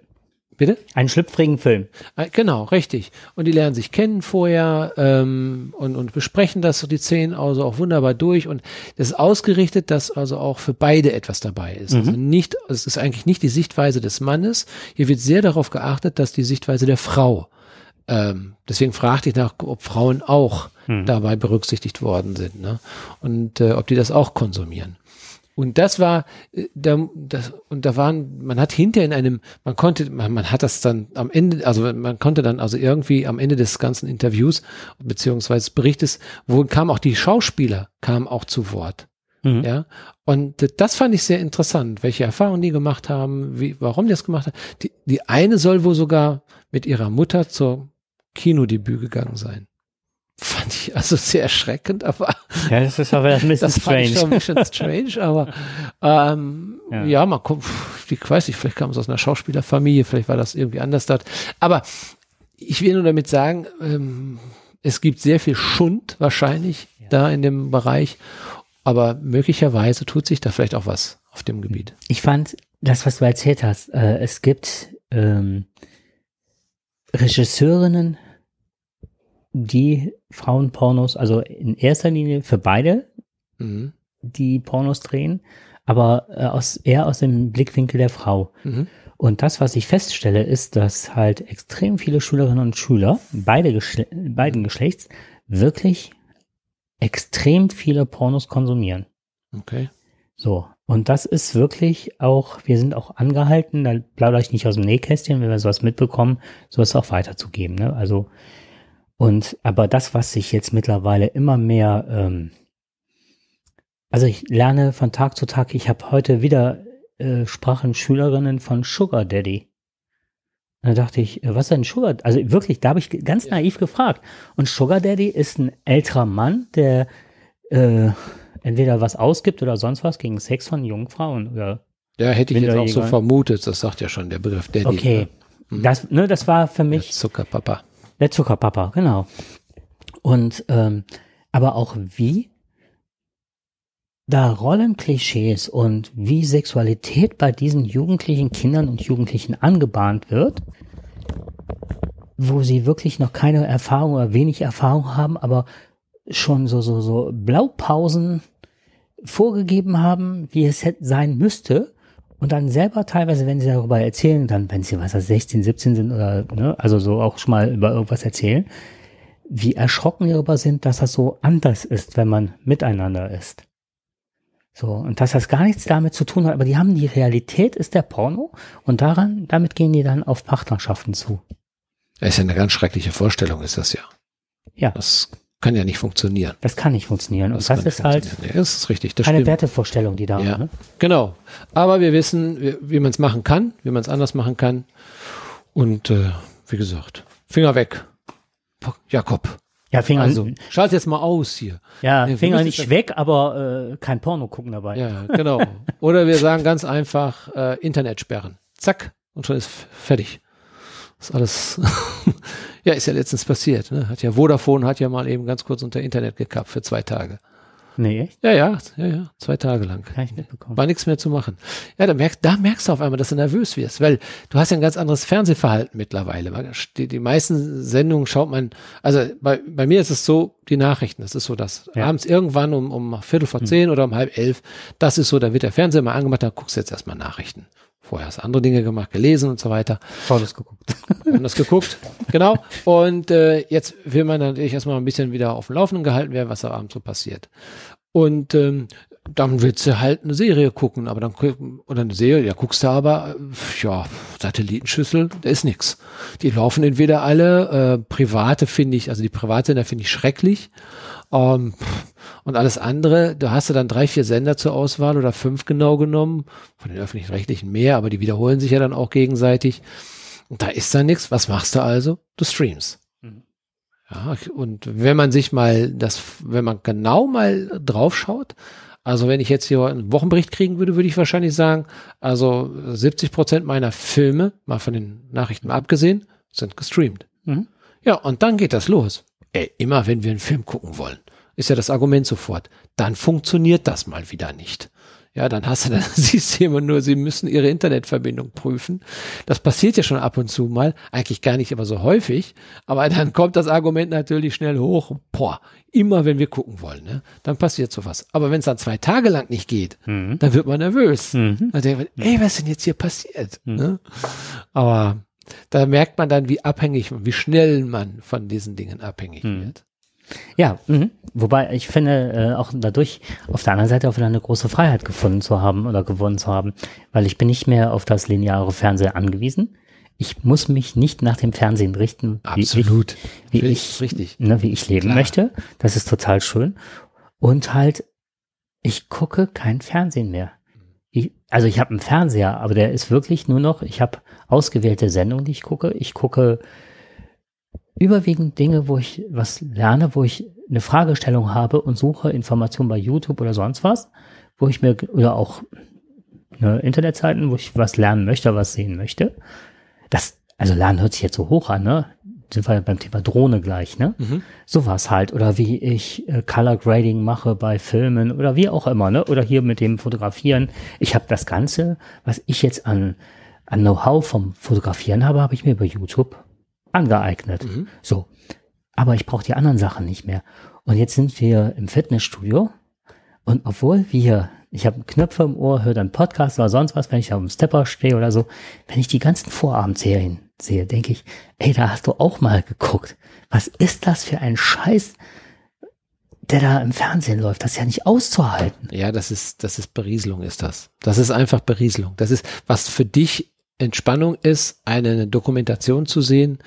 Bitte? Einen schlüpfrigen Film. Ah, genau, richtig. Und die lernen sich kennen vorher ähm, und, und besprechen das so die Szenen also auch wunderbar durch. Und es ist ausgerichtet, dass also auch für beide etwas dabei ist. Also mhm. Also nicht, es ist eigentlich nicht die Sichtweise des Mannes. Hier wird sehr darauf geachtet, dass die Sichtweise der Frau ähm, deswegen fragte ich nach, ob Frauen auch hm. dabei berücksichtigt worden sind ne? und äh, ob die das auch konsumieren. Und das war, äh, da, das, und da waren, man hat hinter in einem, man konnte, man, man hat das dann am Ende, also man konnte dann also irgendwie am Ende des ganzen Interviews beziehungsweise Berichtes, wo kam auch die Schauspieler, kam auch zu Wort. Mhm. Ja, und das fand ich sehr interessant, welche Erfahrungen die gemacht haben, wie, warum die das gemacht haben. Die, die eine soll wohl sogar mit ihrer Mutter zur Kinodebüt gegangen sein. Fand ich also sehr erschreckend, aber. Ja, das ist aber ein bisschen das strange. Fand ein bisschen strange, aber ähm, ja. ja, man kommt, ich weiß nicht, vielleicht kam es aus einer Schauspielerfamilie, vielleicht war das irgendwie anders dort. Aber ich will nur damit sagen, ähm, es gibt sehr viel Schund wahrscheinlich ja. da in dem Bereich, aber möglicherweise tut sich da vielleicht auch was auf dem Gebiet. Ich fand das, was du erzählt hast, äh, es gibt ähm, Regisseurinnen, die Frauenpornos, also in erster Linie für beide, mhm. die Pornos drehen, aber äh, aus, eher aus dem Blickwinkel der Frau. Mhm. Und das, was ich feststelle, ist, dass halt extrem viele Schülerinnen und Schüler beide Geschle beiden Geschlechts wirklich extrem viele Pornos konsumieren. Okay. So, und das ist wirklich auch, wir sind auch angehalten, da plaudere ich nicht aus dem Nähkästchen, wenn wir sowas mitbekommen, sowas auch weiterzugeben. Ne? Also und aber das, was sich jetzt mittlerweile immer mehr, ähm, also ich lerne von Tag zu Tag, ich habe heute wieder äh, sprachen Schülerinnen von Sugar Daddy. da dachte ich, äh, was ist denn Sugar? Also wirklich, da habe ich ganz ja. naiv gefragt. Und Sugar Daddy ist ein älterer Mann, der äh, entweder was ausgibt oder sonst was gegen Sex von Jungfrauen oder. Ja, hätte ich jetzt auch so vermutet. Das sagt ja schon der Begriff Daddy. Okay, ne? das, ne, das war für mich. Der Zuckerpapa. Der Zuckerpapa, genau. Und ähm, aber auch wie da Rollenklischees und wie Sexualität bei diesen jugendlichen Kindern und Jugendlichen angebahnt wird, wo sie wirklich noch keine Erfahrung oder wenig Erfahrung haben, aber schon so so so Blaupausen vorgegeben haben, wie es sein müsste und dann selber teilweise, wenn sie darüber erzählen, dann, wenn sie, was 16, 17 sind oder, ne, also so auch schon mal über irgendwas erzählen, wie erschrocken wir darüber sind, dass das so anders ist, wenn man miteinander ist. So, und dass das gar nichts damit zu tun hat, aber die haben die Realität ist der Porno und daran, damit gehen die dann auf Partnerschaften zu. Das ist ja eine ganz schreckliche Vorstellung, ist das ja. Ja. Das kann ja nicht funktionieren. Das kann nicht funktionieren. Und das, das ist halt ja, das ist richtig, das eine stimmt. Wertevorstellung, die da ja. ne? Genau. Aber wir wissen, wie, wie man es machen kann, wie man es anders machen kann. Und äh, wie gesagt, Finger weg. Jakob. Ja, Finger also, schalt jetzt mal aus hier. Ja, nee, Finger nicht weg, aber äh, kein Porno gucken dabei. Ja, genau. Oder wir sagen ganz einfach äh, Internet sperren. Zack und schon ist fertig ist alles, ja, ist ja letztens passiert. Ne? Hat ja Vodafone hat ja mal eben ganz kurz unter Internet gekappt für zwei Tage. Nee, echt? Ja, ja, ja, ja, zwei Tage lang. Kann ich mitbekommen. War nichts mehr zu machen. Ja, da merkst, da merkst du auf einmal, dass du nervös wirst, weil du hast ja ein ganz anderes Fernsehverhalten mittlerweile. Die, die meisten Sendungen schaut man, also bei, bei mir ist es so, die Nachrichten, das ist so das. Ja. Abends irgendwann um, um Viertel vor hm. zehn hm. oder um halb elf, das ist so, da wird der Fernseher mal angemacht, da guckst du jetzt erstmal Nachrichten. Vorher hast du andere Dinge gemacht, gelesen und so weiter. Pornos geguckt. Pornos geguckt, genau. Und äh, jetzt will man natürlich erstmal ein bisschen wieder auf dem Laufenden gehalten werden, was da abends so passiert. Und ähm, dann willst du halt eine Serie gucken, aber dann oder eine Serie, ja, guckst du aber, ja, Satellitenschüssel, da ist nichts. Die laufen entweder alle, äh, private finde ich, also die private, da finde ich schrecklich. Ähm, und alles andere, da hast du dann drei, vier Sender zur Auswahl oder fünf genau genommen, von den öffentlich-rechtlichen mehr, aber die wiederholen sich ja dann auch gegenseitig. Und da ist dann nichts. Was machst du also? Du streams. Mhm. Ja, und wenn man sich mal das, wenn man genau mal drauf schaut, also wenn ich jetzt hier einen Wochenbericht kriegen würde, würde ich wahrscheinlich sagen, also 70 Prozent meiner Filme, mal von den Nachrichten abgesehen, sind gestreamt. Mhm. Ja, und dann geht das los. Ey, äh, immer wenn wir einen Film gucken wollen, ist ja das Argument sofort. Dann funktioniert das mal wieder nicht. Ja, dann hast du das System und nur, sie müssen ihre Internetverbindung prüfen. Das passiert ja schon ab und zu mal, eigentlich gar nicht immer so häufig, aber dann kommt das Argument natürlich schnell hoch. Boah, immer wenn wir gucken wollen, ne, dann passiert sowas. Aber wenn es dann zwei Tage lang nicht geht, mhm. dann wird man nervös. Mhm. Dann denkt man, ey, was ist denn jetzt hier passiert? Mhm. Ne? Aber da merkt man dann, wie abhängig, wie schnell man von diesen Dingen abhängig mhm. wird. Ja, mh. wobei ich finde, äh, auch dadurch auf der anderen Seite auch wieder eine große Freiheit gefunden zu haben oder gewonnen zu haben, weil ich bin nicht mehr auf das lineare Fernsehen angewiesen. Ich muss mich nicht nach dem Fernsehen richten, wie Absolut. ich, wie ich, richtig. Ne, wie ich leben Klar. möchte. Das ist total schön. Und halt, ich gucke kein Fernsehen mehr ich, also ich habe einen Fernseher, aber der ist wirklich nur noch, ich habe ausgewählte Sendungen, die ich gucke. Ich gucke überwiegend Dinge, wo ich was lerne, wo ich eine Fragestellung habe und suche Informationen bei YouTube oder sonst was, wo ich mir, oder auch ne, Internetseiten, wo ich was lernen möchte, was sehen möchte. Das, also lernen hört sich jetzt so hoch an, ne? sind wir beim Thema Drohne gleich, ne? Mhm. Sowas halt. Oder wie ich äh, Color Grading mache bei Filmen oder wie auch immer, ne? Oder hier mit dem Fotografieren. Ich habe das Ganze, was ich jetzt an, an Know-how vom Fotografieren habe, habe ich mir über YouTube angeeignet. Mhm. So. Aber ich brauche die anderen Sachen nicht mehr. Und jetzt sind wir im Fitnessstudio. Und obwohl wir, ich habe Knöpfe im Ohr, höre dann Podcast oder sonst was, wenn ich auf dem Stepper stehe oder so, wenn ich die ganzen Vorabendserien sehe, denke ich, ey, da hast du auch mal geguckt. Was ist das für ein Scheiß, der da im Fernsehen läuft? Das ist ja nicht auszuhalten. Ja, das ist, das ist Berieselung, ist das. Das ist einfach Berieselung. Das ist, was für dich Entspannung ist, eine Dokumentation zu sehen,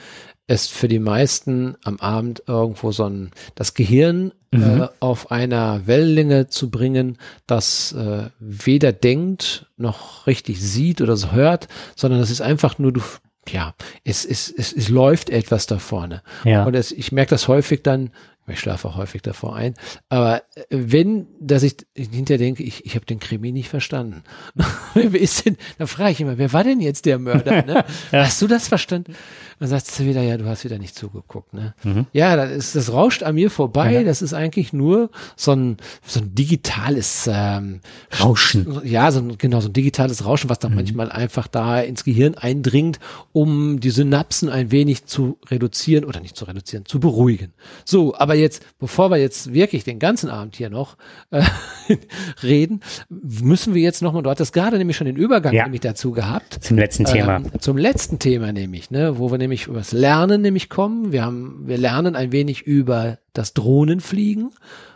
ist für die meisten am Abend irgendwo so ein, das Gehirn mhm. äh, auf einer Wellenlänge zu bringen, das äh, weder denkt noch richtig sieht oder so hört, sondern das ist einfach nur, du, ja, es, es, es, es läuft etwas da vorne. Ja. Und es, ich merke das häufig dann, ich schlafe auch häufig davor ein, aber äh, wenn, dass ich hinterher denke, ich, ich habe den Krimi nicht verstanden. wer ist denn, dann frage ich immer, wer war denn jetzt der Mörder? Ne? ja. Hast du das verstanden? dann sagst du wieder, ja, du hast wieder nicht zugeguckt. Ne? Mhm. Ja, das, ist, das rauscht an mir vorbei. Ja. Das ist eigentlich nur so ein, so ein digitales ähm, Rauschen. Ja, so ein, genau, so ein digitales Rauschen, was dann mhm. manchmal einfach da ins Gehirn eindringt, um die Synapsen ein wenig zu reduzieren oder nicht zu reduzieren, zu beruhigen. So, aber jetzt, bevor wir jetzt wirklich den ganzen Abend hier noch äh, reden, müssen wir jetzt nochmal, du hattest gerade nämlich schon den Übergang ja. nämlich dazu gehabt. Zum letzten Thema. Ähm, zum letzten Thema nämlich, ne, wo wir nämlich nämlich das Lernen nämlich kommen. Wir haben, wir lernen ein wenig über das Drohnenfliegen,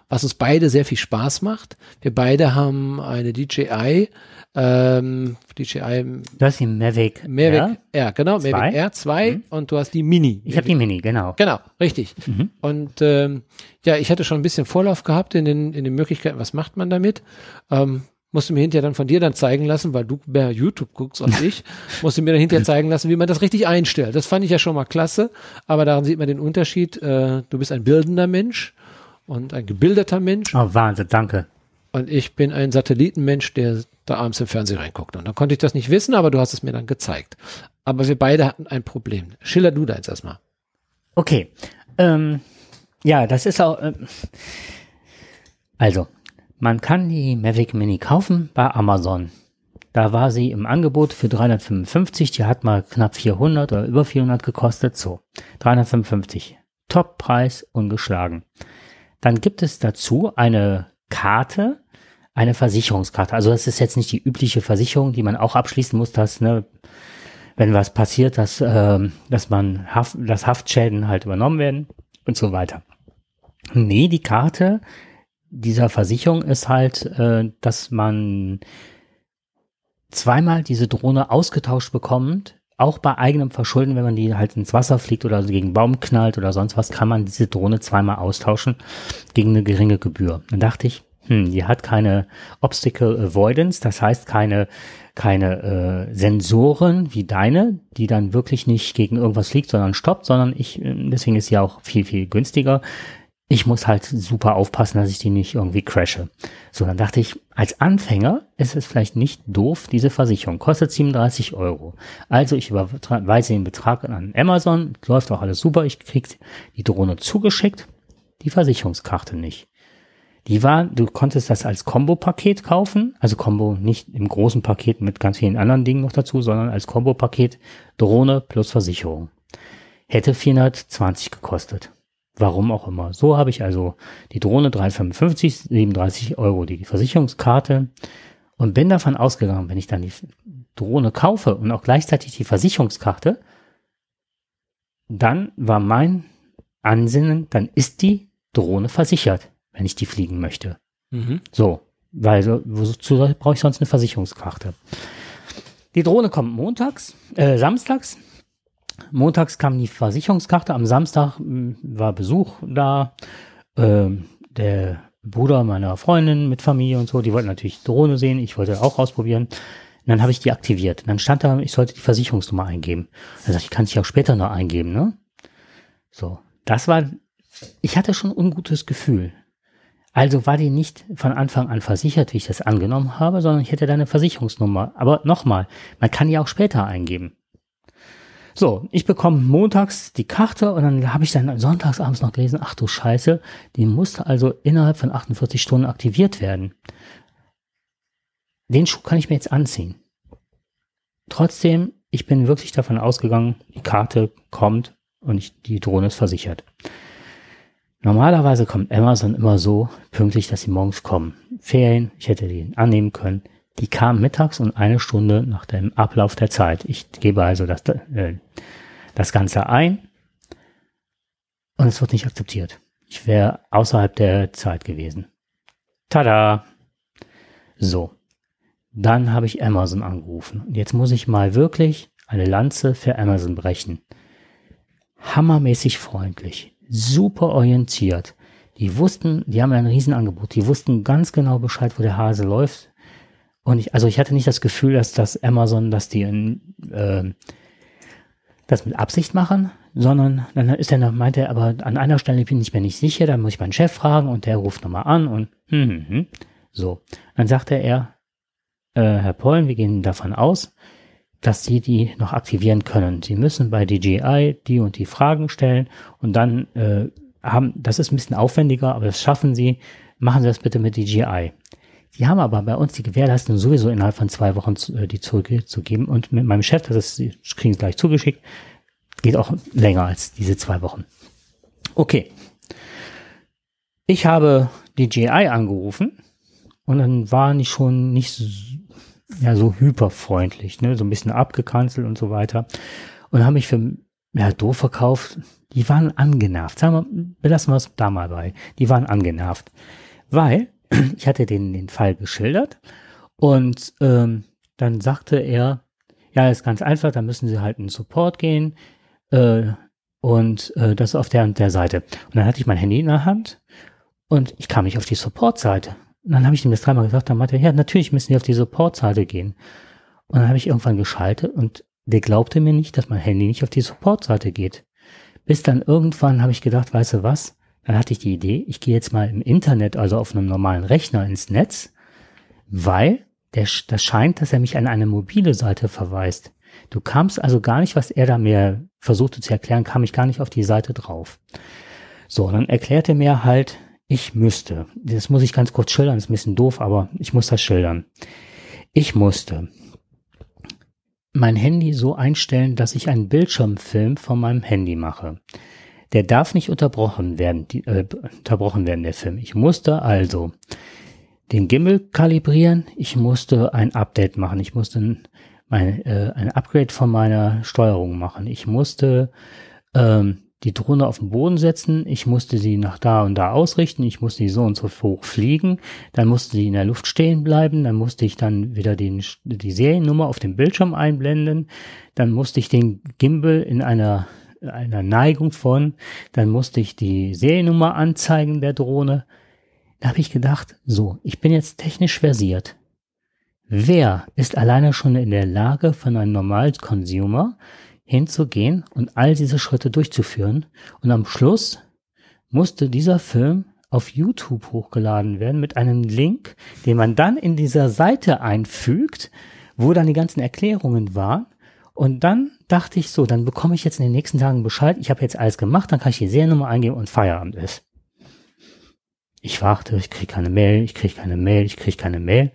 was uns beide sehr viel Spaß macht. Wir beide haben eine DJI, ähm, DJI. Du hast die Mavic. Mavic R, R genau, zwei. Mavic R2 mhm. und du hast die Mini. Ich habe die Mini, genau. Genau, richtig. Mhm. Und ähm, ja, ich hatte schon ein bisschen Vorlauf gehabt in den, in den Möglichkeiten, was macht man damit. Ähm, musste mir hinterher dann von dir dann zeigen lassen, weil du mehr YouTube guckst als ich, musste mir dann hinterher zeigen lassen, wie man das richtig einstellt. Das fand ich ja schon mal klasse, aber daran sieht man den Unterschied. Äh, du bist ein bildender Mensch und ein gebildeter Mensch. Oh, Wahnsinn, danke. Und ich bin ein Satellitenmensch, der da abends im Fernsehen reinguckt. Und dann konnte ich das nicht wissen, aber du hast es mir dann gezeigt. Aber wir beide hatten ein Problem. Schiller du da jetzt erstmal. Okay. Ähm, ja, das ist auch. Ähm, also, man kann die Mavic Mini kaufen bei Amazon. Da war sie im Angebot für 355, die hat mal knapp 400 oder über 400 gekostet, so 355. Top-Preis ungeschlagen. Dann gibt es dazu eine Karte, eine Versicherungskarte. Also das ist jetzt nicht die übliche Versicherung, die man auch abschließen muss, dass ne, wenn was passiert, dass äh, dass man Haft, dass Haftschäden halt übernommen werden und so weiter. Nee, die Karte dieser Versicherung ist halt, äh, dass man zweimal diese Drohne ausgetauscht bekommt, auch bei eigenem Verschulden, wenn man die halt ins Wasser fliegt oder gegen einen Baum knallt oder sonst was, kann man diese Drohne zweimal austauschen gegen eine geringe Gebühr. Dann dachte ich, hm, die hat keine Obstacle Avoidance, das heißt keine, keine äh, Sensoren wie deine, die dann wirklich nicht gegen irgendwas fliegt, sondern stoppt, sondern ich, äh, deswegen ist sie auch viel, viel günstiger ich muss halt super aufpassen, dass ich die nicht irgendwie crashe. So, dann dachte ich, als Anfänger ist es vielleicht nicht doof, diese Versicherung. Kostet 37 Euro. Also ich überweise den Betrag an Amazon, läuft auch alles super, ich krieg die Drohne zugeschickt, die Versicherungskarte nicht. Die war, du konntest das als Combo-Paket kaufen, also Combo nicht im großen Paket mit ganz vielen anderen Dingen noch dazu, sondern als Combo-Paket Drohne plus Versicherung. Hätte 420 gekostet. Warum auch immer. So habe ich also die Drohne 355, 37 Euro, die Versicherungskarte und bin davon ausgegangen, wenn ich dann die Drohne kaufe und auch gleichzeitig die Versicherungskarte, dann war mein Ansinnen, dann ist die Drohne versichert, wenn ich die fliegen möchte. Mhm. So, weil so, wozu brauche ich sonst eine Versicherungskarte? Die Drohne kommt montags, äh, samstags montags kam die Versicherungskarte, am Samstag hm, war Besuch da. Ähm, der Bruder meiner Freundin mit Familie und so, die wollten natürlich Drohne sehen, ich wollte auch ausprobieren. Und dann habe ich die aktiviert. Und dann stand da, ich sollte die Versicherungsnummer eingeben. Dann sagte ich, kann ich auch später noch eingeben, ne? So, das war, ich hatte schon ein ungutes Gefühl. Also war die nicht von Anfang an versichert, wie ich das angenommen habe, sondern ich hätte da eine Versicherungsnummer. Aber nochmal, man kann die auch später eingeben. So, ich bekomme montags die Karte und dann habe ich dann sonntags abends noch gelesen, ach du Scheiße, die musste also innerhalb von 48 Stunden aktiviert werden. Den Schuh kann ich mir jetzt anziehen. Trotzdem, ich bin wirklich davon ausgegangen, die Karte kommt und ich, die Drohne ist versichert. Normalerweise kommt Amazon immer so pünktlich, dass sie morgens kommen. Ferien, ich hätte den annehmen können. Die kam mittags und eine Stunde nach dem Ablauf der Zeit. Ich gebe also das, äh, das Ganze ein und es wird nicht akzeptiert. Ich wäre außerhalb der Zeit gewesen. Tada! So. Dann habe ich Amazon angerufen. Und jetzt muss ich mal wirklich eine Lanze für Amazon brechen. Hammermäßig freundlich, super orientiert. Die wussten, die haben ein Riesenangebot, die wussten ganz genau Bescheid, wo der Hase läuft. Und ich, also ich hatte nicht das Gefühl, dass das Amazon, dass die in, äh, das mit Absicht machen, sondern dann ist er noch, meinte er, aber an einer Stelle bin ich mir nicht sicher, dann muss ich meinen Chef fragen und der ruft nochmal an und hm, hm, hm. so. Dann sagte er, äh, Herr Pollen, wir gehen davon aus, dass Sie die noch aktivieren können. Sie müssen bei DJI die und die Fragen stellen und dann äh, haben, das ist ein bisschen aufwendiger, aber das schaffen Sie, machen Sie das bitte mit DJI. Die haben aber bei uns die Gewährleistung sowieso innerhalb von zwei Wochen zu, äh, die zurückzugeben. Und mit meinem Chef, das ist, kriegen sie gleich zugeschickt, geht auch länger als diese zwei Wochen. Okay. Ich habe die GI angerufen und dann waren die schon nicht so, ja, so hyperfreundlich, ne? so ein bisschen abgekanzelt und so weiter. Und haben mich für ja, doof verkauft. Die waren angenervt. Sagen wir, belassen wir es da mal bei. Die waren angenervt. Weil ich hatte den, den Fall geschildert und ähm, dann sagte er, ja, ist ganz einfach, da müssen Sie halt in Support gehen äh, und äh, das auf der und der Seite. Und dann hatte ich mein Handy in der Hand und ich kam nicht auf die Support-Seite. Und dann habe ich ihm das dreimal gesagt, dann meinte er, ja, natürlich müssen Sie auf die Support-Seite gehen. Und dann habe ich irgendwann geschaltet und der glaubte mir nicht, dass mein Handy nicht auf die Support-Seite geht. Bis dann irgendwann habe ich gedacht, weißt du was, dann hatte ich die Idee, ich gehe jetzt mal im Internet, also auf einem normalen Rechner ins Netz, weil der, das scheint, dass er mich an eine mobile Seite verweist. Du kamst also gar nicht, was er da mir versuchte zu erklären, kam ich gar nicht auf die Seite drauf. So, dann erklärte mir halt, ich müsste, das muss ich ganz kurz schildern, ist ein bisschen doof, aber ich muss das schildern. Ich musste mein Handy so einstellen, dass ich einen Bildschirmfilm von meinem Handy mache. Der darf nicht unterbrochen werden, die, äh, unterbrochen werden, der Film. Ich musste also den Gimbal kalibrieren, ich musste ein Update machen, ich musste ein, mein, äh, ein Upgrade von meiner Steuerung machen, ich musste ähm, die Drohne auf den Boden setzen, ich musste sie nach da und da ausrichten, ich musste sie so und so hoch fliegen, dann musste sie in der Luft stehen bleiben, dann musste ich dann wieder den, die Seriennummer auf dem Bildschirm einblenden, dann musste ich den Gimbal in einer einer Neigung von, dann musste ich die Seriennummer anzeigen der Drohne. Da habe ich gedacht, so, ich bin jetzt technisch versiert. Wer ist alleine schon in der Lage, von einem normalen Consumer hinzugehen und all diese Schritte durchzuführen? Und am Schluss musste dieser Film auf YouTube hochgeladen werden mit einem Link, den man dann in dieser Seite einfügt, wo dann die ganzen Erklärungen waren. Und dann dachte ich so, dann bekomme ich jetzt in den nächsten Tagen Bescheid, ich habe jetzt alles gemacht, dann kann ich die Seriennummer eingeben und Feierabend ist. Ich warte, ich kriege keine Mail, ich kriege keine Mail, ich kriege keine Mail.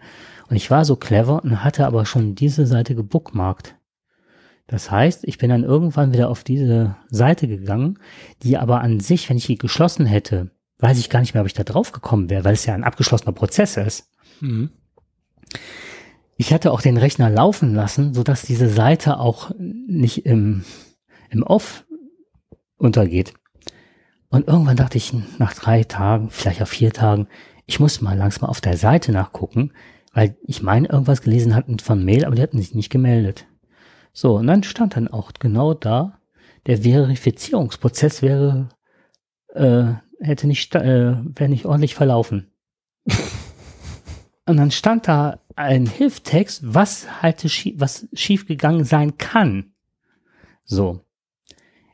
Und ich war so clever und hatte aber schon diese Seite gebookmarkt. Das heißt, ich bin dann irgendwann wieder auf diese Seite gegangen, die aber an sich, wenn ich die geschlossen hätte, weiß ich gar nicht mehr, ob ich da drauf gekommen wäre, weil es ja ein abgeschlossener Prozess ist. Mhm. Ich hatte auch den Rechner laufen lassen, sodass diese Seite auch nicht im, im Off untergeht. Und irgendwann dachte ich nach drei Tagen, vielleicht auch vier Tagen, ich muss mal langsam auf der Seite nachgucken, weil ich meine, irgendwas gelesen hatten von Mail, aber die hatten sich nicht gemeldet. So, und dann stand dann auch genau da, der Verifizierungsprozess wäre, äh, hätte nicht, äh, wäre nicht ordentlich verlaufen. und dann stand da einen Hilftext, was halt schie was schief sein kann. So.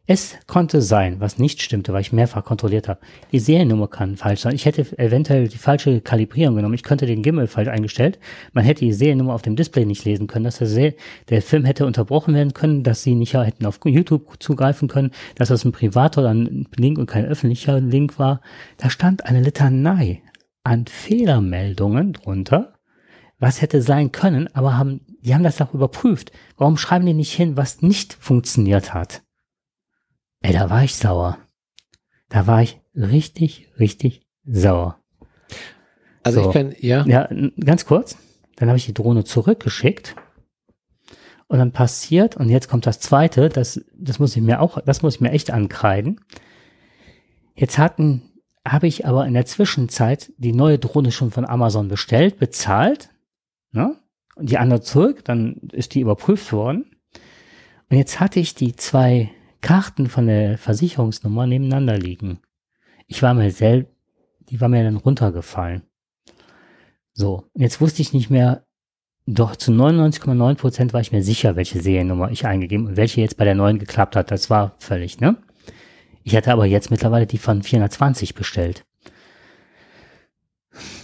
Es konnte sein, was nicht stimmte, weil ich mehrfach kontrolliert habe. Die Seriennummer kann falsch sein. Ich hätte eventuell die falsche Kalibrierung genommen. Ich könnte den Gimbal falsch eingestellt. Man hätte die Seriennummer auf dem Display nicht lesen können. Dass der, der Film hätte unterbrochen werden können, dass sie nicht hätten auf YouTube zugreifen können, dass das ein privater ein Link und kein öffentlicher Link war. Da stand eine Litanei an Fehlermeldungen drunter was hätte sein können, aber haben, die haben das doch überprüft. Warum schreiben die nicht hin, was nicht funktioniert hat? Ey, da war ich sauer. Da war ich richtig, richtig sauer. Also so. ich kann, ja. Ja, ganz kurz. Dann habe ich die Drohne zurückgeschickt. Und dann passiert, und jetzt kommt das zweite, das, das muss ich mir auch, das muss ich mir echt ankreiden. Jetzt hatten, habe ich aber in der Zwischenzeit die neue Drohne schon von Amazon bestellt, bezahlt, Ne? Und die andere zurück, dann ist die überprüft worden. Und jetzt hatte ich die zwei Karten von der Versicherungsnummer nebeneinander liegen. Ich war mir selbst, die war mir dann runtergefallen. So, und jetzt wusste ich nicht mehr, doch zu 99,9 Prozent war ich mir sicher, welche Seriennummer ich eingegeben und welche jetzt bei der neuen geklappt hat. Das war völlig, ne? Ich hatte aber jetzt mittlerweile die von 420 bestellt.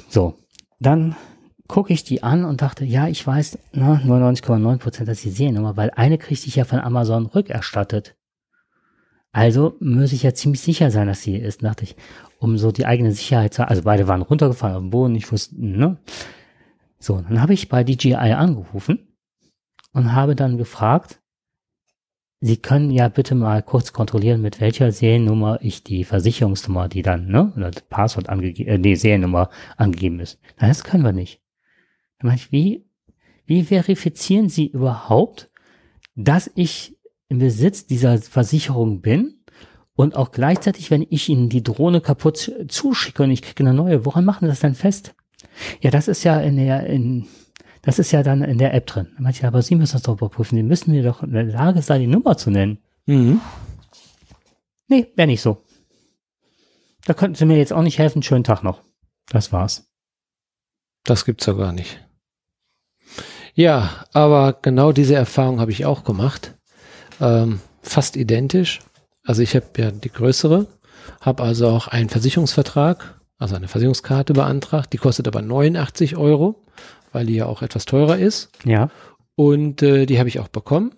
So, dann gucke ich die an und dachte, ja, ich weiß, na, ne, 99,9 Prozent, dass ich Seriennummer, weil eine kriegte ich ja von Amazon rückerstattet. Also muss ich ja ziemlich sicher sein, dass sie ist, dachte ich, um so die eigene Sicherheit zu, also beide waren runtergefallen auf dem Boden, ich wusste, ne? So, dann habe ich bei DJI angerufen und habe dann gefragt, Sie können ja bitte mal kurz kontrollieren, mit welcher Seriennummer ich die Versicherungsnummer, die dann, ne, oder Passwort angegeben, äh, die Seriennummer angegeben ist. das können wir nicht. Dann meine wie, wie verifizieren Sie überhaupt, dass ich im Besitz dieser Versicherung bin? Und auch gleichzeitig, wenn ich ihnen die Drohne kaputt zuschicke und ich kriege eine neue, woran machen Sie das dann fest? Ja, das ist ja in der, in, das ist ja dann in der App drin. Da meinte aber Sie müssen das doch überprüfen. Sie müssen mir doch in der Lage sein, die Nummer zu nennen. Mhm. Nee, wäre nicht so. Da könnten Sie mir jetzt auch nicht helfen. Schönen Tag noch. Das war's. Das gibt's ja gar nicht. Ja, aber genau diese Erfahrung habe ich auch gemacht. Ähm, fast identisch. Also ich habe ja die größere, habe also auch einen Versicherungsvertrag, also eine Versicherungskarte beantragt. Die kostet aber 89 Euro, weil die ja auch etwas teurer ist. Ja. Und äh, die habe ich auch bekommen.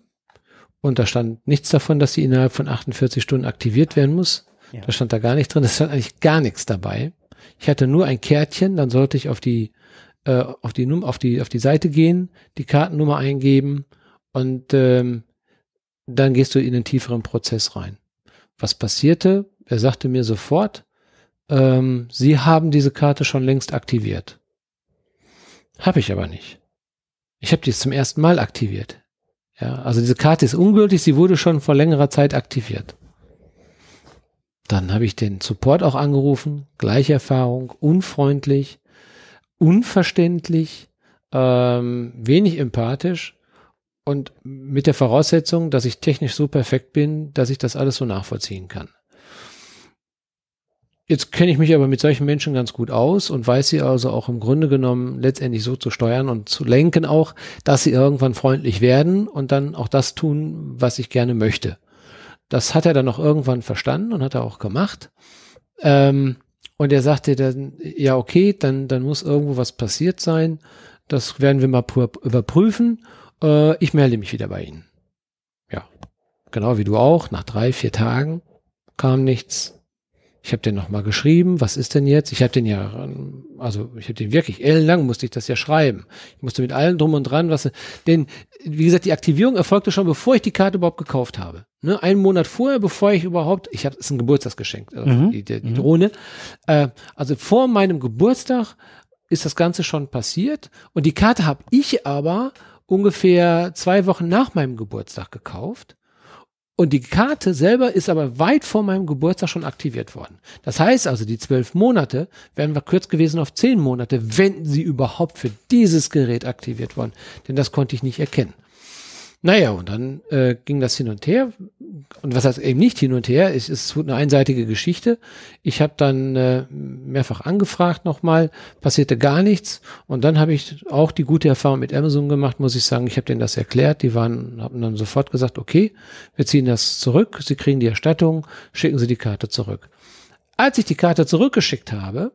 Und da stand nichts davon, dass sie innerhalb von 48 Stunden aktiviert werden muss. Ja. Da stand da gar nicht drin. Das stand eigentlich gar nichts dabei. Ich hatte nur ein Kärtchen, dann sollte ich auf die äh, auf, die Num auf, die, auf die Seite gehen, die Kartennummer eingeben und ähm, dann gehst du in den tieferen Prozess rein. Was passierte? Er sagte mir sofort, ähm, Sie haben diese Karte schon längst aktiviert. Habe ich aber nicht. Ich habe die jetzt zum ersten Mal aktiviert. Ja, also diese Karte ist ungültig, sie wurde schon vor längerer Zeit aktiviert. Dann habe ich den Support auch angerufen, gleiche Erfahrung, unfreundlich unverständlich, ähm, wenig empathisch und mit der Voraussetzung, dass ich technisch so perfekt bin, dass ich das alles so nachvollziehen kann. Jetzt kenne ich mich aber mit solchen Menschen ganz gut aus und weiß sie also auch im Grunde genommen letztendlich so zu steuern und zu lenken auch, dass sie irgendwann freundlich werden und dann auch das tun, was ich gerne möchte. Das hat er dann auch irgendwann verstanden und hat er auch gemacht. Ähm, und er sagte dann, ja, okay, dann, dann muss irgendwo was passiert sein. Das werden wir mal überprüfen. Äh, ich melde mich wieder bei Ihnen. Ja, genau wie du auch. Nach drei, vier Tagen kam nichts. Ich habe den nochmal geschrieben, was ist denn jetzt? Ich habe den ja, also ich habe den wirklich ellenlang, musste ich das ja schreiben. Ich musste mit allen drum und dran, was denn, wie gesagt, die Aktivierung erfolgte schon, bevor ich die Karte überhaupt gekauft habe. Ne, einen Monat vorher, bevor ich überhaupt, ich habe, es ist ein Geburtstagsgeschenk, also mhm. die, die, die, mhm. Drohne. Äh, also vor meinem Geburtstag ist das Ganze schon passiert und die Karte habe ich aber ungefähr zwei Wochen nach meinem Geburtstag gekauft und die Karte selber ist aber weit vor meinem Geburtstag schon aktiviert worden. Das heißt also, die zwölf Monate wären wir kürz gewesen auf zehn Monate, wenn sie überhaupt für dieses Gerät aktiviert worden. Denn das konnte ich nicht erkennen. Naja, und dann äh, ging das hin und her. Und was heißt eben nicht hin und her? Es, ist eine einseitige Geschichte. Ich habe dann äh, mehrfach angefragt nochmal, passierte gar nichts. Und dann habe ich auch die gute Erfahrung mit Amazon gemacht, muss ich sagen. Ich habe denen das erklärt. Die waren, haben dann sofort gesagt, okay, wir ziehen das zurück. Sie kriegen die Erstattung, schicken Sie die Karte zurück. Als ich die Karte zurückgeschickt habe,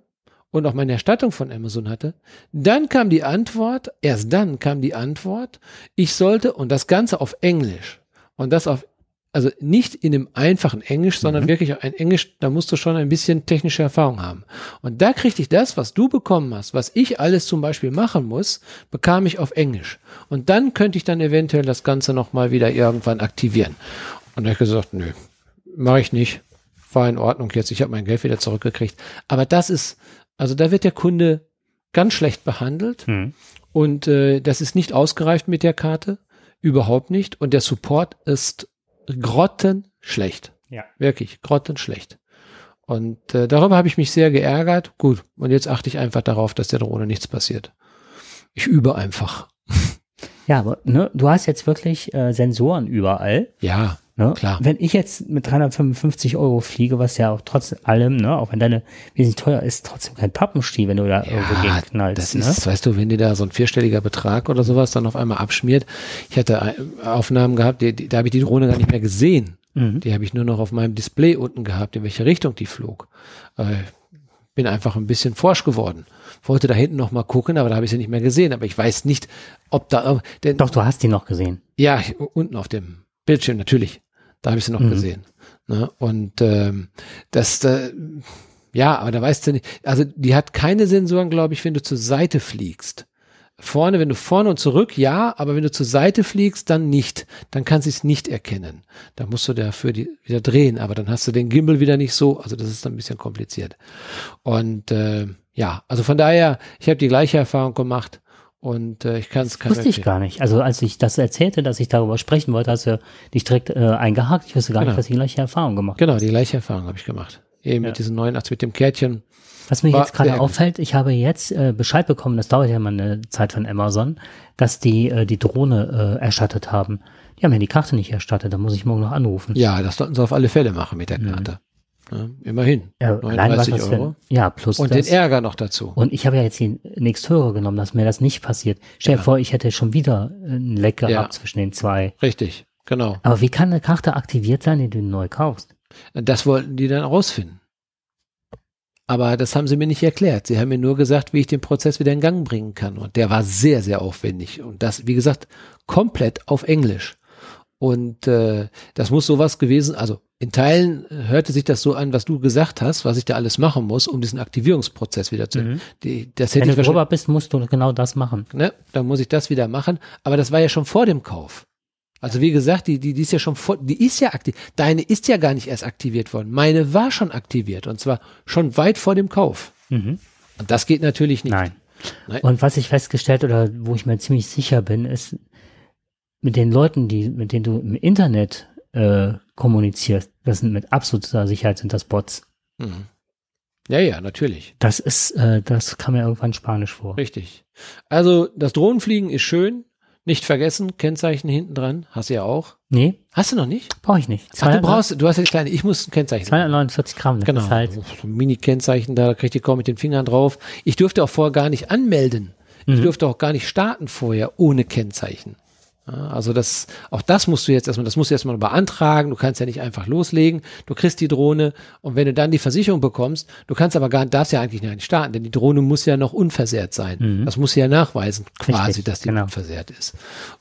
und auch meine Erstattung von Amazon hatte. Dann kam die Antwort, erst dann kam die Antwort, ich sollte, und das Ganze auf Englisch, und das auf, also nicht in dem einfachen Englisch, sondern mhm. wirklich ein Englisch, da musst du schon ein bisschen technische Erfahrung haben. Und da kriegte ich das, was du bekommen hast, was ich alles zum Beispiel machen muss, bekam ich auf Englisch. Und dann könnte ich dann eventuell das Ganze nochmal wieder irgendwann aktivieren. Und da habe ich gesagt, nö, mache ich nicht war in Ordnung jetzt, ich habe mein Geld wieder zurückgekriegt. Aber das ist also da wird der Kunde ganz schlecht behandelt mhm. und äh, das ist nicht ausgereift mit der Karte, überhaupt nicht. Und der Support ist grottenschlecht. Ja. Wirklich, grottenschlecht. Und äh, darüber habe ich mich sehr geärgert. Gut, und jetzt achte ich einfach darauf, dass der Drohne nichts passiert. Ich übe einfach. Ja, aber ne, du hast jetzt wirklich äh, Sensoren überall. Ja. Ne? Klar. Wenn ich jetzt mit 355 Euro fliege, was ja auch trotz allem, ne, auch wenn deine wesentlich teuer ist, trotzdem kein Pappenstiel, wenn du da ja, irgendwo gegen knallst. Das ne? ist, weißt du, wenn dir da so ein vierstelliger Betrag oder sowas dann auf einmal abschmiert. Ich hatte äh, Aufnahmen gehabt, die, die, da habe ich die Drohne gar nicht mehr gesehen. Mhm. Die habe ich nur noch auf meinem Display unten gehabt, in welche Richtung die flog. Äh, bin einfach ein bisschen forsch geworden. Wollte da hinten noch mal gucken, aber da habe ich sie nicht mehr gesehen. Aber ich weiß nicht, ob da. Denn, Doch, du hast die noch gesehen. Ja, unten auf dem Bildschirm natürlich. Da habe ich sie noch mhm. gesehen. Ne? Und ähm, das, äh, ja, aber da weißt du nicht, also die hat keine Sensoren, glaube ich, wenn du zur Seite fliegst. Vorne, wenn du vorne und zurück, ja, aber wenn du zur Seite fliegst, dann nicht. Dann kannst du es nicht erkennen. Da musst du dafür die, wieder drehen, aber dann hast du den Gimbal wieder nicht so. Also das ist dann ein bisschen kompliziert. Und äh, ja, also von daher, ich habe die gleiche Erfahrung gemacht. Und äh, ich kann es Wusste ich gar nicht. Also als ich das erzählte, dass ich darüber sprechen wollte, hast du dich direkt äh, eingehakt. Ich wusste gar genau. nicht, dass ich die gleiche Erfahrung gemacht habe. Genau, hast. die gleiche Erfahrung habe ich gemacht. Eben ja. mit diesen 89 also mit dem Kärtchen. Was mir jetzt gerade auffällt, ich habe jetzt äh, Bescheid bekommen, das dauert ja mal eine Zeit von Amazon, dass die äh, die Drohne äh, erstattet haben. Die haben ja die Karte nicht erstattet, da muss ich morgen noch anrufen. Ja, das sollten sie auf alle Fälle machen mit der mhm. Karte. Ne? Immerhin. Ja, 39 allein, Euro. Für, ja, plus Und das. den Ärger noch dazu. Und ich habe ja jetzt den nächsthöhere genommen, dass mir das nicht passiert. Stell dir ja. vor, ich hätte schon wieder ein Leck gehabt ja. zwischen den zwei. Richtig, genau. Aber wie kann eine Karte aktiviert sein, die du neu kaufst? Das wollten die dann rausfinden. Aber das haben sie mir nicht erklärt. Sie haben mir nur gesagt, wie ich den Prozess wieder in Gang bringen kann. Und der war sehr, sehr aufwendig. Und das, wie gesagt, komplett auf Englisch. Und äh, das muss sowas gewesen, also in Teilen hörte sich das so an, was du gesagt hast, was ich da alles machen muss, um diesen Aktivierungsprozess wieder zu. Mhm. Die, das hätte Wenn du drüber bist, musst du genau das machen. Ne, dann muss ich das wieder machen. Aber das war ja schon vor dem Kauf. Also wie gesagt, die, die, die ist ja schon vor, die ist ja aktiv. Deine ist ja gar nicht erst aktiviert worden. Meine war schon aktiviert und zwar schon weit vor dem Kauf. Mhm. Und das geht natürlich nicht. Nein. Nein. Und was ich festgestellt oder wo ich mir ziemlich sicher bin, ist, mit den Leuten, die, mit denen du im Internet äh, kommunizierst, das sind mit absoluter Sicherheit sind das Bots. Mhm. Ja, ja, natürlich. Das ist, äh, das kam mir irgendwann Spanisch vor. Richtig. Also das Drohnenfliegen ist schön. Nicht vergessen, Kennzeichen hinten dran. Hast du ja auch. Nee. Hast du noch nicht? Brauche ich nicht. Ach, du brauchst, du hast ja das kleine, ich muss ein Kennzeichen. 249 Gramm, das genau. ist halt. Also, Mini-Kennzeichen, da kriegt die kaum mit den Fingern drauf. Ich durfte auch vorher gar nicht anmelden. Mhm. Ich durfte auch gar nicht starten vorher ohne Kennzeichen. Also das, auch das musst du jetzt erstmal, das musst du erstmal beantragen. Du kannst ja nicht einfach loslegen. Du kriegst die Drohne und wenn du dann die Versicherung bekommst, du kannst aber gar, darfst ja eigentlich nicht starten, denn die Drohne muss ja noch unversehrt sein. Mhm. Das muss ja nachweisen, quasi, Richtig, dass die genau. unversehrt ist.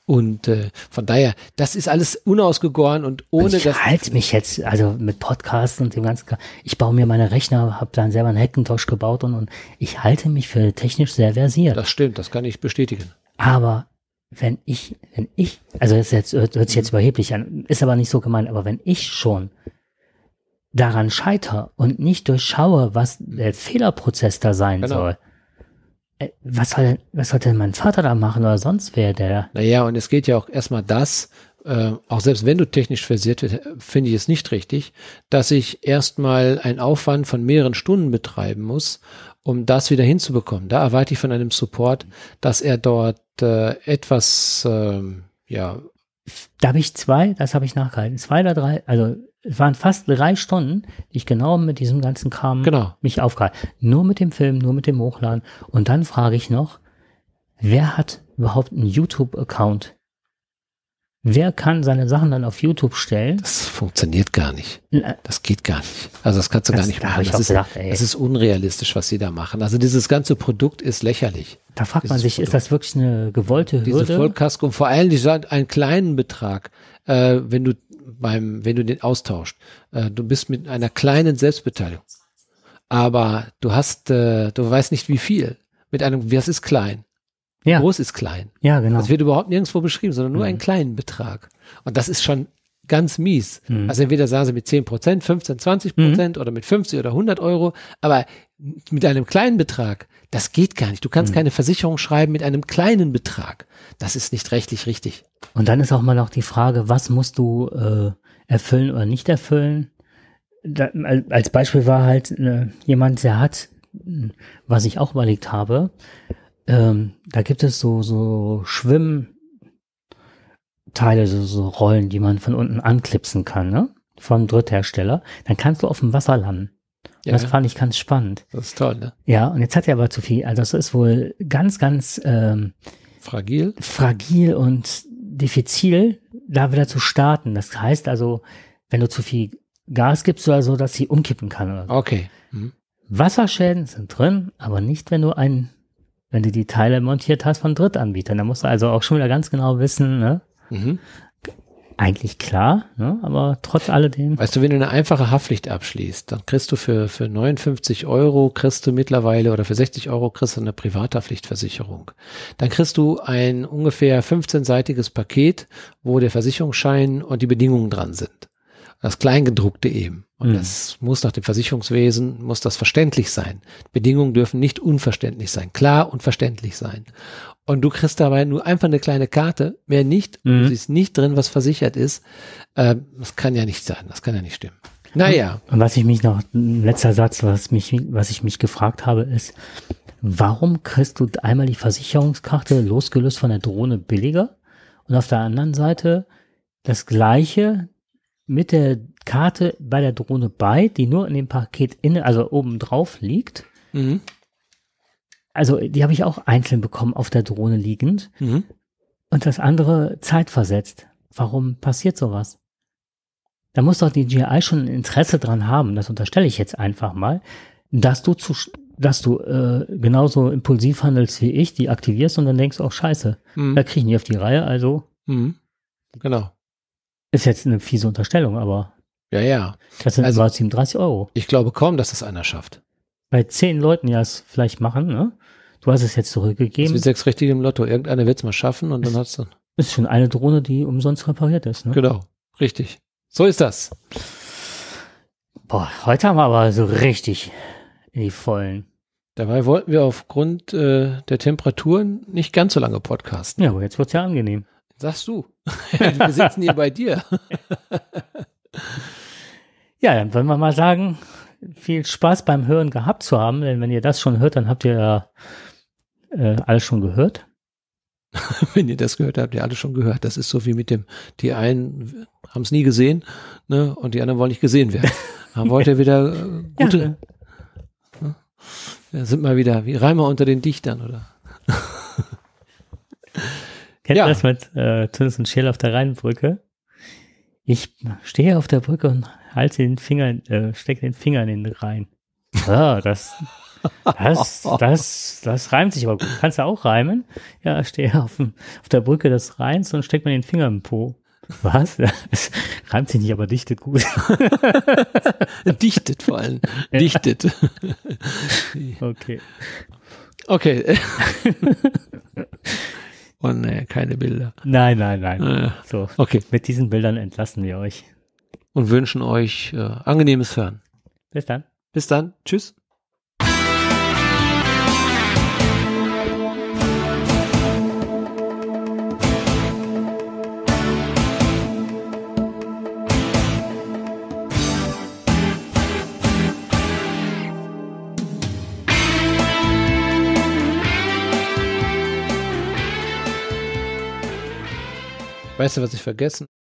Und äh, von daher, das ist alles unausgegoren und ohne und ich Ich halte mich jetzt, also mit Podcasts und dem ganzen, ich baue mir meine Rechner, habe dann selber einen Hackintosh gebaut und, und ich halte mich für technisch sehr versiert. Das stimmt, das kann ich bestätigen. Aber wenn ich, wenn ich, also das jetzt, hört sich jetzt überheblich an, ist aber nicht so gemeint, aber wenn ich schon daran scheitere und nicht durchschaue, was der Fehlerprozess da sein genau. soll, äh, was soll, denn, was soll denn mein Vater da machen oder sonst wer der? Naja, und es geht ja auch erstmal das, äh, auch selbst wenn du technisch versiert bist, finde ich es nicht richtig, dass ich erstmal einen Aufwand von mehreren Stunden betreiben muss, um das wieder hinzubekommen. Da erwarte ich von einem Support, dass er dort äh, etwas, äh, ja. Da habe ich zwei, das habe ich nachgehalten, zwei oder drei, also es waren fast drei Stunden, die ich genau mit diesem ganzen Kram genau. mich aufgehalten. Nur mit dem Film, nur mit dem Hochladen. Und dann frage ich noch, wer hat überhaupt einen YouTube-Account? Wer kann seine Sachen dann auf YouTube stellen? Das funktioniert gar nicht. Äh, das geht gar nicht. Also das kannst du das, gar nicht machen. Das ist, gedacht, das ist, unrealistisch, was sie da machen. Also dieses ganze Produkt ist lächerlich. Da fragt man sich, Produkt. ist das wirklich eine gewollte Hürde? Diese Vollkasko und vor allem die einen kleinen Betrag, äh, wenn du beim, wenn du den austauscht. Äh, du bist mit einer kleinen Selbstbeteiligung. Aber du hast, äh, du weißt nicht wie viel. Mit einem, das ist klein. Ja. Groß ist klein. Ja, genau. Das wird überhaupt nirgendwo beschrieben, sondern nur mhm. einen kleinen Betrag. Und das ist schon ganz mies. Mhm. Also entweder sagen sie mit 10 Prozent, 15, 20 Prozent mhm. oder mit 50 oder 100 Euro, aber mit einem kleinen Betrag, das geht gar nicht. Du kannst mhm. keine Versicherung schreiben mit einem kleinen Betrag. Das ist nicht rechtlich richtig. Und dann ist auch mal noch die Frage, was musst du äh, erfüllen oder nicht erfüllen? Da, als Beispiel war halt äh, jemand, der hat, hm, was ich auch überlegt habe, ähm, da gibt es so, so Schwimmteile, so, so Rollen, die man von unten anklipsen kann, ne? Vom Dritthersteller. Dann kannst du auf dem Wasser landen. Ja, das fand ich ganz spannend. Das ist toll, ne? Ja, und jetzt hat er aber zu viel. Also es ist wohl ganz, ganz ähm, fragil. Fragil und diffizil, da wieder zu starten. Das heißt also, wenn du zu viel Gas gibst oder so, dass sie umkippen kann. So. Okay. Mhm. Wasserschäden sind drin, aber nicht, wenn du einen wenn du die Teile montiert hast von Drittanbietern. Da musst du also auch schon wieder ganz genau wissen, ne? Mhm. Eigentlich klar, ne? aber trotz alledem. Weißt du, wenn du eine einfache Haftpflicht abschließt, dann kriegst du für, für 59 Euro, kriegst du mittlerweile oder für 60 Euro kriegst du eine Privathaftpflichtversicherung. Dann kriegst du ein ungefähr 15-seitiges Paket, wo der Versicherungsschein und die Bedingungen dran sind das Kleingedruckte eben. Und mhm. das muss nach dem Versicherungswesen, muss das verständlich sein. Bedingungen dürfen nicht unverständlich sein, klar und verständlich sein. Und du kriegst dabei nur einfach eine kleine Karte, mehr nicht. Mhm. Du siehst nicht drin, was versichert ist. Äh, das kann ja nicht sein, das kann ja nicht stimmen. Naja. Und was ich mich noch, letzter Satz, was mich, was ich mich gefragt habe, ist, warum kriegst du einmal die Versicherungskarte losgelöst von der Drohne billiger und auf der anderen Seite das gleiche, mit der Karte bei der Drohne bei, die nur in dem Paket inne, also oben drauf liegt. Mhm. Also die habe ich auch einzeln bekommen auf der Drohne liegend. Mhm. Und das andere zeitversetzt. Warum passiert sowas? Da muss doch die GI schon ein Interesse dran haben, das unterstelle ich jetzt einfach mal, dass du zu, dass du äh, genauso impulsiv handelst wie ich, die aktivierst und dann denkst, oh scheiße, mhm. da krieg ich nicht auf die Reihe, also. Mhm. Genau. Ist jetzt eine fiese Unterstellung, aber. Ja, ja. Das sind also, 37 Euro. Ich glaube kaum, dass das einer schafft. Bei zehn Leuten ja es vielleicht machen, ne? Du hast es jetzt zurückgegeben. Das sind sechs Richtige im Lotto. Irgendeiner wird es mal schaffen und ist, dann es dann. Ist schon eine Drohne, die umsonst repariert ist, ne? Genau. Richtig. So ist das. Boah, heute haben wir aber so richtig in die Vollen. Dabei wollten wir aufgrund äh, der Temperaturen nicht ganz so lange podcasten. Ja, aber jetzt wird es ja angenehm. Sagst du. Wir sitzen hier bei dir. ja, dann wollen wir mal sagen, viel Spaß beim Hören gehabt zu haben, denn wenn ihr das schon hört, dann habt ihr äh, alles schon gehört. wenn ihr das gehört habt, ihr alles schon gehört. Das ist so wie mit dem, die einen haben es nie gesehen ne, und die anderen wollen nicht gesehen werden. Haben heute wieder äh, gute, ne? ja. ne, sind mal wieder wie Reimer unter den Dichtern, oder? Kennt ja. das mit äh, Tünnes und Schäl auf der Rheinbrücke? Ich stehe auf der Brücke und halte den Finger, äh, stecke den Finger in den Rhein. Ah, das, das, das, das reimt sich aber gut. Kannst du auch reimen? Ja, stehe auf, dem, auf der Brücke des Rheins und stecke mir den Finger im Po. Was? Das reimt sich nicht, aber dichtet gut. dichtet vor allem. Ja. Dichtet. Okay. Okay. Oh nee, keine Bilder. Nein, nein, nein. Äh, so, okay. Mit diesen Bildern entlassen wir euch. Und wünschen euch äh, angenehmes Hören. Bis dann. Bis dann. Tschüss. weißt du, was ich vergessen